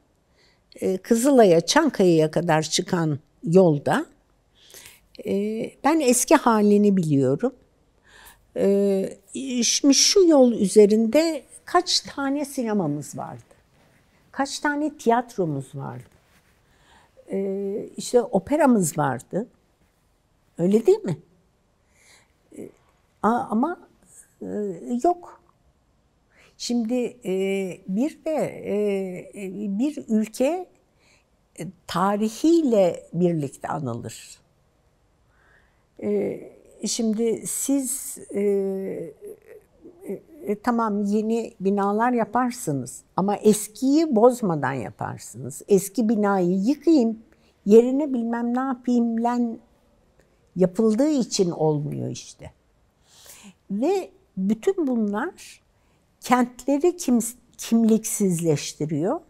e, Kızılay'a, Çankaya'ya kadar çıkan yolda e, ben eski halini biliyorum. E, şimdi şu yol üzerinde kaç tane sinemamız vardı? Kaç tane tiyatromuz vardı? İşte operamız vardı. Öyle değil mi? ama yok. Şimdi e, bir de e, e, bir ülke tarihiyle birlikte anılır. Şimdi siz tamam yeni binalar yaparsınız ama eskiyi bozmadan yaparsınız. Eski binayı yıkayayım, yerine bilmem ne yapayım lan yapıldığı için olmuyor işte. Ve bütün bunlar Kentleri kim, kimliksizleştiriyor.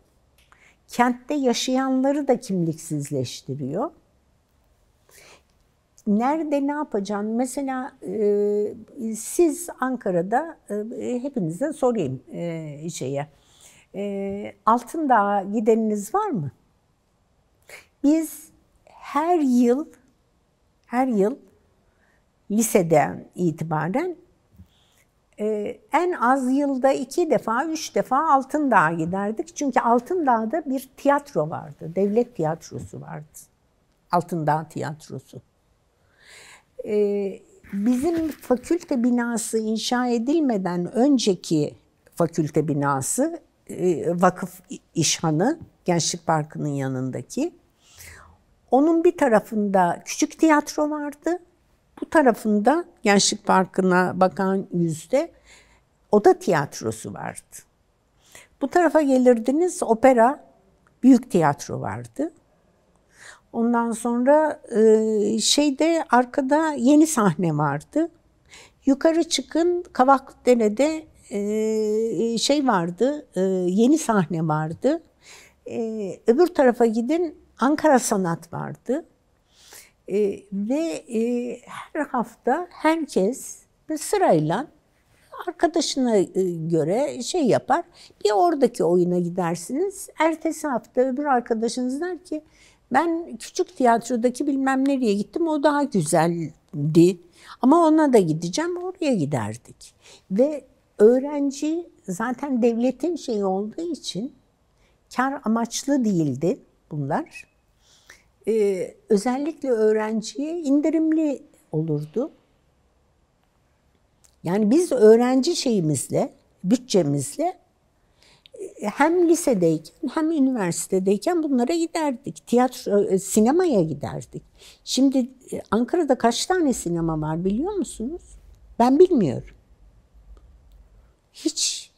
Kentte yaşayanları da kimliksizleştiriyor. Nerede ne yapacaksın? Mesela e, siz Ankara'da e, hepinize sorayım e, şeye. E, Altındağ'a gideniniz var mı? Biz her yıl her yıl liseden itibaren e, en az yılda iki defa, üç defa Altındağ'a giderdik. Çünkü Altındağ'da bir tiyatro vardı. Devlet tiyatrosu vardı. Altındağ tiyatrosu. E, bizim fakülte binası inşa edilmeden önceki fakülte binası e, vakıf işhanı Gençlik Parkı'nın yanındaki. Onun bir tarafında küçük tiyatro vardı. Bu tarafında Gençlik Parkı'na bakan yüzde oda tiyatrosu vardı. Bu tarafa gelirdiniz opera, büyük tiyatro vardı. Ondan sonra e, şeyde arkada yeni sahne vardı. Yukarı çıkın Kavakdere'de e, şey vardı, e, yeni sahne vardı. E, öbür tarafa gidin Ankara Sanat vardı. E, ve e, her hafta herkes ve sırayla arkadaşına e, göre şey yapar. Bir oradaki oyuna gidersiniz. Ertesi hafta öbür arkadaşınız der ki ben küçük tiyatrodaki bilmem nereye gittim o daha güzeldi. Ama ona da gideceğim oraya giderdik. Ve öğrenci zaten devletin şeyi olduğu için kar amaçlı değildi bunlar e, özellikle öğrenciye indirimli olurdu. Yani biz öğrenci şeyimizle, bütçemizle e, hem lisedeyken hem üniversitedeyken bunlara giderdik. Tiyatro, e, sinemaya giderdik. Şimdi e, Ankara'da kaç tane sinema var biliyor musunuz? Ben bilmiyorum. Hiç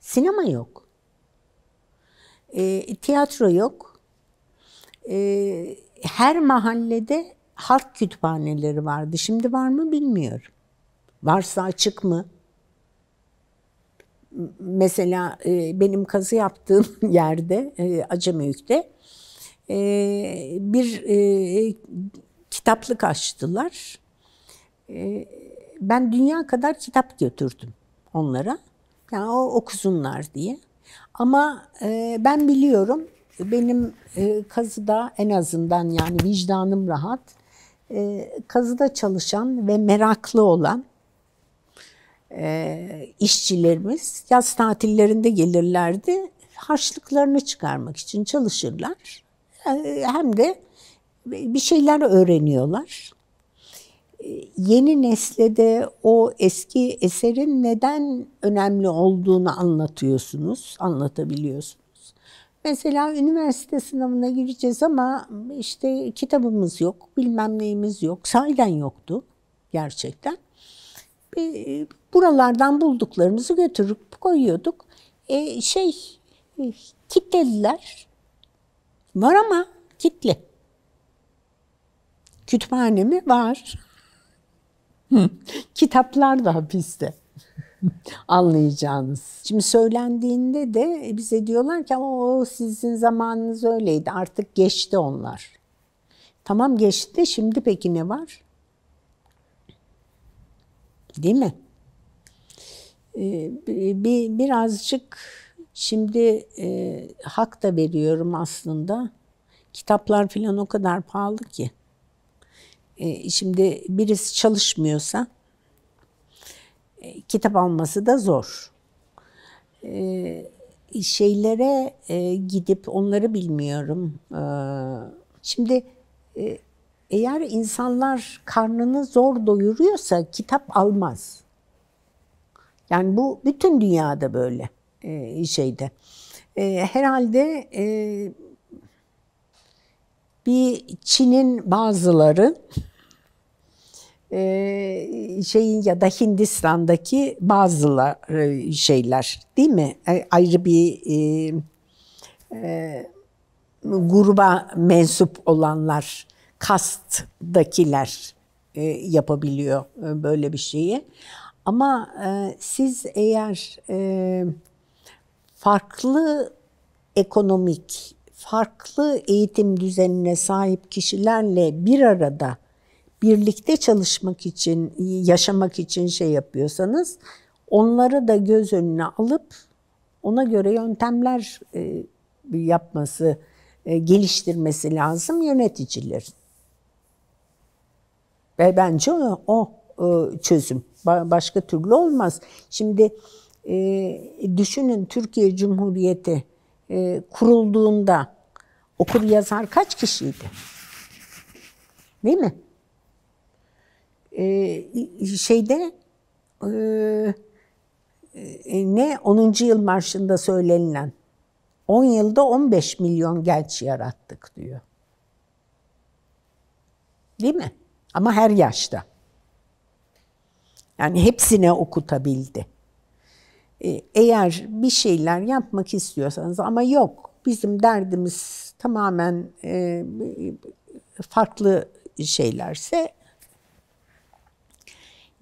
sinema yok. E, tiyatro yok e, her mahallede halk kütüphaneleri vardı. Şimdi var mı bilmiyorum. Varsa açık mı? Mesela e, benim kazı yaptığım yerde, e, Acemöyük'te e, bir e, kitaplık açtılar. E, ben dünya kadar kitap götürdüm onlara. Yani o okusunlar diye. Ama e, ben biliyorum benim e, kazıda en azından yani vicdanım rahat. E, kazıda çalışan ve meraklı olan e, işçilerimiz yaz tatillerinde gelirlerdi. Harçlıklarını çıkarmak için çalışırlar. E, hem de bir şeyler öğreniyorlar. E, yeni neslede o eski eserin neden önemli olduğunu anlatıyorsunuz, anlatabiliyorsunuz. Mesela üniversite sınavına gireceğiz ama işte kitabımız yok, bilmem neyimiz yok. Sahiden yoktu gerçekten. Buralardan bulduklarımızı götürüp koyuyorduk. E, şey, kitlediler. Var ama kitle. Kütüphanemi var. Kitaplar da hapiste anlayacağınız. Şimdi söylendiğinde de bize diyorlar ki ama o sizin zamanınız öyleydi artık geçti onlar. Tamam geçti şimdi peki ne var? Değil mi? Ee, bir, birazcık şimdi e, hak da veriyorum aslında. Kitaplar falan o kadar pahalı ki. E, şimdi birisi çalışmıyorsa e, kitap alması da zor. E, şeylere e, gidip onları bilmiyorum. E, şimdi e, eğer insanlar karnını zor doyuruyorsa kitap almaz. Yani bu bütün dünyada böyle e, şeyde. E, herhalde e, bir Çin'in bazıları ee, şeyin ya da Hindistan'daki bazılar şeyler değil mi? E, ayrı bir e, e, gruba mensup olanlar, kastdakiler e, yapabiliyor e, böyle bir şeyi. Ama e, siz eğer e, farklı ekonomik, farklı eğitim düzenine sahip kişilerle bir arada birlikte çalışmak için, yaşamak için şey yapıyorsanız onları da göz önüne alıp ona göre yöntemler e, yapması, e, geliştirmesi lazım yöneticilerin. Ve bence o, o e, çözüm. Başka türlü olmaz. Şimdi düşünün Türkiye Cumhuriyeti kurulduğunda okur yazar kaç kişiydi? Değil mi? Ee, şeyde e, e, ne 10. yıl marşında söylenilen 10 yılda 15 milyon genç yarattık diyor. Değil mi? Ama her yaşta. Yani hepsine okutabildi. Ee, eğer bir şeyler yapmak istiyorsanız ama yok bizim derdimiz tamamen e, farklı şeylerse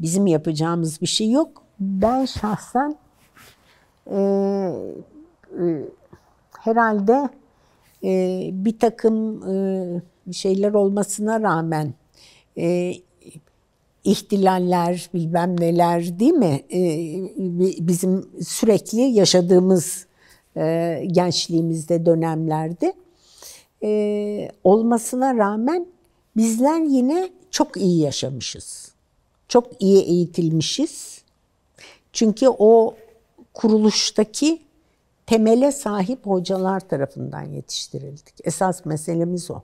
Bizim yapacağımız bir şey yok. Ben şahsen e, e, herhalde e, bir takım e, şeyler olmasına rağmen e, ihtilaller bilmem neler değil mi e, bizim sürekli yaşadığımız e, gençliğimizde dönemlerde e, olmasına rağmen bizler yine çok iyi yaşamışız çok iyi eğitilmişiz. Çünkü o kuruluştaki temele sahip hocalar tarafından yetiştirildik. Esas meselemiz o.